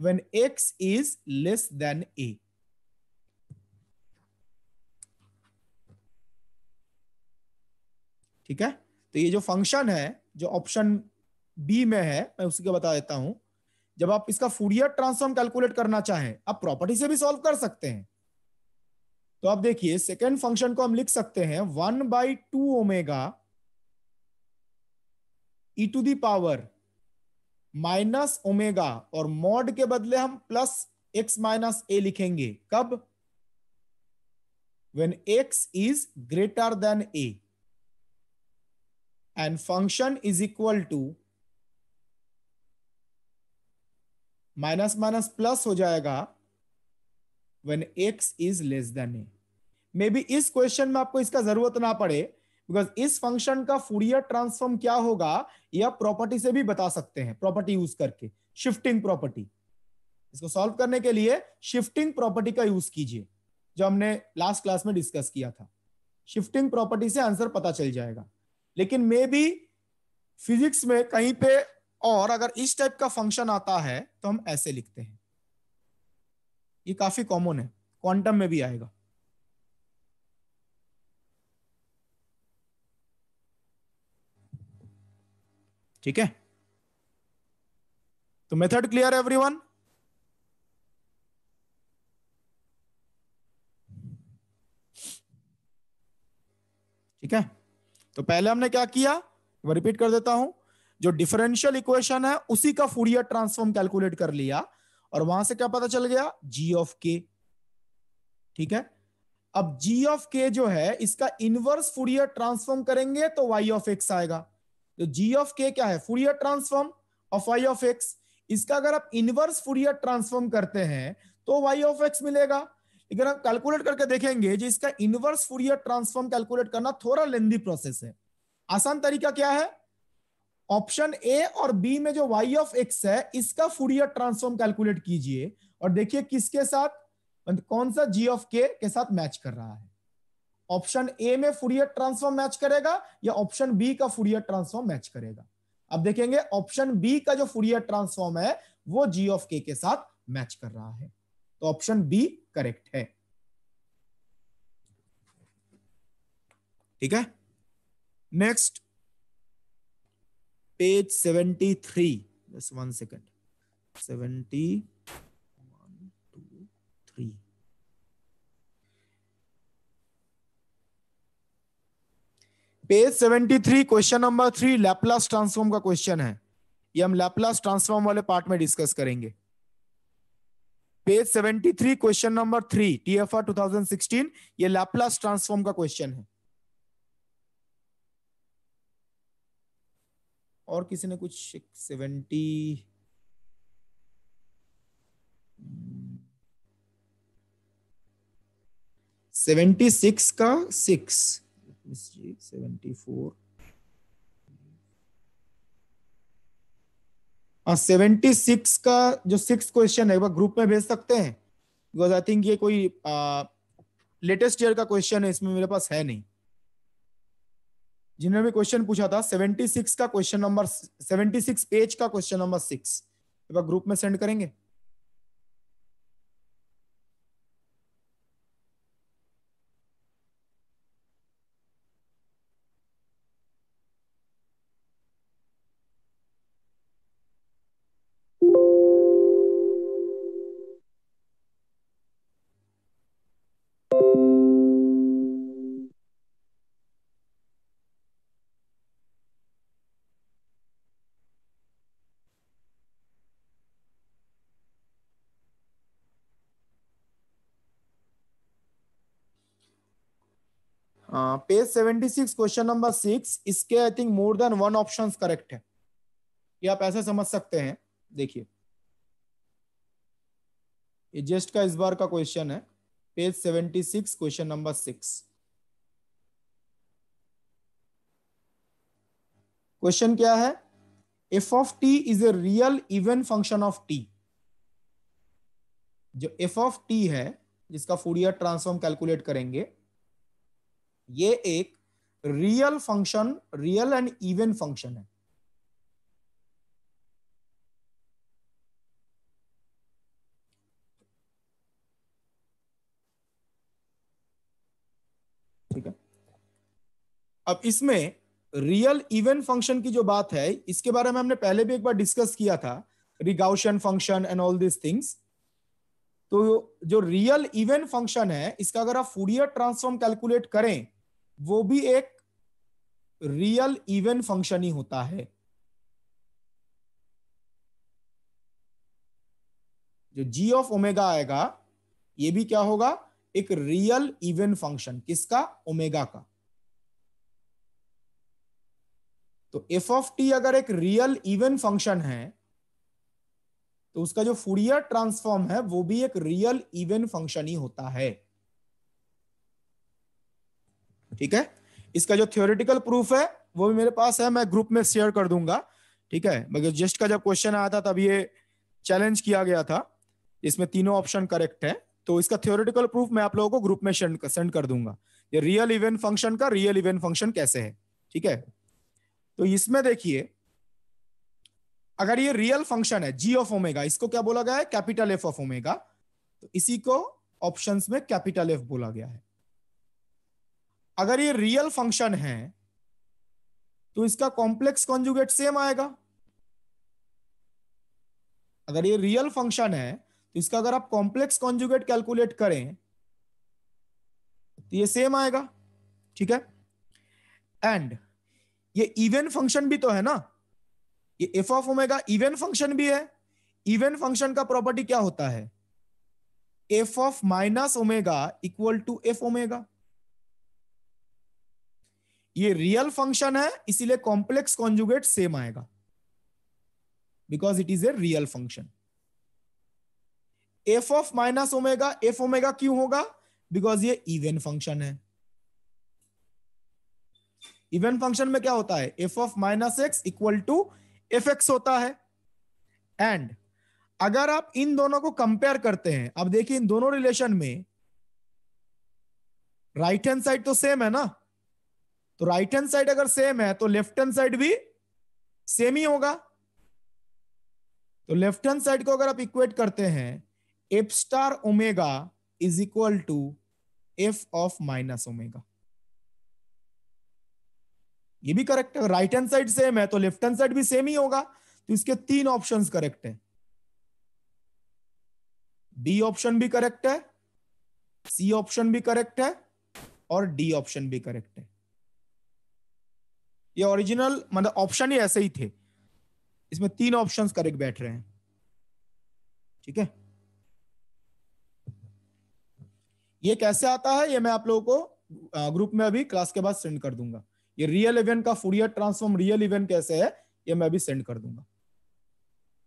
when x is less than a ठीक है तो ये जो फंक्शन है जो ऑप्शन बी में है मैं उसके बता देता हूं जब आप इसका फूडियर ट्रांसफॉर्म कैलकुलेट करना चाहें आप प्रॉपर्टी से भी सॉल्व कर सकते हैं तो आप देखिए सेकेंड फंक्शन को हम लिख सकते हैं one by two omega e to the power minus omega और मॉड के बदले हम प्लस एक्स माइनस ए लिखेंगे कब when x is greater than a and function is equal to minus minus plus हो जाएगा when x is less than a maybe इस question में आपको इसका जरूरत ना पड़े बिकॉज इस फंक्शन का फूरियर ट्रांसफॉर्म क्या होगा यह प्रॉपर्टी से भी बता सकते हैं प्रॉपर्टी यूज करके शिफ्टिंग प्रॉपर्टी इसको सॉल्व करने के लिए शिफ्टिंग प्रॉपर्टी का यूज कीजिए जो हमने लास्ट क्लास में डिस्कस किया था शिफ्टिंग प्रॉपर्टी से आंसर पता चल जाएगा लेकिन मे बी फिजिक्स में कहीं पे और अगर इस टाइप का फंक्शन आता है तो हम ऐसे लिखते हैं ये काफी कॉमन है क्वांटम में भी आएगा ठीक है तो मेथड क्लियर है एवरीवन ठीक है तो पहले हमने क्या किया रिपीट कर देता हूं जो डिफरेंशियल इक्वेशन है उसी का फूरियर ट्रांसफॉर्म कैलकुलेट कर लिया और वहां से क्या पता चल गया जी ऑफ के ठीक है अब जी ऑफ के जो है इसका इनवर्स फूरियर ट्रांसफॉर्म करेंगे तो वाई ऑफ एक्स आएगा तो जी ऑफ के क्या है Fourier transform of y of x इसका अगर आप इनवर्स फूरियर ट्रांसफॉर्म करते हैं तो वाई ऑफ एक्स मिलेगा लेकिन हम कैलकुलेट करके देखेंगे जो इसका इनवर्स फूरियर ट्रांसफॉर्म कैलकुलेट करना थोड़ा लेंदी प्रोसेस है आसान तरीका क्या है ऑप्शन ए और बी में जो वाई ऑफ एक्स है इसका फूरियर ट्रांसफॉर्म कैलकुलेट कीजिए और देखिए किसके साथ मतलब कौन सा जी ऑफ के के साथ मैच कर रहा है ऑप्शन ए में फूरियर ट्रांसफॉर्म मैच करेगा या ऑप्शन बी का फूरियर ट्रांसफॉर्म मैच करेगा अब देखेंगे ऑप्शन बी का जो फूरियर ट्रांसफॉर्म है वो जी ऑफ के के साथ मैच कर रहा है तो ऑप्शन बी करेक्ट है ठीक है next page seventy three just one second seventy one two three page seventy three question number three Laplace transform का क्वेश्चन है ये हम लैपलास ट्रांसफॉर्म वाले पार्ट में डिस्कस करेंगे page 73 question number three TFR 2016 ये लैपलास ट्रांसफॉर्म का question है और किसी ने कुछ 70 76 का six seventy four seventy six का जो सिक्स क्वेश्चन है वह ग्रुप में भेज सकते हैं बिकॉज आई थिंक ये कोई लेटेस्ट ईयर का क्वेश्चन है इसमें मेरे पास है नहीं जिन्होंने भी क्वेश्चन पूछा था सेवेंटी सिक्स का question number seventy six page का क्वेश्चन नंबर सिक्स ग्रुप में सेंड करेंगे page seventy six question number six इसके I think more than one option correct है ये आप ऐसे समझ सकते हैं देखिए जेस्ट का इस बार का क्वेश्चन है page seventy six question number six question क्या है f of t is a real event function of t जो एफ ऑफ टी है जिसका फूडियर ट्रांसफॉर्म कैलकुलेट करेंगे ये एक real function real and even function है ठीक है अब इसमें रियल इवन फंक्शन की जो बात है इसके बारे में हमने पहले भी एक बार डिस्कस किया था रिगाउशन function and all this things तो जो रियल इवेंट फंक्शन है इसका अगर आप फूडियर ट्रांसफॉर्म कैलकुलेट करें वो भी एक रियल इवन फंक्शन ही होता है जो जी ऑफ ओमेगा आएगा ये भी क्या होगा एक रियल इवन फंक्शन किसका ओमेगा का तो एफ ऑफ टी अगर एक रियल इवन फंक्शन है तो उसका जो फूरियर ट्रांसफॉर्म है वो भी एक रियल इवन फंक्शन ही होता है ठीक है इसका जो थियोरिटिकल प्रूफ है वो भी मेरे पास है मैं ग्रुप में शेयर कर दूंगा ठीक है मगर जस्ट का जब क्वेश्चन आया था तब ये चैलेंज किया गया था इसमें तीनों ऑप्शन करेक्ट है तो इसका थियोरिटिकल प्रूफ मैं आप लोगों को ग्रुप में सेंड कर दूंगा ये रियल इवेंट फंक्शन का रियल इवेंट फंक्शन कैसे है ठीक है तो इसमें देखिए अगर ये रियल फंक्शन है जी ऑफ ओमेगा इसको क्या बोला गया है कैपिटल एफ ऑफ ओमेगा तो इसी को ऑप्शंस में कैपिटल एफ बोला गया है अगर ये रियल फंक्शन है तो इसका कॉम्प्लेक्स कॉन्जुगेट सेम आएगा अगर ये रियल फंक्शन है तो इसका अगर आप कॉम्प्लेक्स कॉन्जुगेट कैलकुलेट करें तो ये सेम आएगा ठीक है एंड ये इवन फंक्शन भी तो है ना ये f of omega even function भी है इवन फंक्शन का प्रॉपर्टी क्या होता है f of minus omega equal to f omega ये रियल फंक्शन है इसीलिए कॉम्प्लेक्स कॉन्जुगेट सेम आएगा because it is a real function f of minus omega f omega क्यों होगा बिकॉज ये इवेन फंक्शन है इवेन फंक्शन में क्या होता है f of minus x equal to f x होता है एंड अगर आप इन दोनों को कंपेयर करते हैं अब देखिए इन दोनों रिलेशन में राइट हैंड साइड तो सेम है ना तो राइट हैंड साइड अगर सेम है तो लेफ्ट हैंड साइड भी सेम ही होगा तो लेफ्ट हैंड साइड को अगर आप इक्वेट करते हैं f star omega is equal to f of minus omega ये भी करेक्ट है राइट हैंड साइड सेम है तो लेफ्ट हैंड साइड भी सेम ही होगा तो इसके तीन ऑप्शन करेक्ट है बी ऑप्शन भी करेक्ट है सी ऑप्शन भी करेक्ट है और डी ऑप्शन भी करेक्ट है ये ओरिजिनल मतलब ऑप्शन ही ऐसे ही थे इसमें तीन ऑप्शंस करेक्ट बैठ रहे हैं ठीक है ये कैसे आता है ये मैं आप लोगों को ग्रुप में अभी क्लास के बाद सेंड कर दूंगा ये रियल इवेंट का फूरियर ट्रांसफॉर्म रियल इवेंट कैसे है ये मैं अभी सेंड कर दूंगा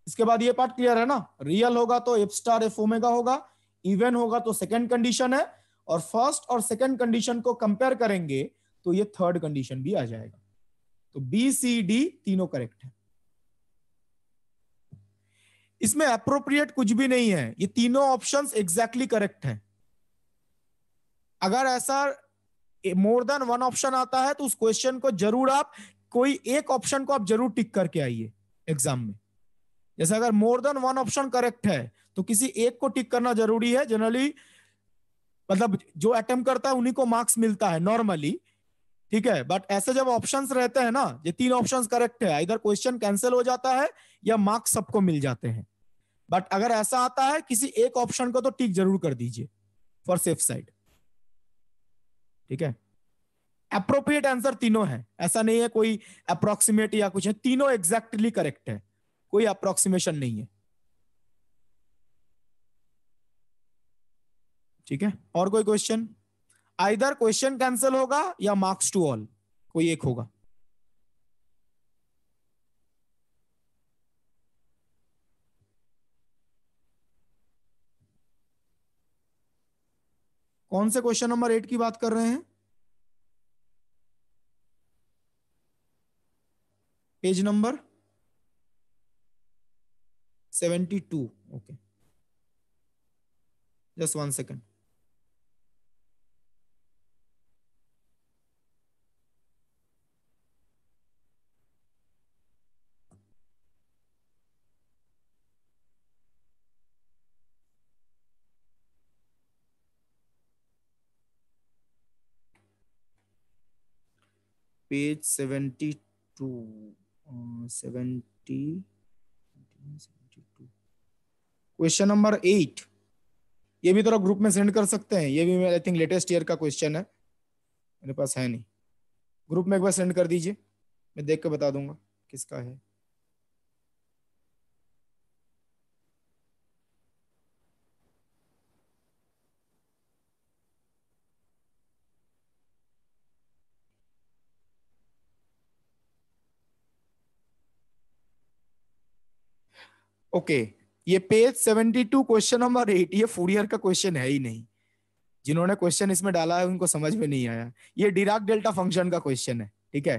इसके बाद ये पार्ट क्लियर है ना रियल होगा तो एफ स्टार एफ ओमेगा होगा इवेंट होगा तो सेकेंड कंडीशन है और फर्स्ट और सेकेंड कंडीशन को कंपेयर करेंगे तो ये थर्ड कंडीशन भी आ जाएगा तो बी सी डी तीनों करेक्ट है इसमें अप्रोप्रिएट कुछ भी नहीं है ये तीनों ऑप्शन एग्जैक्टली करेक्ट है अगर ऐसा मोर देन वन ऑप्शन आता है तो उस क्वेश्चन को जरूर आप कोई एक ऑप्शन को आप जरूर टिक करके आइए एग्जाम में जैसे अगर more than one option correct है तो किसी एक को टिक करना जरूरी है जनरली मतलब जो अटेम्प करता है उन्हीं को मार्क्स मिलता है नॉर्मली ठीक है बट ऐसे जब ऑप्शंस रहते हैं ना ये तीन ऑप्शंस करेक्ट है इधर क्वेश्चन कैंसिल हो जाता है या मार्क्स सबको मिल जाते हैं बट अगर ऐसा आता है किसी एक ऑप्शन को तो टिक जरूर कर दीजिए फॉर सेफ साइड ठीक है अप्रोप्रिएट आंसर तीनों है ऐसा नहीं है कोई अप्रोक्सीमेट या कुछ है तीनों एग्जैक्टली करेक्ट है कोई अप्रोक्सीमेशन नहीं है ठीक है और कोई क्वेश्चन आइधर क्वेश्चन कैंसिल होगा या मार्क्स टू ऑल कोई एक होगा कौन से क्वेश्चन नंबर एट की बात कर रहे हैं page number seventy two okay just one second page seventy two seventy question number eight ये भी थोड़ा तो ग्रुप में सेंड कर सकते हैं ये भी आई थिंक लेटेस्ट ईयर का क्वेश्चन है मेरे पास है नहीं ग्रुप में एक बार सेंड कर दीजिए मैं देख के बता दूंगा किसका है ओके ये पेज 72 क्वेश्चन नंबर एट ये ईयर का क्वेश्चन है ही नहीं जिन्होंने क्वेश्चन इसमें डाला है उनको समझ में नहीं आया ये डिराक डेल्टा फंक्शन का क्वेश्चन है ठीक है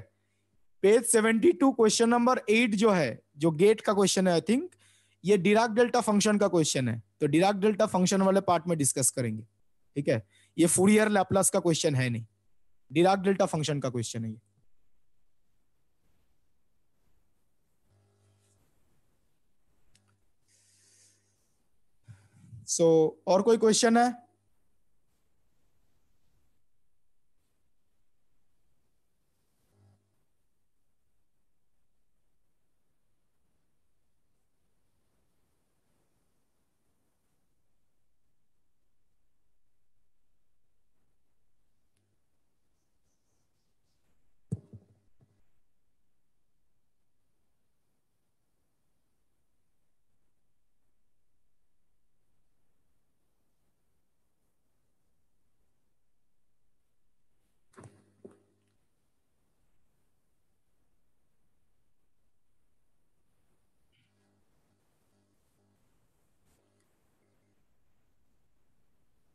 पेज 72 क्वेश्चन नंबर एट जो है जो गेट का क्वेश्चन है आई थिंक ये डिराक डेल्टा फंक्शन का क्वेश्चन है तो डिराक डेल्टा फंक्शन वाले पार्ट में डिस्कस करेंगे ठीक है ये ईयर लैपलास का क्वेश्चन है नहीं डिराक डेल्टा फंक्शन का क्वेश्चन है ये सो so, और कोई क्वेश्चन है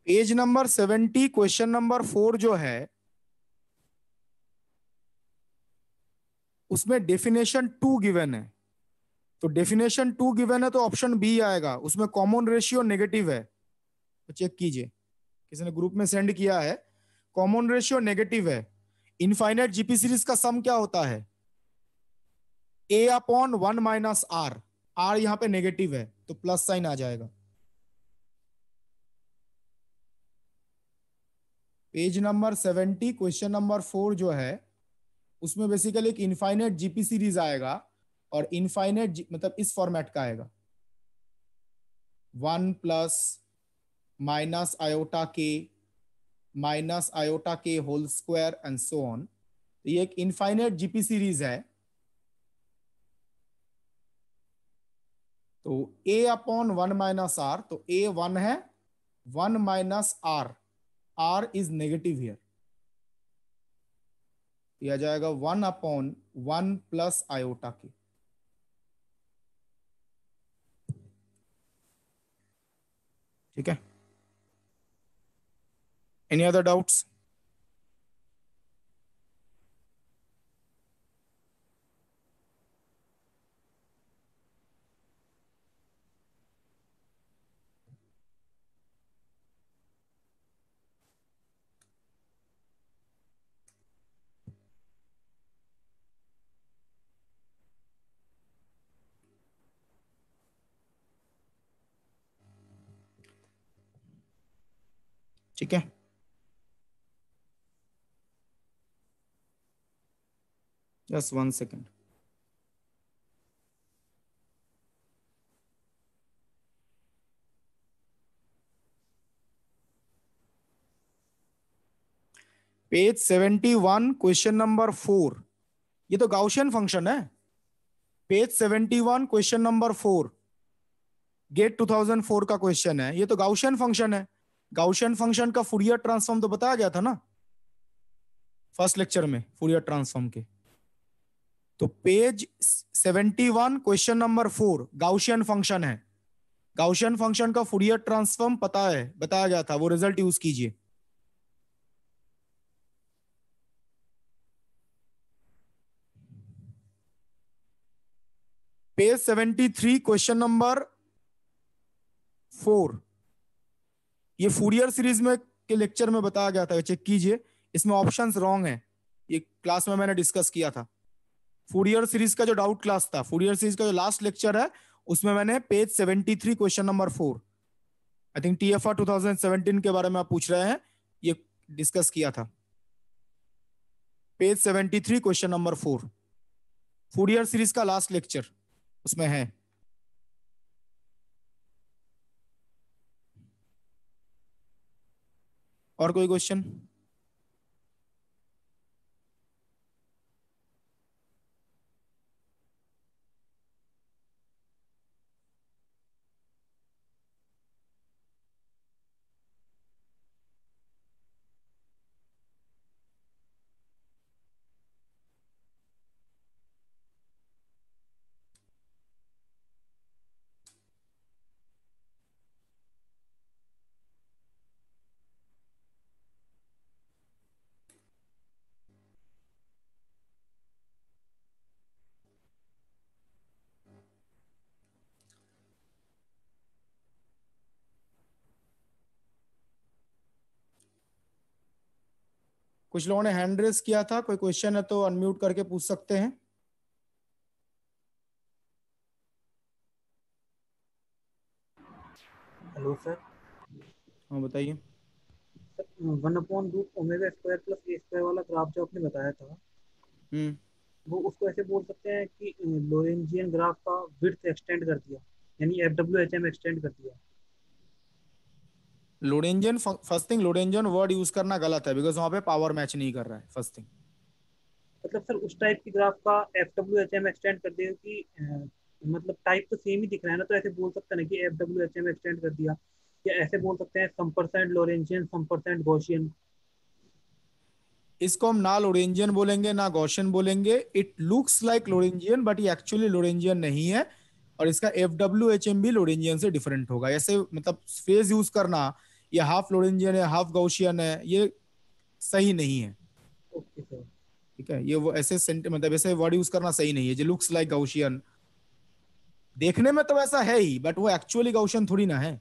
page number seventy question number four जो है उसमें डेफिनेशन टू गिवन है तो डेफिनेशन टू गिवन है तो ऑप्शन बी आएगा उसमें कॉमन रेशियो नेगेटिव है तो चेक कीजिए किसी ने ग्रुप में सेंड किया है कॉमन रेशियो नेगेटिव है इनफाइनाइट जीपी सीरीज का सम क्या होता है a upon one minus r r यहाँ पे नेगेटिव है तो प्लस साइन आ जाएगा page number seventy question number four जो है उसमें बेसिकली एक इनफाइनेट जीपी सीरीज आएगा और इनफाइनेट मतलब इस फॉर्मेट का आएगा one plus minus iota k minus iota k whole square and so on तो ये एक इनफाइनेट जीपी सीरीज है तो a upon one minus r तो ए वन है one minus r r is negative here ये आ जाएगा one upon one plus iota k ठीक है एनी अदर डाउट्स ठीक है just one second page seventy one question number four ये तो गाउशियन फंक्शन है page seventy one question number four GATE two thousand four का क्वेश्चन है ये तो गाउशियन फंक्शन है गाउशियन फंक्शन का फूरियर ट्रांसफॉर्म तो बताया गया था ना फर्स्ट लेक्चर में फूरियर ट्रांसफॉर्म के तो page 71 question number four Gaussian function है गाउशियन फंक्शन का फूरियर ट्रांसफॉर्म पता है बताया गया था वो रिजल्ट यूज कीजिए पेज 73 क्वेश्चन नंबर फोर ये फूरियर सीरीज में के लेक्चर में बताया गया था चेक कीजिए इसमें ऑप्शन रॉन्ग है ये क्लास में मैंने डिस्कस किया था फूरियर सीरीज का जो डाउट क्लास था फूरियर सीरीज का जो लास्ट लेक्चर है उसमें मैंने page seventy three question number four I think T F R two के बारे में आप पूछ रहे हैं ये डिस्कस किया था page seventy three question number four Fourier series का लास्ट लेक्चर उसमें है और कोई क्वेश्चन कुछ लोगों ने हैंड रेस किया था कोई क्वेश्चन है तो अनम्यूट करके पूछ सकते हैं हेलो सर हाँ बताइए वन वाला ग्राफ जो आपने बताया था हम्म। वो उसको ऐसे बोल सकते हैं कि लोरेंजियन ग्राफ का विड्थ एक्सटेंड कर दिया यानी F W H M extend कर दिया Lorentzian first thing Lorentzian word use करना गलत है बिकॉज वहां पे पावर मैच नहीं कर रहा है फर्स्ट थिंग मतलब सर उस टाइप की ग्राफ का F W H M extend कर दिया कि मतलब टाइप तो सेम ही दिख रहा है ना तो ऐसे बोल सकते ना कि F W H M extend कर दिया या ऐसे बोल सकते हैं some percent Lorentzian some percent Gaussian इसको हम ना लोरेंजियन बोलेंगे ना गौशियन बोलेंगे it looks like Lorentzian but ये एक्चुअली लोरेंजियन नहीं है और इसका एफ डब्ल्यू एच एम भी लोरेंजियन से डिफरेंट होगा ऐसे मतलब फेज यूज करना ये हाफ लोरेंजियन है हाफ गौशियन है ये सही नहीं है ठीक है ये वो ऐसे मतलब ऐसे वर्ड यूज करना सही नहीं है जो लुक्स लाइक गौशियन देखने में तो ऐसा है ही बट वो एक्चुअली गौशियन थोड़ी ना है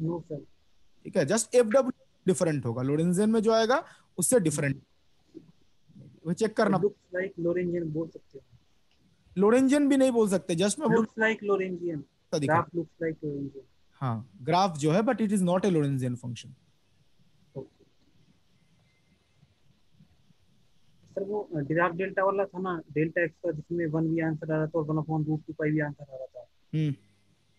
ठीक है जस्ट एफ डब्ल्यू डिफरेंट होगा लोरेंजियन में जो आएगा उससे डिफरेंट वो चेक करना लुक्स लाइक लोरेंजियन बोल सकते हैं लोरेंजियन भी नहीं बोल सकते जस्ट मैं looks like Lorentzian graph looks like Lorentzian हां ग्राफ जो है but it is not a Lorentzian function okay sir वो डिराक uh, डेल्टा वाला था ना डेल्टा एक्स का जिसमें वन भी आंसर आ रहा था और 1 अपॉन रूट पाई भी आंसर आ रहा था हम्म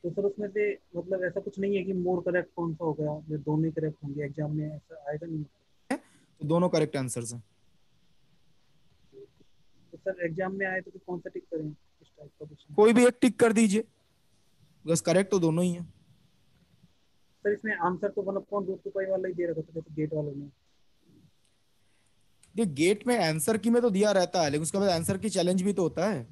तो सर उसमें से मतलब ऐसा कुछ नहीं है कि मोर करेक्ट कौन सा होगा या दोनों करेक्ट होंगे एग्जाम में ऐसा आएगा नहीं तो दोनों करेक्ट आंसर्स हैं सर एग्जाम में आए तो कौन सा टिक करें इस टाइप का क्वेश्चन कोई भी एक टिक कर दीजिए बस करेक्ट तो दोनों ही है सर इसमें आंसर तो वन अपॉन रूट टू वाला ही दे रखा था तो जैसे गेट वालों में ये गेट में आंसर की में तो दिया रहता है लेकिन उसके बाद आंसर की चैलेंज भी तो होता है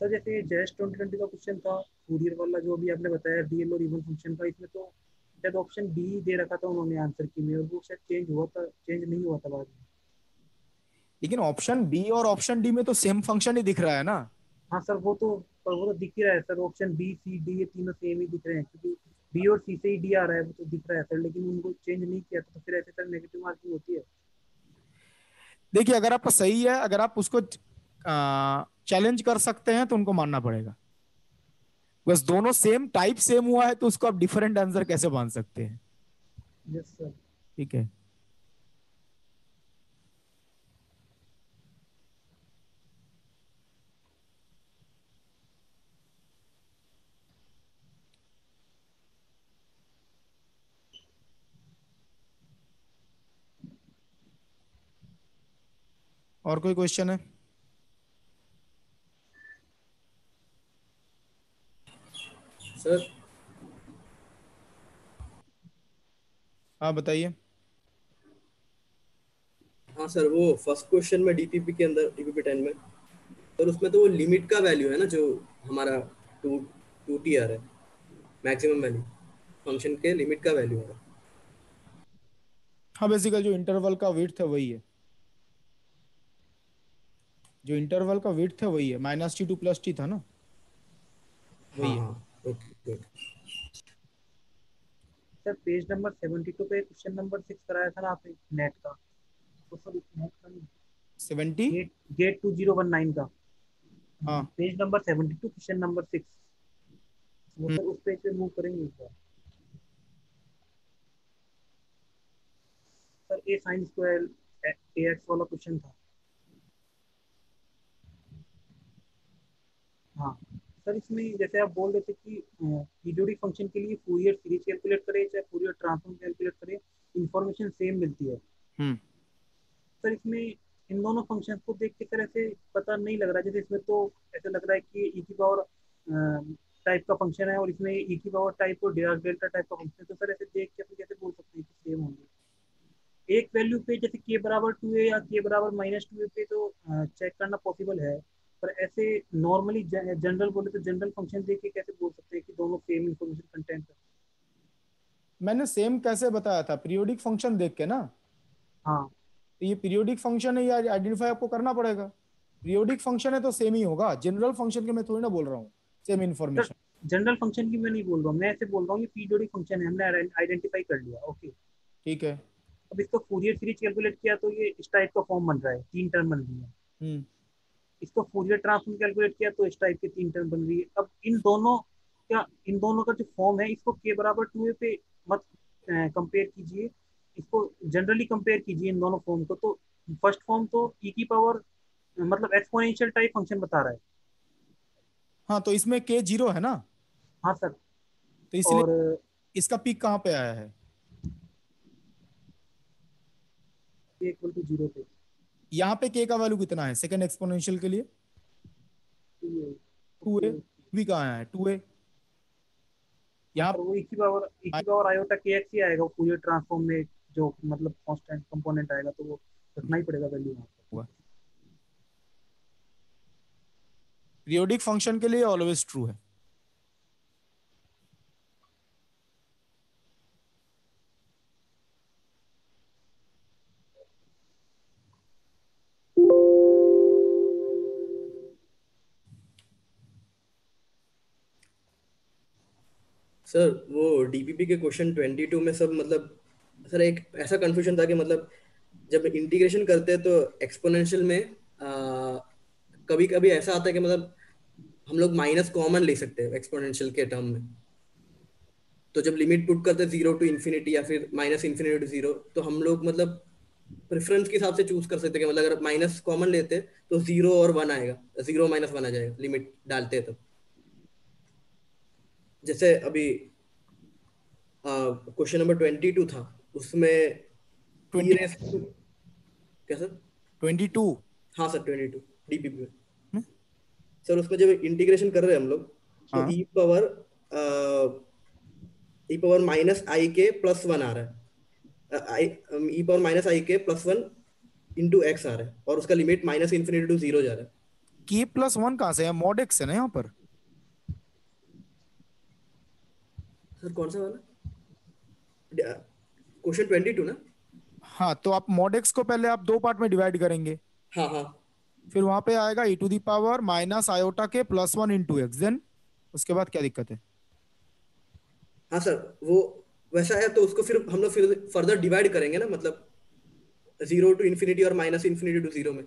सर जैसे जेस 2020 का क्वेश्चन था कूरियर वाला जो भी आपने बताया रियल और इवन फंक्शन का इसमें तो शायद ऑप्शन बी दे रखा था उन्होंने आंसर की में और वो शायद चेंज हुआ था चेंज नहीं हुआ था बाद में लेकिन ऑप्शन बी और ऑप्शन डी में तो सेम फंक्शन ही दिख रहा है ना हाँ सर वो तो पर वो तो दिख ही रहा है sir option B C D ये तीनों सेम ही दिख रहे हैं क्योंकि बी और सी से ही डी आ रहा है वो तो दिख रहा है सर लेकिन उनको चेंज नहीं किया तो फिर ऐसे सर नेगेटिव मार्किंग होती है देखिए अगर आपका सही है अगर आप उसको चैलेंज कर सकते हैं तो उनको मानना पड़ेगा बस दोनों सेम टाइप सेम हुआ है तो उसको आप डिफरेंट आंसर कैसे मान सकते हैं यस सर ठीक है और कोई क्वेश्चन है सर हाँ बताइए हाँ सर वो फर्स्ट क्वेश्चन में डीपीपी के अंदर डीपीपी टेन में सर उसमें तो वो लिमिट का वैल्यू है ना जो हमारा टू टू टी आर है मैक्सिमम वैल्यू फंक्शन के लिमिट का वैल्यू है हाँ बेसिकल जो इंटरवल का वेट है वही है जो इंटरवल का विथ है वही है minus t to plus t था ना वही हाँ, है हाँ, ओके सर पेज नंबर 72 पे क्वेश्चन नंबर 6 कराया था ना आपने नेट का तो सर नेट का नहीं 70 गेट 2019 का हाँ पेज नंबर 72 क्वेश्चन नंबर 6 वो हम्म। सर उस पेज पे मूव करेंगे sir sir a sine square a x वाला क्वेश्चन था हाँ सर इसमें जैसे आप बोल रहे थे कि पीरियोडिक फंक्शन के लिए फूरियर सीरीज कैलकुलेट करें चाहे फूरियर ट्रांसफॉर्म कैलकुलेट करें इंफॉर्मेशन सेम मिलती है हम्म। सर इसमें इन दोनों फंक्शन को देख के तरह से पता नहीं लग रहा जैसे इसमें तो ऐसा लग रहा है कि ई e की पावर टाइप का फंक्शन है और इसमें ई e की पावर टाइप और डिराक डेल्टा टाइप का फंक्शन है तो सर ऐसे देख के अपन कैसे बोल सकते हैं कि सेम होंगे एक वैल्यू पे जैसे के बराबर टू ए या के बराबर माइनस टू ए पे तो चेक करना पॉसिबल है पर ऐसे नॉर्मली जनरल बोले तो जनरल फंक्शन देख के कैसे बोल सकते हैं कि दोनों सेम इंफॉर्मेशन कंटेंट है मैंने सेम कैसे बताया था पीरियोडिक फंक्शन देख के ना हाँ तो ये पीरियोडिक फंक्शन है या आइडेंटिफाई आपको करना पड़ेगा पीरियोडिक फंक्शन है तो सेम ही होगा जनरल फंक्शन के मैं थोड़ी ना बोल रहा हूँ सेम इन्फॉर्मेशन जनरल फंक्शन की मैं नहीं बोल रहा हूँ मैं ऐसे बोल रहा हूँ पीरियोडिक फंक्शन है हमने आइडेंटिफाई कर लिया ओके ठीक है अब इसको फूरियर सीरीज कैलकुलेट किया तो ये इस टाइप का फॉर्म बन रहा है तीन टर्म बन रही है हम्म। इसको फोरियर ट्रांसफॉर्म कैलकुलेट किया तो इस टाइप के तीन टर्म बन रही है अब इन दोनों का इन दोनों का जो फॉर्म है इसको के बराबर टू ए पे मत कंपेयर कीजिए इसको जनरली कंपेयर कीजिए इन दोनों फॉर्म को तो फर्स्ट फॉर्म तो ई e की पावर मतलब एक्सपोनेंशियल टाइप फंक्शन बता रहा है हाँ तो इसमें के जीरो है ना हाँ सर तो इसलिए और, इसका पीक कहाँ पे आया है एक जीरो पे यहाँ पे के का वैल्यू कितना है सेकेंड एक्सपोनेंशियल के लिए टू ए भी कहा आया है टू ए यहाँ तो आएगा पूरे ट्रांसफॉर्म में जो मतलब कांस्टेंट कंपोनेंट आएगा तो वो रखना ही पड़ेगा वैल्यू वहाँ पीरियोडिक फंक्शन के लिए ऑलवेज ट्रू है सर वो डीपीपी के क्वेश्चन 22 में सब मतलब सर एक ऐसा कंफ्यूजन था कि मतलब जब इंटीग्रेशन करते हैं तो एक्सपोनेंशियल में आ, कभी कभी ऐसा आता है कि मतलब हम लोग माइनस कॉमन ले सकते हैं एक्सपोनेंशियल के टर्म में तो जब लिमिट पुट करते हैं जीरो टू इन्फिनिटी या फिर माइनस इन्फिनिटी टू जीरो तो हम लोग मतलब प्रेफरेंस के हिसाब से चूज कर सकते हैं मतलब अगर माइनस कॉमन लेते तो जीरो और वन आएगा जीरो माइनस वन आ जाएगा लिमिट डालते हैं तो जैसे अभी क्वेश्चन नंबर ट्वेंटी टू था उसमें सर ट्वेंटी टू हाँ सर ट्वेंटी टू डीपीपी में हम्म। सर उसमें जब इंटीग्रेशन कर रहे हैं हम लोग तो e power e power minus i k plus one आ रहा है ई power minus i k plus one into x आ रहा है और उसका limit minus infinity to zero जा रहा है के प्लस वन कहाँ से है मॉड एक्स है ना यहाँ पर सर कौन सा वाला क्वेश्चन ट्वेंटी टू ना हाँ तो आप मॉडेक्स को पहले आप दो पार्ट में डिवाइड करेंगे हाँ हाँ फिर वहां पे आएगा e to the power minus iota k plus one into x then उसके बाद क्या दिक्कत है हाँ सर वो वैसा है तो उसको फिर हम लोग फिर फर्दर डिवाइड करेंगे ना मतलब जीरो टू इन्फिनिटी और माइनस इन्फिनिटी टू जीरो में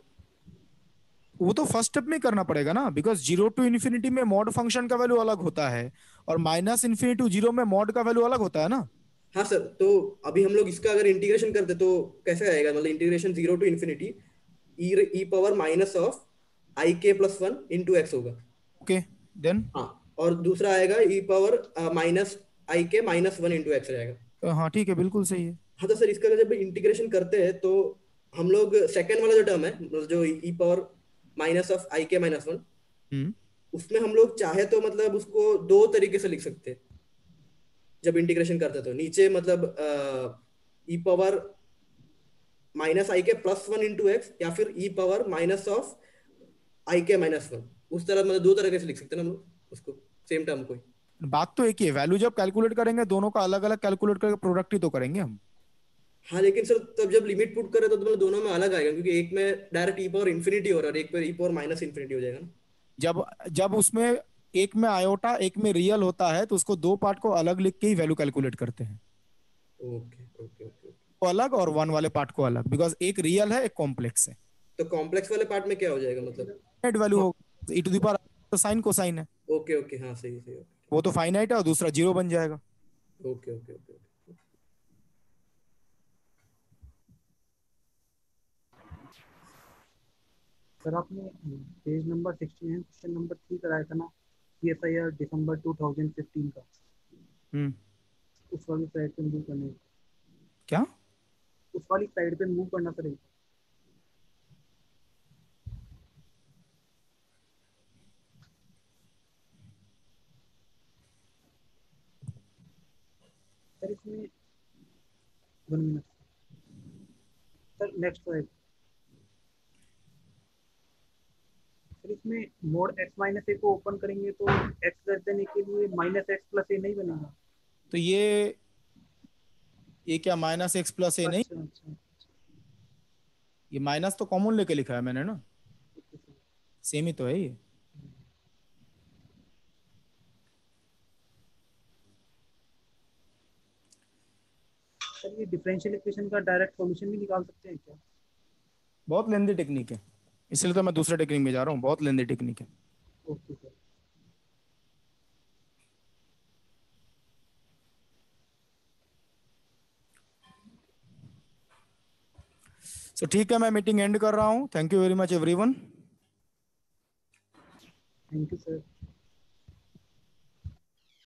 वो तो फर्स्ट स्टेप में करना पड़ेगा ना बिकॉज जीरो टू इन्फिनिटी में मॉड फंक्शन का वैल्यू अलग होता है और माइनस इन्फिनिटी टू जीरो में मॉड का वैल्यू अलग होता है ना हाँ सर तो अभी हम लोग इसका अगर इंटीग्रेशन करते तो कैसे आएगा मतलब integration zero to infinity e power minus of i k plus one into x होगा ओके देन हाँ और दूसरा आएगा e power minus i k minus one into x रहेगा हाँ ठीक है बिल्कुल सही है हाँ तो सर इसका जब इंटीग्रेशन करते हैं तो हम लोग सेकेंड वाला जो टर्म है मतलब जो e power e minus of i k minus one उसमें हम लोग चाहे तो मतलब उसको दो तरीके से लिख सकते जब इंटीग्रेशन करते तो नीचे मतलब ई power minus i k plus one into x या फिर e power minus of i k minus one उस तरह मतलब दो तरीके से लिख सकते हैं हम लोग उसको सेम टर्म को बात तो एक ही है वैल्यू जब कैलकुलेट करेंगे दोनों का अलग अलग कैलकुलेट करके प्रोडक्ट ही तो करेंगे हम हाँ लेकिन सर तब जब लिमिट पुट करे तो मतलब दोनों में अलग आएगा क्योंकि एक में डायरेक्ट ई पावर इन्फिनिटी हो रहा है एक पे ई पावर माइनस इन्फिनिटी हो जाएगा जब जब उसमें एक में आयोटा एक में रियल होता है तो उसको दो पार्ट को अलग लिख के ही वैल्यू कैलकुलेट करते हैं ओके ओके ओके अलग और वन वाले पार्ट को अलग बिकॉज एक रियल है एक कॉम्प्लेक्स है तो कॉम्प्लेक्स वाले पार्ट में क्या हो जाएगा मतलब नेट वैल्यू होगा ई टू दी पावर तो साइन कोसाइन है ओके ओके हाँ सही सही वो तो फाइनाइट है और दूसरा जीरो बन जाएगा ओके ओके ओके सर आपने page number sixteen question number three कराया था ना P S I R December two thousand fifteen का हम्म। उस वाली साइड पे मूव करने क्या उस वाली साइड पे मूव करना पड़ेगा सर इसमें one minute sir next side इसमें मोड एक्स माइनस ए को ओपन करेंगे तो एक्स के लिए माइनस एक्स प्लस ए नहीं बनेगा तो ये ये क्या माइनस एक्स प्लस ए नहीं अच्छा, अच्छा, अच्छा। ये माइनस तो कॉमन लेके लिखा है मैंने ना सेम ही तो है ये सर ये डिफरेंशियल इक्वेशन का डायरेक्ट सॉल्यूशन भी निकाल सकते हैं क्या बहुत लेंदी टेक्निक है इसलिए तो मैं दूसरे टेक्निक में जा रहा हूँ बहुत लेंदी टेक्निक है okay, सो ठीक है मैं मीटिंग एंड कर रहा हूँ thank you very much everyone thank you sir